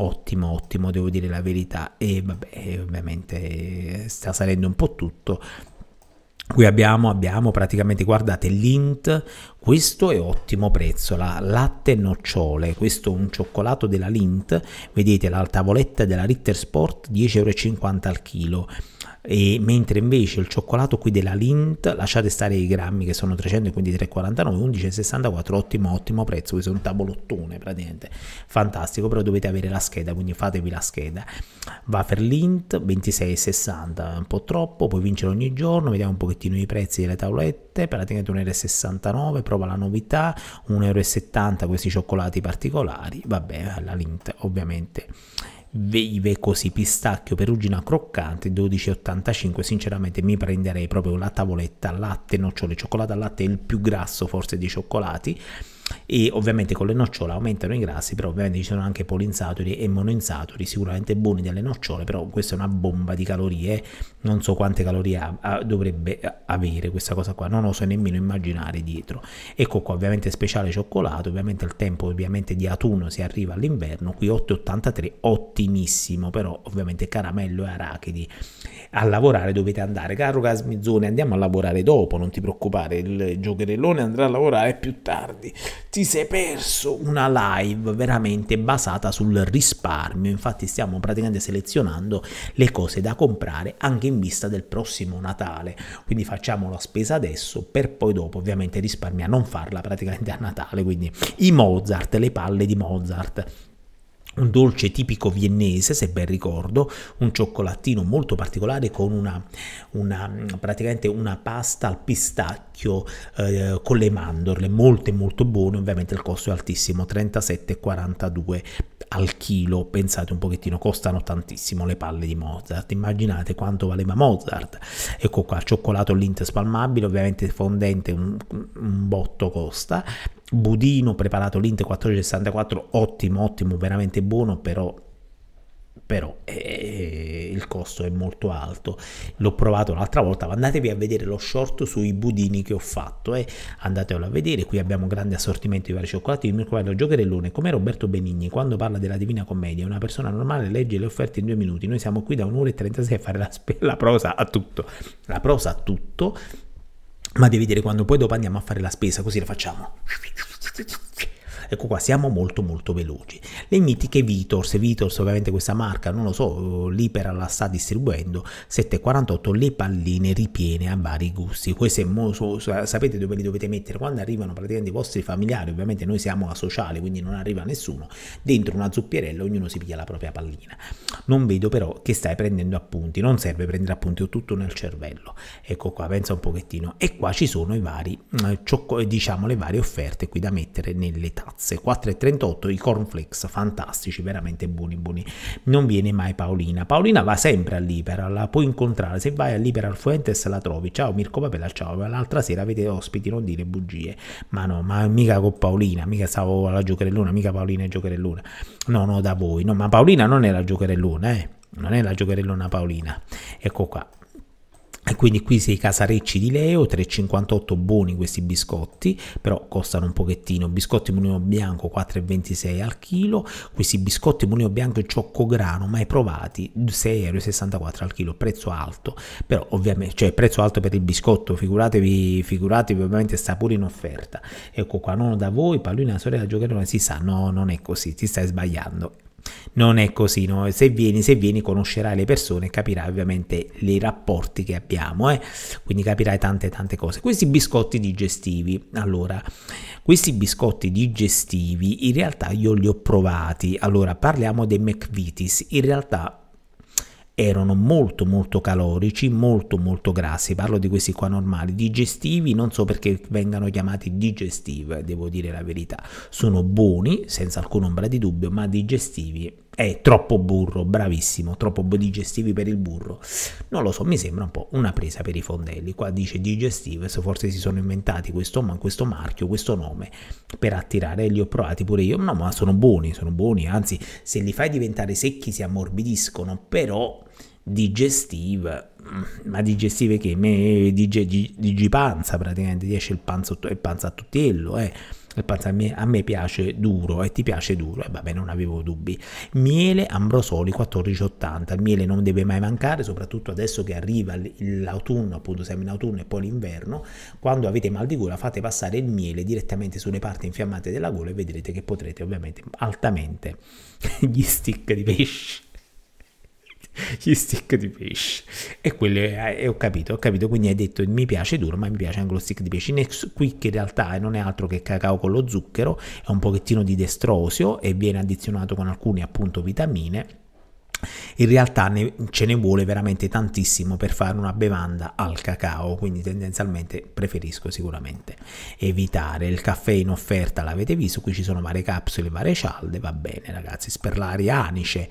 ottimo, ottimo, devo dire la verità. E vabbè, ovviamente eh, sta salendo un po' tutto. Qui abbiamo, abbiamo praticamente, guardate, l'int, questo è ottimo prezzo, la latte nocciole, questo è un cioccolato della Lint, vedete la tavoletta della Ritter Sport, 10,50 euro al chilo e mentre invece il cioccolato qui della Lint lasciate stare i grammi che sono quindi 323,49 11,64 ottimo ottimo prezzo questo è un tavolottone praticamente fantastico però dovete avere la scheda quindi fatevi la scheda va per Lint 26,60 un po' troppo puoi vincere ogni giorno vediamo un pochettino i prezzi delle tavolette praticamente 1,69 euro prova la novità 1,70 euro questi cioccolati particolari vabbè la Lint ovviamente vive così pistacchio perugina croccante 12,85 sinceramente mi prenderei proprio la tavoletta latte nocciole cioccolata al latte è il più grasso forse dei cioccolati e ovviamente con le nocciole aumentano i grassi, però ovviamente ci sono anche polinsaturi e monoinsaturi, sicuramente buoni delle nocciole, però questa è una bomba di calorie, non so quante calorie dovrebbe avere questa cosa qua, non oso nemmeno immaginare dietro. Ecco qua ovviamente speciale cioccolato, ovviamente il tempo ovviamente di autunno si arriva all'inverno, qui 8,83, ottimissimo, però ovviamente caramello e arachidi. A lavorare dovete andare, caro Gasmizzone, andiamo a lavorare dopo, non ti preoccupare, il giocherellone andrà a lavorare più tardi ti sei perso una live veramente basata sul risparmio. Infatti stiamo praticamente selezionando le cose da comprare anche in vista del prossimo Natale. Quindi facciamo la spesa adesso per poi dopo ovviamente risparmiare, non farla praticamente a Natale. Quindi i Mozart, le palle di Mozart un dolce tipico viennese, se ben ricordo, un cioccolatino molto particolare con una, una, praticamente una pasta al pistacchio pistacchio eh, con le mandorle, molte molto buone, ovviamente il costo è altissimo, 37,42 al chilo, pensate un pochettino, costano tantissimo le palle di Mozart, immaginate quanto valeva Mozart, ecco qua, cioccolato lint spalmabile, ovviamente fondente un, un botto costa, budino preparato lint 464, ottimo, ottimo, veramente buono, però però eh, il costo è molto alto. L'ho provato un'altra volta, andatevi a vedere lo short sui budini che ho fatto e eh. andatelo a vedere. Qui abbiamo un grande assortimento di vari cioccolatini. Mi ricordo Giocherellone, come Roberto Benigni, quando parla della Divina Commedia, una persona normale legge le offerte in due minuti. Noi siamo qui da un'ora e 36 a fare la, sp- la prosa a tutto. La prosa a tutto, ma devi dire quando poi dopo andiamo a fare la spesa, così la facciamo ecco qua siamo molto molto veloci le mitiche Vitors Vitors ovviamente questa marca non lo so l'Ipera la sta distribuendo 748 le palline ripiene a vari gusti queste sapete dove li dovete mettere quando arrivano praticamente i vostri familiari ovviamente noi siamo a sociale quindi non arriva nessuno dentro una zuppierella ognuno si piglia la propria pallina non vedo però che stai prendendo appunti non serve prendere appunti ho tutto nel cervello ecco qua pensa un pochettino e qua ci sono i vari mm, diciamo le varie offerte qui da mettere nelle tazze pazze, 4,38 i cornflakes fantastici, veramente buoni buoni. Non viene mai Paolina. Paolina va sempre a Libera la puoi incontrare, se vai a all'Iperal Fuentes la trovi. Ciao Mirko Papella, ciao. L'altra sera avete ospiti, non dire bugie. Ma no, ma mica con Paolina, mica stavo alla giocherelluna mica Paolina è giocherelluna No, no, da voi. No, ma Paolina non è la giocherelluna eh non è la giocherellona Paolina. Ecco qua, e quindi qui sei casarecci di Leo, 3,58 buoni questi biscotti, però costano un pochettino. Biscotti muneo bianco 4,26 al chilo, questi biscotti muneo bianco e ciocco-grano mai provati 6,64 euro al chilo, prezzo alto, però ovviamente, cioè prezzo alto per il biscotto, figuratevi, figuratevi ovviamente sta pure in offerta. Ecco qua, non da voi, pallina sorella giocherone, si sa, no, non è così, ti stai sbagliando non è così, no? se, vieni, se vieni conoscerai le persone e capirai ovviamente i rapporti che abbiamo, eh? quindi capirai tante tante cose. Questi biscotti digestivi, allora, questi biscotti digestivi in realtà io li ho provati, allora parliamo dei McVitie's, in realtà erano molto molto calorici, molto molto grassi, parlo di questi qua normali, digestivi, non so perché vengano chiamati digestive, eh, devo dire la verità, sono buoni, senza alcuna ombra di dubbio, ma digestivi è troppo burro, bravissimo, troppo digestivi per il burro. Non lo so, mi sembra un po' una presa per i fondelli. Qua dice digestive, forse si sono inventati questo, questo marchio, questo nome per attirare, li ho provati pure io. No, ma sono buoni, sono buoni, anzi se li fai diventare secchi si ammorbidiscono, però digestive, mm, ma digestive che? Me, dig, dig, digipanza praticamente, esce il panzo, il panza a tuttiello, eh. il panza a me, a me piace duro e eh, ti piace duro, e eh, vabbè non avevo dubbi. Miele Ambrosoli 1480, il miele non deve mai mancare, soprattutto adesso che arriva l'autunno, appunto siamo in autunno e poi l'inverno, quando avete mal di gola fate passare il miele direttamente sulle parti infiammate della gola e vedrete che potrete ovviamente altamente *laughs* gli stick di pesce *laughs* gli stick di pesce e quello eh, ho capito ho capito quindi hai detto mi piace duro ma mi piace anche lo stick di pesce qui che in realtà non è altro che cacao con lo zucchero è un pochettino di destrosio e viene addizionato con alcune appunto vitamine in realtà ne, ce ne vuole veramente tantissimo per fare una bevanda al cacao, quindi tendenzialmente preferisco sicuramente evitare il caffè in offerta, l'avete visto, qui ci sono varie capsule, varie cialde, va bene ragazzi, sperlari, anice,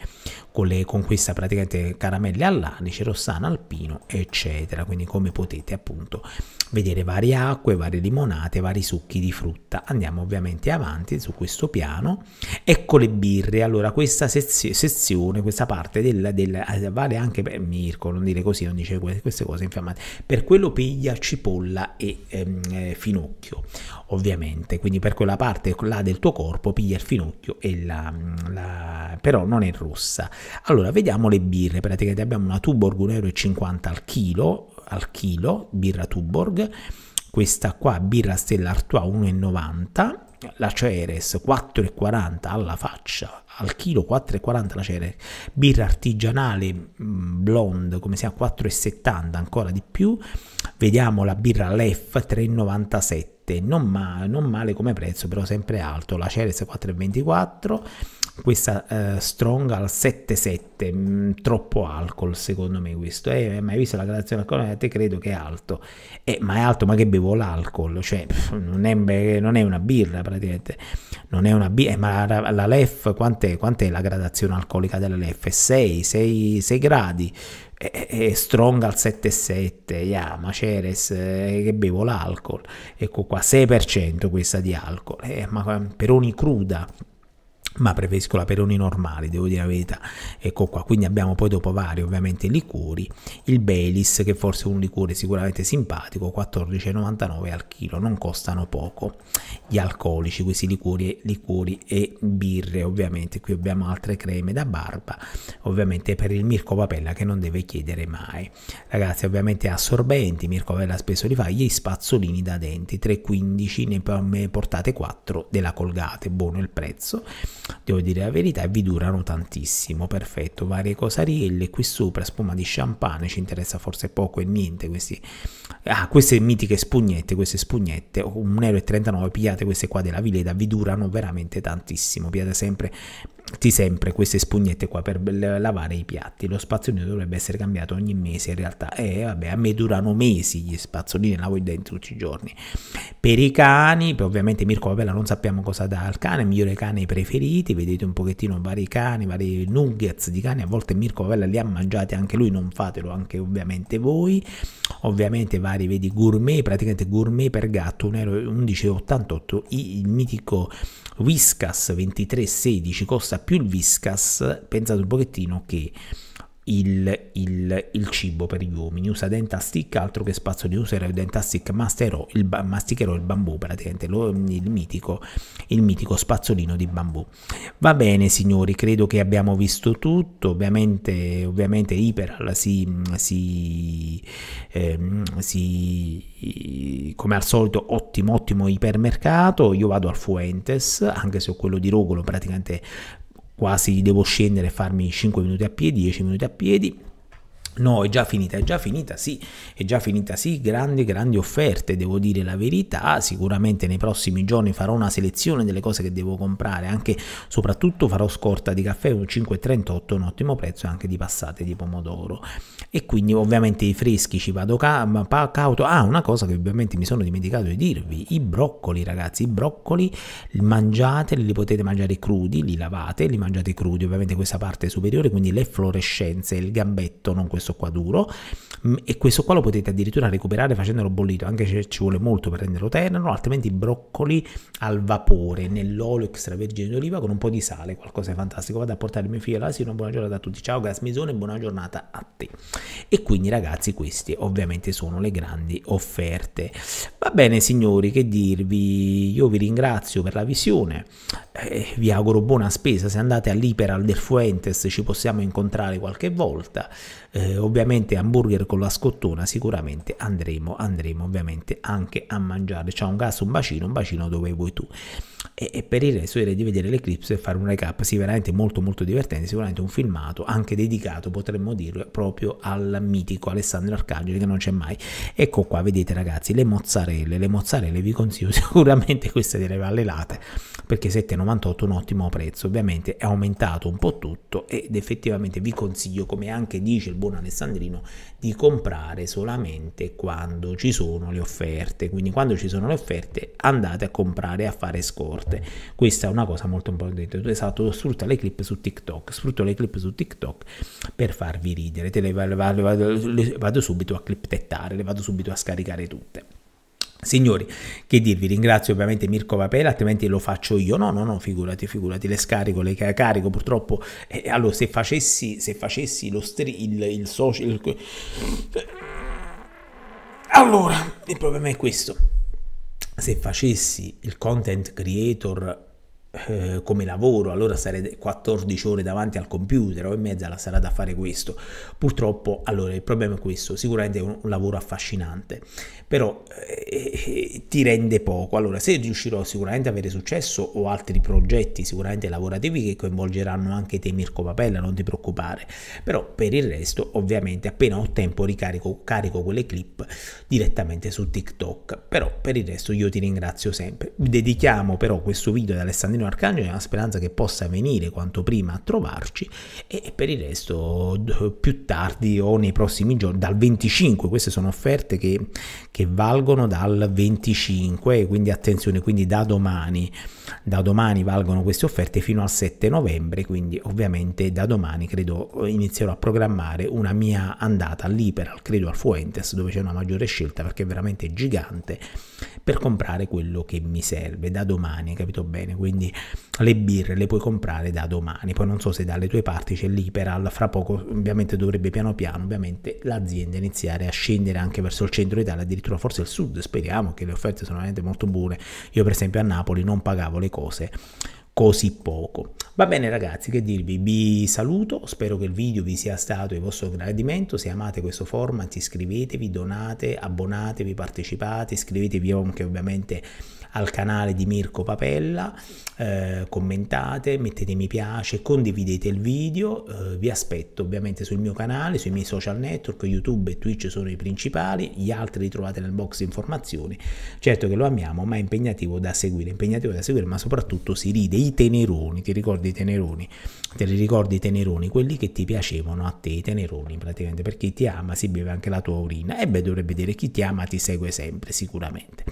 con, le, con questa praticamente caramelle all'anice, rossano alpino, eccetera. Quindi come potete appunto vedere varie acque, varie limonate, vari succhi di frutta. Andiamo ovviamente avanti su questo piano. Ecco le birre. Allora questa sezio, sezione, questa parte del, del, eh, vale anche per Mirko, non dire così, non dice queste cose infiammate. Per quello piglia cipolla e ehm, eh, finocchio, ovviamente. Quindi per quella parte là del tuo corpo piglia il finocchio e la, la però non è rossa. Allora, vediamo le birre. Praticamente abbiamo una Tuborg 1,50 euro al chilo, al chilo, birra Tuborg. Questa qua, birra Stella Artois 1,90 la Ceres 4,40 alla faccia, al chilo 4,40 la Ceres, birra artigianale mm, blonde come si chiama 4,70 ancora di più, vediamo la birra Lef 3,97, non, ma non male come prezzo però sempre alto, la Ceres 4,24 questa eh, strong al 7,7 mm, troppo alcol secondo me questo eh, mai visto la gradazione alcolica eh, te credo che è alto eh, ma è alto ma che bevo l'alcol cioè pff, non, è, non, è, una birra praticamente non è una birra eh, ma la, la LEF quant'è, quant'è la gradazione alcolica della LEF 6 6, 6 gradi è eh, eh, strong al 7,7, yeah, ma Ceres eh, che bevo l'alcol, ecco qua 6% questa di alcol, eh, ma ehm, peroni cruda ma preferisco l'aperoni normale, devo dire la verità. Ecco qua, quindi abbiamo poi dopo vari ovviamente liquori, il Belis che forse è un liquore sicuramente simpatico, 14,99 al chilo, non costano poco. Gli alcolici, questi liquori, liquori e birre ovviamente, qui abbiamo altre creme da barba, ovviamente per il Mirko Papella che non deve chiedere mai. Ragazzi ovviamente assorbenti, Mirko Papella spesso li fa, gli spazzolini da denti, 3,15 ne portate 4 della Colgate, buono il prezzo devo dire la verità, e vi durano tantissimo, perfetto, varie cosarielle, qui sopra spuma di champagne, ci interessa forse poco e niente, questi, ah, queste mitiche spugnette, queste spugnette, 1,39 euro, pigliate queste qua della Vileda, vi durano veramente tantissimo, pigliate sempre sempre queste spugnette qua per lavare i piatti lo spazzolino dovrebbe essere cambiato ogni mese in realtà e eh, vabbè a me durano mesi gli spazzolini lavo i denti tutti i giorni per i cani ovviamente Mirko Papella non sappiamo cosa dà al cane migliore cani preferiti vedete un pochettino vari cani vari nuggets di cani a volte Mirko Papella li ha mangiati anche lui non fatelo anche ovviamente voi ovviamente vari vedi gourmet praticamente gourmet per gatto 1,1188 il mitico Whiskas 2316 costa usa più il viscas, pensate un pochettino che il, il, il, cibo per gli uomini, usa dentastick altro che spazzoli, userà il dentastick, masterò il, masticherò il bambù praticamente, lo, il, mitico, il mitico spazzolino di bambù. Va bene signori, credo che abbiamo visto tutto, ovviamente, ovviamente Iperal si, si, ehm, si, come al solito ottimo ottimo ipermercato, io vado al Fuentes, anche se ho quello di Rogolo praticamente quasi devo scendere e farmi 5 minuti a piedi, 10 minuti a piedi No, è già finita, è già finita, sì, è già finita, sì, grandi, grandi offerte, devo dire la verità, sicuramente nei prossimi giorni farò una selezione delle cose che devo comprare, anche, soprattutto farò scorta di caffè un 5,38, un ottimo prezzo, anche di passate di pomodoro, e quindi ovviamente i freschi ci vado ca- cauto, ah, una cosa che ovviamente mi sono dimenticato di dirvi, i broccoli ragazzi, i broccoli mangiate, li potete mangiare crudi, li lavate, li mangiate crudi, ovviamente questa parte superiore, quindi le fluorescenze, il gambetto, non questo questo qua duro mm, e questo qua lo potete addirittura recuperare facendolo bollito anche se ci vuole molto per renderlo tenero altrimenti broccoli al vapore nell'olio extravergine d'oliva con un po' di sale qualcosa di fantastico vado a portare il mio figlio all'asilo buona giornata a tutti ciao Gasmisone buona giornata a te e quindi ragazzi queste ovviamente sono le grandi offerte va bene signori che dirvi io vi ringrazio per la visione eh, vi auguro buona spesa se andate all'Iperal del Fuentes ci possiamo incontrare qualche volta eh, ovviamente hamburger con la scottona sicuramente andremo, andremo ovviamente anche a mangiare, c'è un gas, un bacino, un bacino dove vuoi tu. E, e per il resto direi di vedere l'eclipse e fare un recap, sì veramente molto molto divertente, sicuramente un filmato anche dedicato potremmo dirlo proprio al mitico Alessandro Arcangeli che non c'è mai. Ecco qua, vedete ragazzi, le mozzarelle, le mozzarelle vi consiglio *laughs* sicuramente queste delle valle vallelate perché 7,98 un ottimo prezzo, ovviamente è aumentato un po' tutto ed effettivamente vi consiglio come anche dice il buon alessandrino di comprare solamente quando ci sono le offerte, quindi quando ci sono le offerte andate a comprare e a fare scorte. Questa è una cosa molto importante. Esatto, sfrutta le clip su TikTok, sfrutto le clip su TikTok per farvi ridere, te le, le, le, le vado subito a clippettare, le vado subito a scaricare tutte. Signori, che dirvi? Ringrazio ovviamente Mirko Vapela, altrimenti lo faccio io. No, no, no, figurati, figurati, le scarico, le carico. Purtroppo, eh, allora, se facessi, se facessi lo stri- il, il social... Il... Allora, il problema è questo. Se facessi il content creator eh, come lavoro, allora sarete 14 ore davanti al computer o e mezza la sarà da fare questo. Purtroppo, allora il problema è questo, sicuramente è un, un lavoro affascinante, però eh, eh ti rende poco. Allora, se riuscirò sicuramente ad avere successo o altri progetti sicuramente lavorativi che coinvolgeranno anche te Mirko Papella, non ti preoccupare. Però per il resto, ovviamente, appena ho tempo ricarico carico quelle clip direttamente su TikTok. Però per il resto io ti ringrazio sempre. Dedichiamo però questo video ad Alessandrino Arcangelo. è una speranza che possa venire quanto prima a trovarci e per il resto più tardi o nei prossimi giorni, dal 25, queste sono offerte che, che valgono dal 25, quindi attenzione, quindi da domani, da domani valgono queste offerte fino al 7 novembre, quindi ovviamente da domani credo eh, inizierò a programmare una mia andata all'Iperal, credo al Fuentes, dove c'è una maggiore scelta perché è veramente gigante per comprare quello che mi serve da domani, capito bene? Quindi le birre le puoi comprare da domani, poi non so se dalle tue parti c'è l'Iperal, fra poco ovviamente dovrebbe piano piano ovviamente l'azienda iniziare a scendere anche verso il centro Italia, addirittura forse il sud, speriamo che le offerte sono veramente molto buone. Io per esempio a Napoli non pagavo le cose così poco. Va bene ragazzi, che dirvi? Vi saluto, spero che il video vi sia stato di vostro gradimento, se amate questo format iscrivetevi, donate, abbonatevi, partecipate, iscrivetevi anche ovviamente al canale di Mirko Papella, eh, commentate, mettete mi piace, condividete il video, eh, vi aspetto ovviamente sul mio canale, sui miei social network, YouTube e Twitch sono i principali, gli altri li trovate nel box informazioni, certo che lo amiamo ma è impegnativo da seguire, impegnativo da seguire ma soprattutto si ride, i teneroni, ti ricordi i teneroni? Te li ricordi i teneroni? Quelli che ti piacevano a te, i teneroni praticamente, per chi ti ama si beve anche la tua urina e beh dovrebbe dire chi ti ama ti segue sempre sicuramente.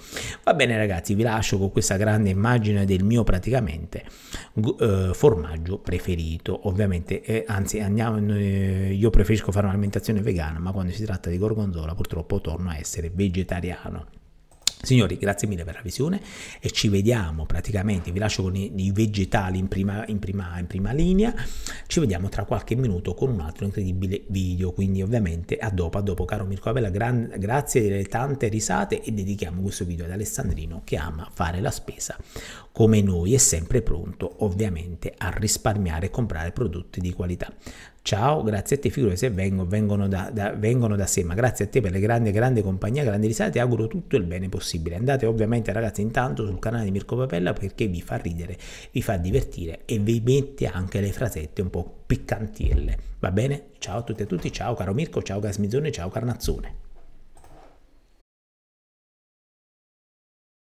Va bene ragazzi, vi lascio lascio con questa grande immagine del mio praticamente eh, formaggio preferito. Ovviamente, eh, anzi, andiamo, eh, io preferisco fare un'alimentazione vegana, ma quando si tratta di gorgonzola purtroppo torno a essere vegetariano. Signori, grazie mille per la visione e ci vediamo praticamente, vi lascio con i, i vegetali in prima, in, prima, in prima, linea, ci vediamo tra qualche minuto con un altro incredibile video, quindi ovviamente a dopo, a dopo caro Mirko Avella, gran, grazie delle tante risate e dedichiamo questo video ad Alessandrino che ama fare la spesa come noi e sempre pronto ovviamente a risparmiare e comprare prodotti di qualità ciao, grazie a te, figurati se vengo, vengono da, da, vengono da, sé, ma grazie a te per le grandi, grandi compagnie, grandi risate, auguro tutto il bene possibile. Andate ovviamente ragazzi intanto sul canale di Mirko Papella perché vi fa ridere, vi fa divertire e vi mette anche le frasette un po' piccantille. va bene? Ciao a tutti e a tutti, ciao caro Mirko, ciao Gasmizzone, ciao Carnazzone.